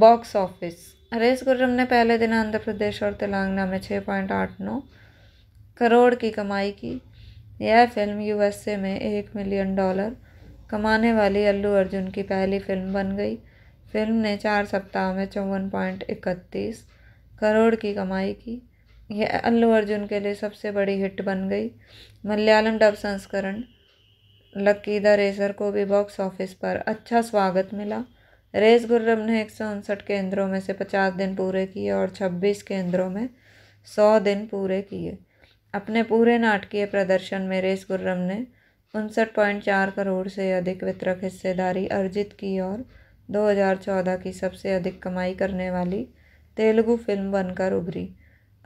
बॉक्स ऑफिस हरेश गुर्रम ने पहले दिन आंध्र प्रदेश और तेलंगाना में छः पॉइंट आठ नौ करोड़ की कमाई की यह फिल्म यूएसए में एक मिलियन डॉलर कमाने वाली अल्लू अर्जुन की पहली फिल्म बन गई फिल्म ने चार सप्ताह में चौवन पॉइंट इकतीस करोड़ की कमाई की यह अल्लू अर्जुन के लिए सबसे बड़ी हिट बन गई मलयालम डब संस्करण लक्की द रेसर को भी बॉक्स ऑफिस पर अच्छा स्वागत मिला रेस गुर्रम ने एक सौ उनसठ केंद्रों में से पचास दिन पूरे किए और छब्बीस केंद्रों में सौ दिन पूरे किए अपने पूरे नाटकीय प्रदर्शन में रेस गुर्रम ने उनसठ पॉइंट चार करोड़ से अधिक वितरक हिस्सेदारी अर्जित की और 2014 की सबसे अधिक कमाई करने वाली तेलुगु फिल्म बनकर उभरी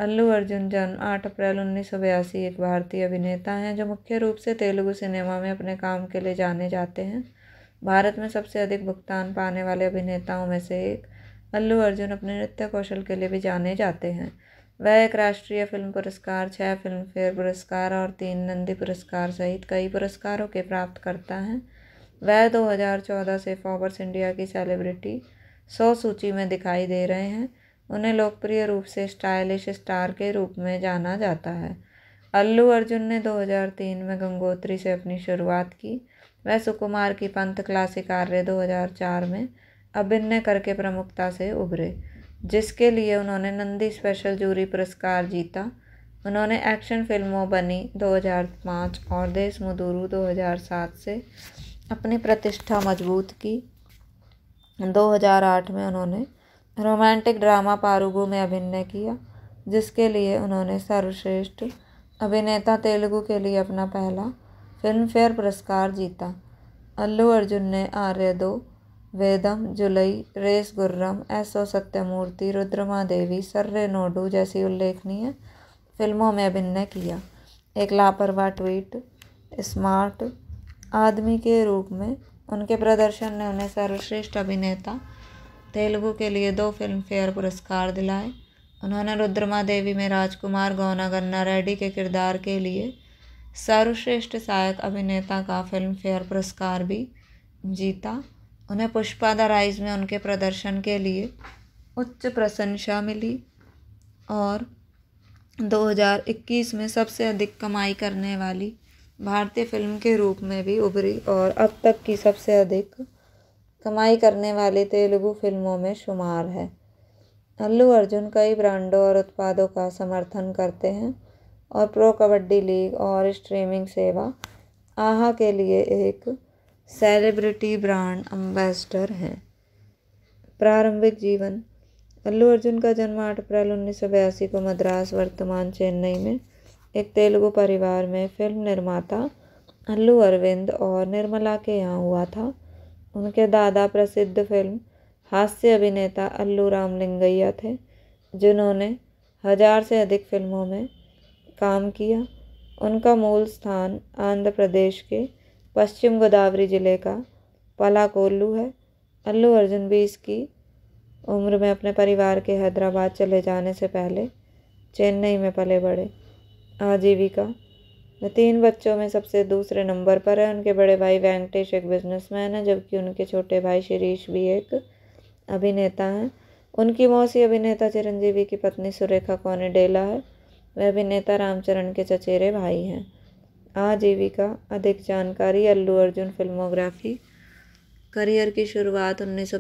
अल्लू अर्जुन जन्म आठ अप्रैल उन्नीस एक भारतीय अभिनेता हैं जो मुख्य रूप से तेलुगु सिनेमा में अपने काम के लिए जाने जाते हैं भारत में सबसे अधिक भुगतान पाने वाले अभिनेताओं में से एक अल्लू अर्जुन अपने नृत्य कौशल के लिए भी जाने जाते हैं वह एक राष्ट्रीय फिल्म पुरस्कार छः फिल्म फेयर पुरस्कार और तीन नंदी पुरस्कार सहित कई पुरस्कारों के प्राप्त करता है वह 2014 से फॉबर्स इंडिया की सेलिब्रिटी सौ सूची में दिखाई दे रहे हैं उन्हें लोकप्रिय रूप से स्टाइलिश स्टार के रूप में जाना जाता है अल्लू अर्जुन ने 2003 में गंगोत्री से अपनी शुरुआत की वह सुकुमार की पंथ क्लासिक आर्य 2004 में अभिनय करके प्रमुखता से उभरे जिसके लिए उन्होंने नंदी स्पेशल जूरी पुरस्कार जीता उन्होंने एक्शन फिल्मों बनी 2005 और देश मुदूरू 2007 से अपनी प्रतिष्ठा मजबूत की 2008 में उन्होंने रोमांटिक ड्रामा पारुगु में अभिनय किया जिसके लिए उन्होंने सर्वश्रेष्ठ अभिनेता तेलुगु के लिए अपना पहला फिल्मफेयर पुरस्कार जीता अल्लू अर्जुन ने आर्य दो Vedam Julai race Gurram S O Satyamurthy Rudrama Devi Sarrainodu जैसी उल्लेखनीय फिल्मों में अभिनय किया एक लापरवाह ट्वीट स्मार्ट आदमी के रूप में उनके प्रदर्शन ने उन्हें सर्वश्रेष्ठ अभिनेता तेलुगु के लिए दो फिल्म फेयर पुरस्कार दिलाए उन्होंने रुद्रमा देवी में राजकुमार गौनागन्ना रेड्डी के किरदार के लिए सर्वश्रेष्ठ सहायक अभिनेता का फिल्म फेयर पुरस्कार भी जीता उन्हें पुष्पा द राइज में उनके प्रदर्शन के लिए उच्च प्रशंसा मिली और 2021 में सबसे अधिक कमाई करने वाली भारतीय फ़िल्म के रूप में भी उभरी और अब तक की सबसे अधिक कमाई करने वाली तेलुगु फ़िल्मों में शुमार है अल्लू अर्जुन कई ब्रांडों और उत्पादों का समर्थन करते हैं और प्रो कबड्डी लीग और स्ट्रीमिंग सेवा आहा के लिए एक सेलिब्रिटी ब्रांड अम्बेसडर हैं प्रारंभिक जीवन अल्लू अर्जुन का जन्म आठ अप्रैल उन्नीस को मद्रास वर्तमान चेन्नई में एक तेलुगु परिवार में फ़िल्म निर्माता अल्लू अरविंद और निर्मला के यहाँ हुआ था उनके दादा प्रसिद्ध फ़िल्म हास्य अभिनेता अल्लू राम लिंगैया थे जिन्होंने हज़ार से अधिक फिल्मों में काम किया उनका मूल स्थान आंध्र प्रदेश के पश्चिम गोदावरी जिले का पलाकोल्लू है अल्लू अर्जुन भी इसकी उम्र में अपने परिवार के हैदराबाद चले जाने से पहले चेन्नई में पले बढ़े आजीविका तीन बच्चों में सबसे दूसरे नंबर पर है उनके बड़े भाई वेंकटेश एक बिजनेसमैन है जबकि उनके छोटे भाई शिरीष भी एक अभिनेता हैं उनकी मौसी अभिनेता चिरंजीवी की पत्नी सुरेखा कौनेडेला है वह अभिनेता रामचरण के चचेरे भाई हैं आजीविका अधिक जानकारी अल्लू अर्जुन फिल्मोग्राफी करियर की शुरुआत उन्नीस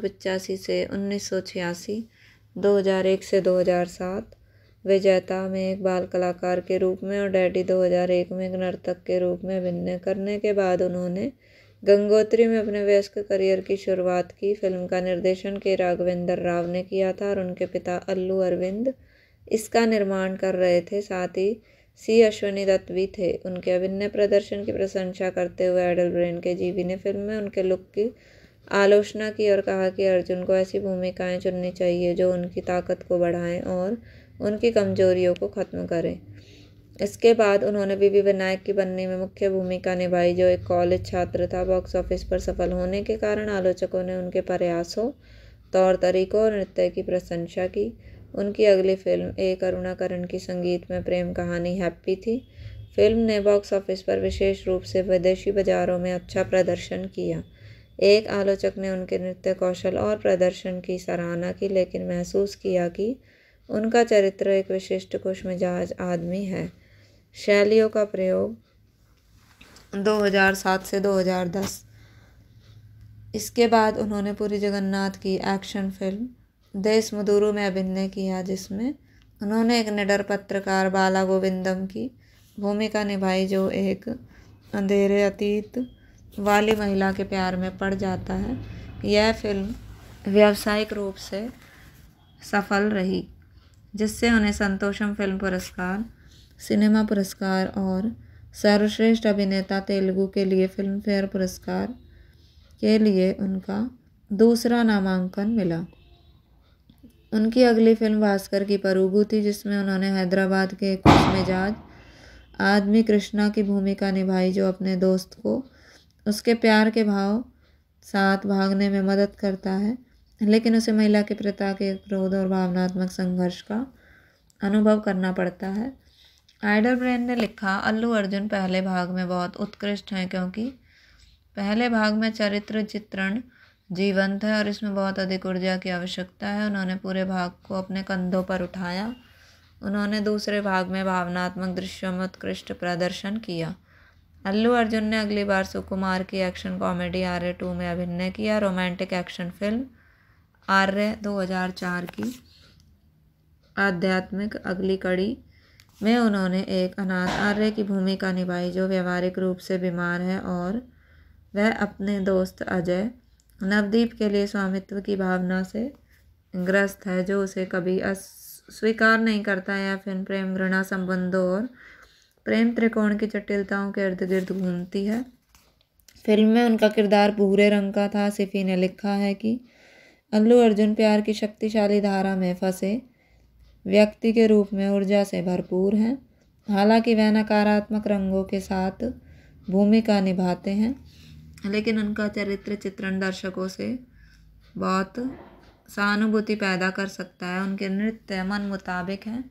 से उन्नीस सौ से 2007 विजेता में एक बाल कलाकार के रूप में और डैडी 2001 में एक नर्तक के रूप में अभिनय करने के बाद उन्होंने गंगोत्री में अपने वयस्क करियर की शुरुआत की फिल्म का निर्देशन के राघवेंद्र राव ने किया था और उनके पिता अल्लू अरविंद इसका निर्माण कर रहे थे साथ ही सी अश्विनी दत्त भी थे उनके अभिनय प्रदर्शन की प्रशंसा करते हुए एडल ब्रेन के जीवी ने फिल्म में उनके लुक की आलोचना की और कहा कि अर्जुन को ऐसी भूमिकाएं चुननी चाहिए जो उनकी ताकत को बढ़ाएं और उनकी कमजोरियों को ख़त्म करें इसके बाद उन्होंने बीबी विनायक की बनने में मुख्य भूमिका निभाई जो एक कॉलेज छात्र था बॉक्स ऑफिस पर सफल होने के कारण आलोचकों ने उनके प्रयासों तौर तरीकों और नृत्य की प्रशंसा की उनकी अगली फिल्म ए करुणाकरण की संगीत में प्रेम कहानी हैप्पी थी फिल्म ने बॉक्स ऑफिस पर विशेष रूप से विदेशी बाजारों में अच्छा प्रदर्शन किया एक आलोचक ने उनके नृत्य कौशल और प्रदर्शन की सराहना की लेकिन महसूस किया कि उनका चरित्र एक विशिष्ट मिजाज आदमी है शैलियों का प्रयोग 2007 से 2010 इसके बाद उन्होंने पूरी जगन्नाथ की एक्शन फिल्म देश मदुरु में अभिनय किया जिसमें उन्होंने एक निडर पत्रकार बाला गोविंदम की भूमिका निभाई जो एक अंधेरे अतीत वाली महिला के प्यार में पड़ जाता है यह फिल्म व्यावसायिक रूप से सफल रही जिससे उन्हें संतोषम फिल्म पुरस्कार सिनेमा पुरस्कार और सर्वश्रेष्ठ अभिनेता तेलुगु के लिए फिल्म फेयर पुरस्कार के लिए उनका दूसरा नामांकन मिला उनकी अगली फिल्म भास्कर की परूगु थी जिसमें उन्होंने हैदराबाद के एक मिजाज आदमी कृष्णा की भूमिका निभाई जो अपने दोस्त को उसके प्यार के भाव साथ भागने में मदद करता है लेकिन उसे महिला के प्रता के क्रोध और भावनात्मक संघर्ष का अनुभव करना पड़ता है आइडर ब्रेन ने लिखा अल्लू अर्जुन पहले भाग में बहुत उत्कृष्ट हैं क्योंकि पहले भाग में चरित्र चित्रण जीवंत है और इसमें बहुत अधिक ऊर्जा की आवश्यकता है उन्होंने पूरे भाग को अपने कंधों पर उठाया उन्होंने दूसरे भाग में भावनात्मक दृश्यों में उत्कृष्ट प्रदर्शन किया अल्लू अर्जुन ने अगली बार सुकुमार की action comedy Arya two में अभिनय किया रोमांटिक एक्शन फिल्म आर्य 2004 की आध्यात्मिक अगली कड़ी में उन्होंने एक अनाथ आर्य की भूमिका निभाई जो व्यवहारिक रूप से बीमार है और वह अपने दोस्त अजय नवदीप के लिए स्वामित्व की भावना से ग्रस्त है जो उसे कभी अस्वीकार नहीं करता या फिर प्रेम घृणा संबंधों और प्रेम त्रिकोण की जटिलताओं के इर्द गिर्द घूमती है फिल्म में उनका किरदार भूरे रंग का था सिफी ने लिखा है कि अल्लू अर्जुन प्यार की शक्तिशाली धारा में फंसे व्यक्ति के रूप में ऊर्जा से भरपूर हैं हालांकि वह नकारात्मक रंगों के साथ भूमिका निभाते हैं लेकिन उनका चरित्र चित्रण दर्शकों से बहुत सहानुभूति पैदा कर सकता है उनके नृत्य मन मुताबिक हैं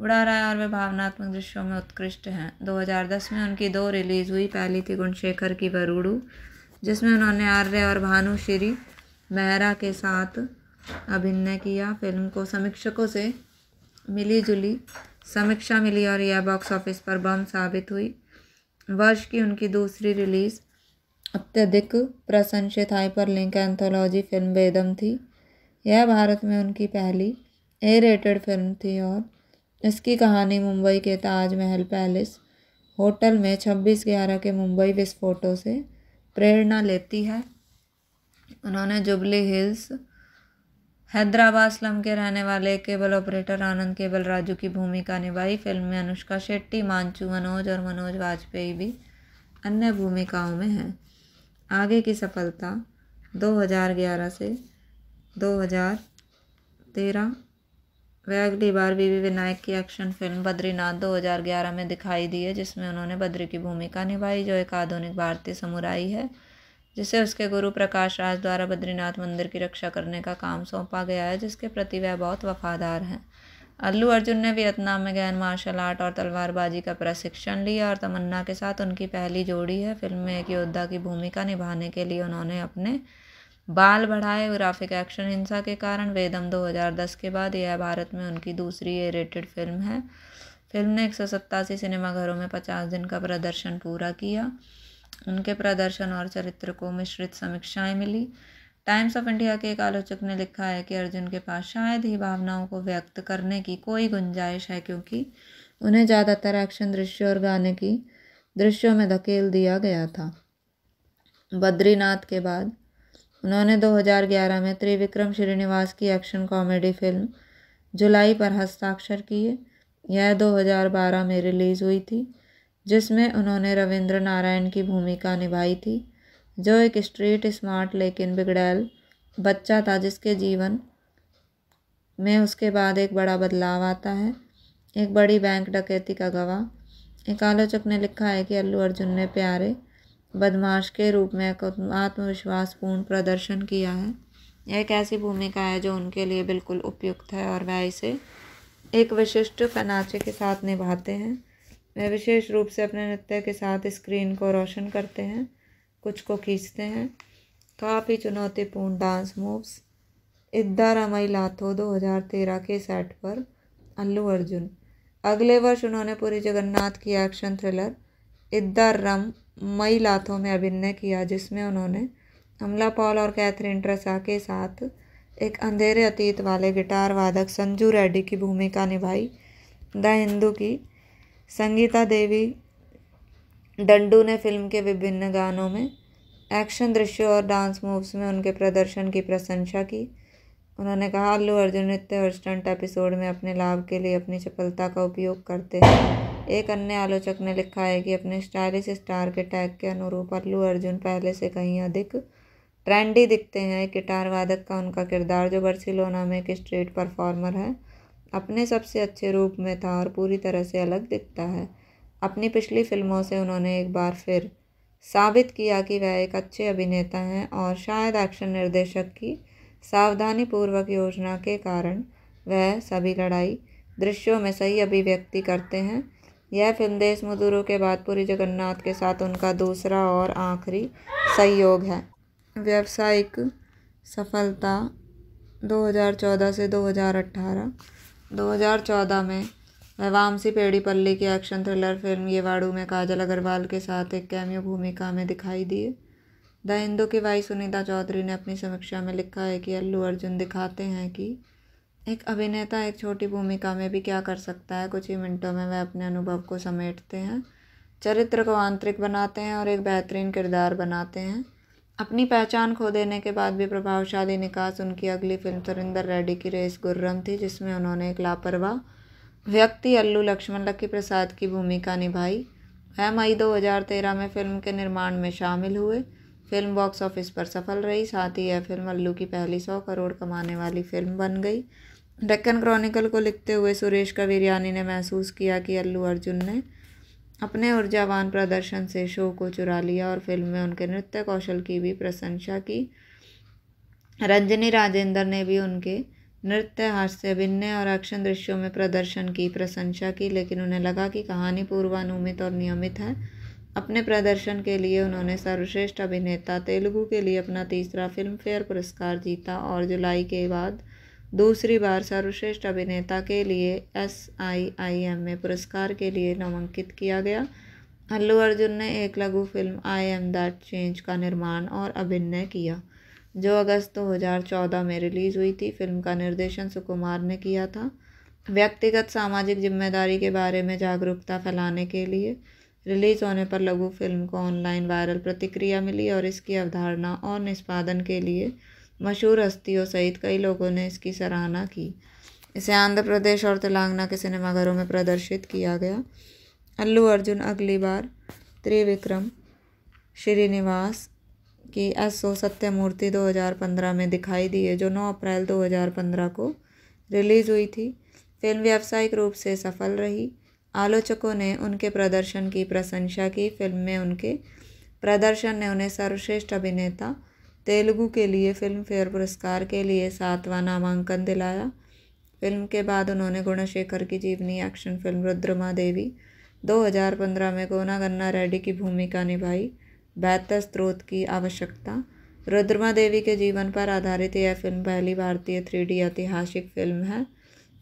उड़ा है और वे भावनात्मक दृश्यों में उत्कृष्ट हैं 2010 में उनकी दो रिलीज़ हुई पहली थी गुणशेखर की बरूडू जिसमें उन्होंने आर्य और भानुश्री मेहरा के साथ अभिनय किया फिल्म को समीक्षकों से मिली जुली समीक्षा मिली और यह बॉक्स ऑफिस पर बम साबित हुई वर्ष की उनकी दूसरी रिलीज़ अत्यधिक प्रशंसित लिंक एंथोलॉजी फिल्म बेदम थी यह भारत में उनकी पहली ए रेटेड फिल्म थी और इसकी कहानी मुंबई के ताजमहल पैलेस होटल में 26 ग्यारह के मुंबई विस्फोटों से प्रेरणा लेती है उन्होंने जुबली हिल्स हैदराबाद स्लम के रहने वाले cable operator Anand cable Raju की भूमिका निभाई फिल्म में अनुष्का शेट्टी मांचू मनोज और मनोज वाजपेयी भी अन्य भूमिकाओं में हैं आगे की सफलता 2011 से 2013 वह अगली बार बीवी विनायक की एक्शन फिल्म बद्रीनाथ 2011 में दिखाई दी है जिसमें उन्होंने बद्री की भूमिका निभाई जो एक आधुनिक भारतीय समुराई है जिसे उसके गुरु प्रकाश राज द्वारा बद्रीनाथ मंदिर की रक्षा करने का काम सौंपा गया है जिसके प्रति वह बहुत वफादार हैं अल्लू अर्जुन ने वियतनाम में गैन मार्शल आर्ट और तलवारबाजी का प्रशिक्षण लिया और तमन्ना के साथ उनकी पहली जोड़ी है फिल्म में एक योद्धा की भूमिका निभाने के लिए उन्होंने अपने बाल बढ़ाए ग्राफिक एक्शन हिंसा के कारण वेदम 2010 के बाद यह भारत में उनकी दूसरी ए रेटेड फिल्म है फिल्म ने एक सिनेमाघरों में पचास दिन का प्रदर्शन पूरा किया उनके प्रदर्शन और चरित्र को मिश्रित समीक्षाएं मिली टाइम्स ऑफ इंडिया के एक आलोचक ने लिखा है कि अर्जुन के पास शायद ही भावनाओं को व्यक्त करने की कोई गुंजाइश है क्योंकि उन्हें ज़्यादातर एक्शन दृश्य और गाने की दृश्यों में धकेल दिया गया था बद्रीनाथ के बाद उन्होंने 2011 में त्रिविक्रम श्रीनिवास की एक्शन कॉमेडी फिल्म जुलाई पर हस्ताक्षर किए यह 2012 में रिलीज़ हुई थी जिसमें उन्होंने रविंद्र नारायण की भूमिका निभाई थी जो एक स्ट्रीट स्मार्ट लेकिन बिगड़ैल बच्चा था जिसके जीवन में उसके बाद एक बड़ा बदलाव आता है एक बड़ी बैंक डकैती का गवाह एक आलोचक ने लिखा है कि अल्लू अर्जुन ने प्यारे बदमाश के रूप में एक आत्मविश्वासपूर्ण प्रदर्शन किया है यह एक ऐसी भूमिका है जो उनके लिए बिल्कुल उपयुक्त है और वह इसे एक विशिष्ट पनाचे के साथ निभाते हैं वह विशेष रूप से अपने नृत्य के साथ स्क्रीन को रोशन करते हैं कुछ को खींचते हैं काफ़ी चुनौतीपूर्ण डांस मूव्स इद्दारामई लाथो 2013 के सेट पर अल्लू अर्जुन अगले वर्ष उन्होंने पूरी जगन्नाथ की एक्शन थ्रिलर रम मई लाथों में अभिनय किया जिसमें उन्होंने हमला पॉल और कैथरीन ट्रसा के साथ एक अंधेरे अतीत वाले गिटार वादक संजू रेड्डी की भूमिका निभाई द हिंदू की संगीता देवी डंडू ने फिल्म के विभिन्न गानों में एक्शन दृश्यों और डांस मूव्स में उनके प्रदर्शन की प्रशंसा की उन्होंने कहा अल्लू अर्जुन नृत्य और स्टंट एपिसोड में अपने लाभ के लिए अपनी चपलता का उपयोग करते हैं एक अन्य आलोचक ने लिखा है कि अपने स्टाइलिश स्टार के टैग के अनुरूप अल्लू अर्जुन पहले से कहीं अधिक ट्रेंडी दिखते हैं गिटार वादक का उनका किरदार जो बर्सिलोना में एक स्ट्रीट परफॉर्मर है अपने सबसे अच्छे रूप में था और पूरी तरह से अलग दिखता है अपनी पिछली फिल्मों से उन्होंने एक बार फिर साबित किया कि वह एक अच्छे अभिनेता हैं और शायद एक्शन निर्देशक की सावधानीपूर्वक योजना के कारण वह सभी लड़ाई दृश्यों में सही अभिव्यक्ति करते हैं यह फिल्म देश मजदूरों के बाद पूरी जगन्नाथ के साथ उनका दूसरा और आखिरी सहयोग है व्यावसायिक सफलता 2014 से 2018 2014 में वह वामसी पेड़ी पल्ली की एक्शन थ्रिलर फिल्म येवाड़ू में काजल अग्रवाल के साथ एक कैमियो भूमिका में दिखाई दिए द हिंदू की वाई सुनीता चौधरी ने अपनी समीक्षा में लिखा है कि अल्लू अर्जुन दिखाते हैं कि एक अभिनेता एक छोटी भूमिका में भी क्या कर सकता है कुछ ही मिनटों में वह अपने अनुभव को समेटते हैं चरित्र को आंतरिक बनाते हैं और एक बेहतरीन किरदार बनाते हैं अपनी पहचान खो देने के बाद भी प्रभावशाली निकास उनकी अगली फिल्म सुरिंदर रेड्डी की रेस गुर्रम थी जिसमें उन्होंने एक लापरवाह व्यक्ति अल्लू लक्ष्मण लक्की प्रसाद की भूमिका निभाई वह मई 2013 में फिल्म के निर्माण में शामिल हुए फिल्म बॉक्स ऑफिस पर सफल रही साथ ही यह फिल्म अल्लू की पहली सौ करोड़ कमाने वाली फिल्म बन गई डेक्कन क्रॉनिकल को लिखते हुए सुरेश कवीरियानी ने महसूस किया कि अल्लू अर्जुन ने अपने ऊर्जावान प्रदर्शन से शो को चुरा लिया और फिल्म में उनके नृत्य कौशल की भी प्रशंसा की रंजनी राजेंद्र ने भी उनके नृत्य हास्य अभिनय और एक्शन दृश्यों में प्रदर्शन की प्रशंसा की लेकिन उन्हें लगा कि कहानी पूर्वानुमित और नियमित है अपने प्रदर्शन के लिए उन्होंने सर्वश्रेष्ठ अभिनेता तेलुगु के लिए अपना तीसरा फिल्म फेयर पुरस्कार जीता और जुलाई के बाद दूसरी बार सर्वश्रेष्ठ अभिनेता के लिए एस आई आई एम में पुरस्कार के लिए नामांकित किया गया अल्लू अर्जुन ने एक लघु film I am that change का निर्माण और अभिनय किया जो अगस्त 2014 में रिलीज़ हुई थी फिल्म का निर्देशन सुकुमार ने किया था व्यक्तिगत सामाजिक जिम्मेदारी के बारे में जागरूकता फैलाने के लिए रिलीज़ होने पर लघु फिल्म को ऑनलाइन वायरल प्रतिक्रिया मिली और इसकी अवधारणा और निष्पादन के लिए मशहूर हस्तियों सहित कई लोगों ने इसकी सराहना की इसे आंध्र प्रदेश और तेलंगाना के सिनेमाघरों में प्रदर्शित किया गया अल्लू अर्जुन अगली बार त्रिविक्रम श्रीनिवास की एस ओ सत्यमूर्ति 2015 में दिखाई दिए जो 9 अप्रैल 2015 को रिलीज़ हुई थी फिल्म व्यावसायिक रूप से सफल रही आलोचकों ने उनके प्रदर्शन की प्रशंसा की फिल्म में उनके प्रदर्शन ने उन्हें सर्वश्रेष्ठ अभिनेता तेलुगु के लिए फिल्म फेयर पुरस्कार के लिए सातवां नामांकन दिलाया फिल्म के बाद उन्होंने गुणशेखर की जीवनी एक्शन फिल्म रुद्रमा देवी 2015 में गोना गन्ना रेड्डी की भूमिका निभाई बेहतर स्रोत की आवश्यकता रुद्रमा देवी के जीवन पर आधारित यह फिल्म पहली भारतीय थ्री ऐतिहासिक फिल्म है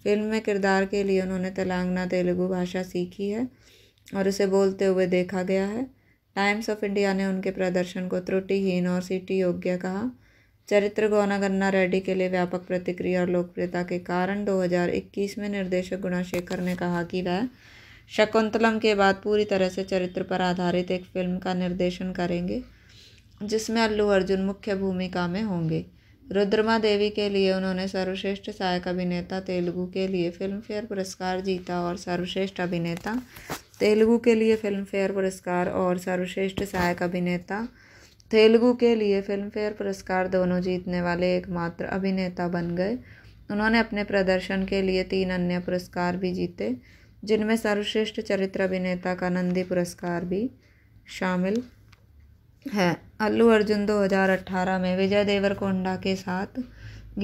फिल्म में किरदार के लिए उन्होंने तेलंगाना तेलुगु भाषा सीखी है और उसे बोलते हुए देखा गया है टाइम्स ऑफ इंडिया ने उनके प्रदर्शन को त्रुटिहीन और सीटी योग्य कहा चरित्र गौनागन्ना रेड्डी के लिए व्यापक प्रतिक्रिया और लोकप्रियता के कारण 2021 में निर्देशक गुणाशेखर ने कहा कि वह शकुंतलम के बाद पूरी तरह से चरित्र पर आधारित एक फिल्म का निर्देशन करेंगे जिसमें अल्लू अर्जुन मुख्य भूमिका में होंगे रुद्रमा देवी के लिए उन्होंने सर्वश्रेष्ठ सहायक अभिनेता तेलुगु के लिए फिल्मफेयर पुरस्कार जीता और सर्वश्रेष्ठ अभिनेता तेलुगु के लिए फिल्म फेयर पुरस्कार और सर्वश्रेष्ठ सहायक अभिनेता तेलुगु के लिए फिल्म फेयर पुरस्कार दोनों जीतने वाले एकमात्र अभिनेता बन गए उन्होंने अपने प्रदर्शन के लिए तीन अन्य पुरस्कार भी जीते जिनमें सर्वश्रेष्ठ चरित्र अभिनेता का नंदी पुरस्कार भी शामिल है अल्लू अर्जुन 2018 में विजय देवरकोंडा के साथ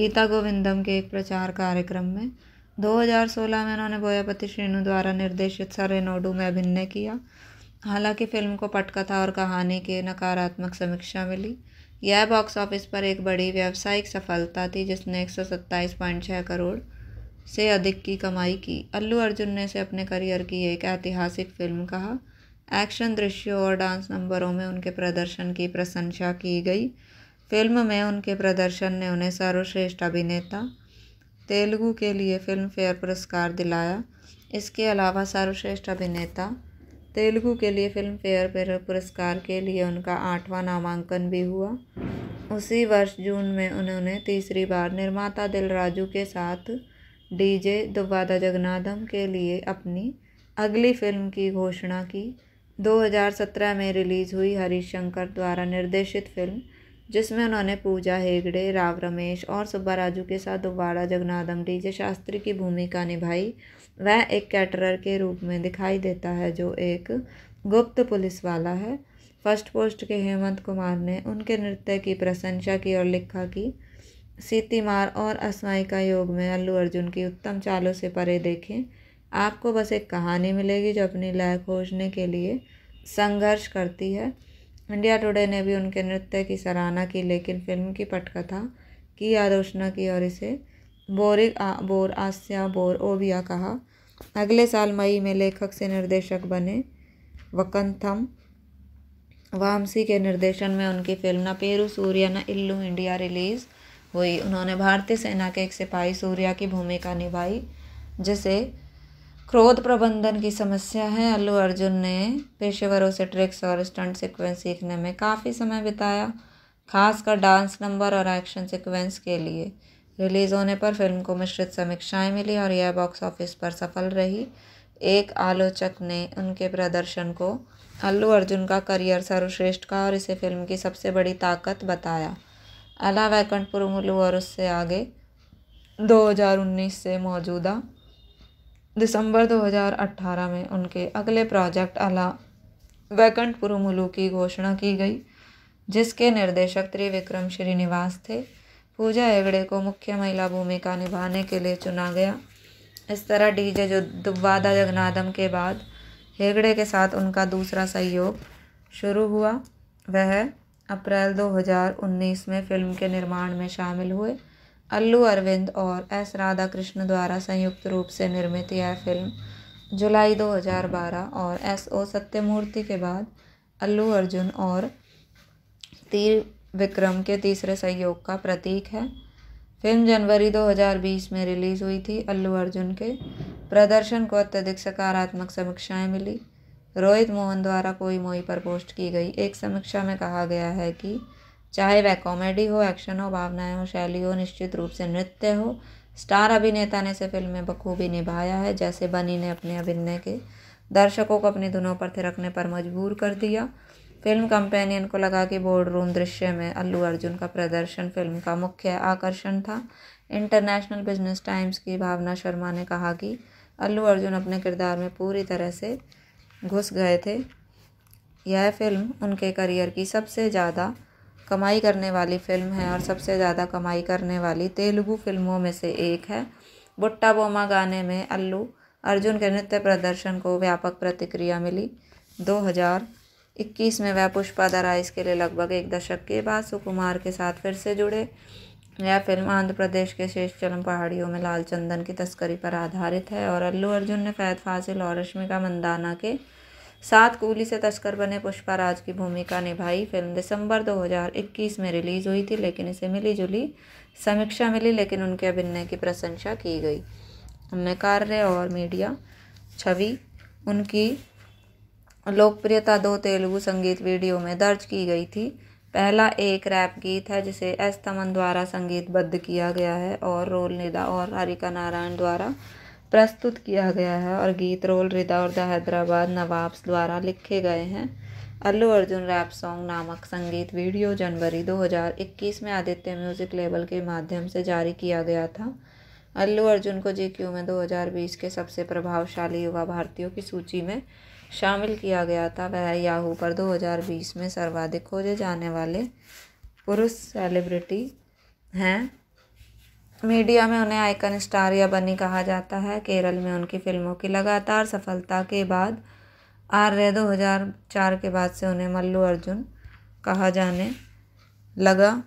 गीता गोविंदम के एक प्रचार कार्यक्रम में 2016 में उन्होंने बोयापति श्रीनु द्वारा निर्देशित नोडू में अभिनय किया हालांकि फिल्म को पटकथा और कहानी के नकारात्मक समीक्षा मिली यह बॉक्स ऑफिस पर एक बड़ी व्यावसायिक सफलता थी जिसने एक करोड़ से अधिक की कमाई की अल्लू अर्जुन ने इसे अपने करियर की एक ऐतिहासिक फिल्म कहा एक्शन दृश्यों और डांस नंबरों में उनके प्रदर्शन की प्रशंसा की गई फिल्म में उनके प्रदर्शन ने उन्हें सर्वश्रेष्ठ अभिनेता तेलुगु के लिए फ़िल्म फेयर पुरस्कार दिलाया इसके अलावा सर्वश्रेष्ठ अभिनेता तेलुगु के लिए फ़िल्म फेयर पुरस्कार के लिए उनका आठवां नामांकन भी हुआ उसी वर्ष जून में उन्होंने तीसरी बार निर्माता दिलराजू के साथ डीजे दुब्बादा जगन्नाथम के लिए अपनी अगली फिल्म की घोषणा की 2017 में रिलीज़ हुई हरीश शंकर द्वारा निर्देशित फिल्म जिसमें उन्होंने पूजा हेगड़े राव रमेश और सुब्बा राजू के साथ दोबारा जगन्नाथम डीजे शास्त्री की भूमिका निभाई वह एक कैटरर के रूप में दिखाई देता है जो एक गुप्त पुलिस वाला है फर्स्ट पोस्ट के हेमंत कुमार ने उनके नृत्य की प्रशंसा की और लिखा कि मार और असमाई का योग में अल्लू अर्जुन की उत्तम चालों से परे देखें आपको बस एक कहानी मिलेगी जो अपनी लय खोजने के लिए संघर्ष करती है इंडिया टुडे ने भी उनके नृत्य की सराहना की लेकिन फिल्म की पटकथा की आलोचना की और इसे बोरिक आ, बोर आस्या बोर ओबिया कहा अगले साल मई में लेखक से निर्देशक बने वकंथम वामसी के निर्देशन में उनकी फिल्म न पेरू सूर्या न इल्लू इंडिया रिलीज़ हुई उन्होंने भारतीय सेना के एक सिपाही सूर्या की भूमिका निभाई जिसे क्रोध प्रबंधन की समस्या है अल्लू अर्जुन ने पेशेवरों से ट्रिक्स और स्टंट सीक्वेंस सीखने में काफ़ी समय बिताया खासकर डांस नंबर और एक्शन सीक्वेंस के लिए रिलीज़ होने पर फिल्म को मिश्रित समीक्षाएं मिली और यह बॉक्स ऑफिस पर सफल रही एक आलोचक ने उनके प्रदर्शन को अल्लू अर्जुन का करियर सर्वश्रेष्ठ का और इसे फिल्म की सबसे बड़ी ताकत बताया अला वैकंठपुर मुलू और उससे आगे 2019 से मौजूदा दिसंबर 2018 में उनके अगले प्रोजेक्ट अला वैकंठ पुरुमुलू की घोषणा की गई जिसके निर्देशक त्रिविक्रम श्रीनिवास थे पूजा हेगड़े को मुख्य महिला भूमिका निभाने के लिए चुना गया इस तरह डीजे जो दुब्वादा जगनादम के बाद हेगड़े के साथ उनका दूसरा सहयोग शुरू हुआ वह अप्रैल 2019 में फिल्म के निर्माण में शामिल हुए अल्लू अरविंद और एस राधा कृष्ण द्वारा संयुक्त रूप से निर्मित यह फिल्म जुलाई 2012 और एस ओ सत्यमूर्ति के बाद अल्लू अर्जुन और तीर विक्रम के तीसरे सहयोग का प्रतीक है फिल्म जनवरी 2020 में रिलीज हुई थी अल्लू अर्जुन के प्रदर्शन को अत्यधिक सकारात्मक समीक्षाएं मिली रोहित मोहन द्वारा कोई मोई पर पोस्ट की गई एक समीक्षा में कहा गया है कि चाहे वह कॉमेडी हो एक्शन हो भावनाएं हो शैली हो निश्चित रूप से नृत्य हो स्टार अभिनेता ने इसे फिल्म में बखूबी निभाया है जैसे बनी ने अपने अभिनय के दर्शकों को अपनी धुनों पर थिरकने पर मजबूर कर दिया फिल्म कंपेनियन को लगा कि बोर्ड रूम दृश्य में अल्लू अर्जुन का प्रदर्शन फिल्म का मुख्य आकर्षण था इंटरनेशनल बिजनेस टाइम्स की भावना शर्मा ने कहा कि अल्लू अर्जुन अपने किरदार में पूरी तरह से घुस गए थे यह फिल्म उनके करियर की सबसे ज़्यादा कमाई करने वाली फ़िल्म है और सबसे ज़्यादा कमाई करने वाली तेलुगु फ़िल्मों में से एक है बुट्टा बोमा गाने में अल्लू अर्जुन के नृत्य प्रदर्शन को व्यापक प्रतिक्रिया मिली 2021 में वह पुष्पा दरा इसके लिए लगभग एक दशक के बाद सुकुमार के साथ फिर से जुड़े यह फिल्म आंध्र प्रदेश के शेष चलम पहाड़ियों में लाल चंदन की तस्करी पर आधारित है और अल्लू अर्जुन ने फैद फासिल और रश्मिका मंदाना के सात कूली से बने पुष्पा राज की भूमिका निभाई फिल्म दिसंबर 2021 में रिलीज़ हुई थी लेकिन इसे मिली जुली समीक्षा मिली लेकिन उनके अभिनय की प्रशंसा की गई हमने कार्य और मीडिया छवि उनकी लोकप्रियता दो तेलुगु संगीत वीडियो में दर्ज की गई थी पहला एक रैप गीत है जिसे एस तमन द्वारा संगीतबद्ध किया गया है और रोल निदा और हरिका नारायण द्वारा प्रस्तुत किया गया है और गीत रोल रिदा और द हैदराबाद नवाब्स द्वारा लिखे गए हैं अल्लू अर्जुन रैप सॉन्ग नामक संगीत वीडियो जनवरी 2021 में आदित्य म्यूज़िक लेबल के माध्यम से जारी किया गया था अल्लू अर्जुन को जी क्यू में 2020 के सबसे प्रभावशाली युवा भारतीयों की सूची में शामिल किया गया था वह याहू पर 2020 में सर्वाधिक खोजे जाने वाले पुरुष सेलिब्रिटी हैं मीडिया में उन्हें आइकन स्टार या बनी कहा जाता है केरल में उनकी फिल्मों की लगातार सफलता के बाद आर्य दो हज़ार चार के बाद से उन्हें मल्लू अर्जुन कहा जाने लगा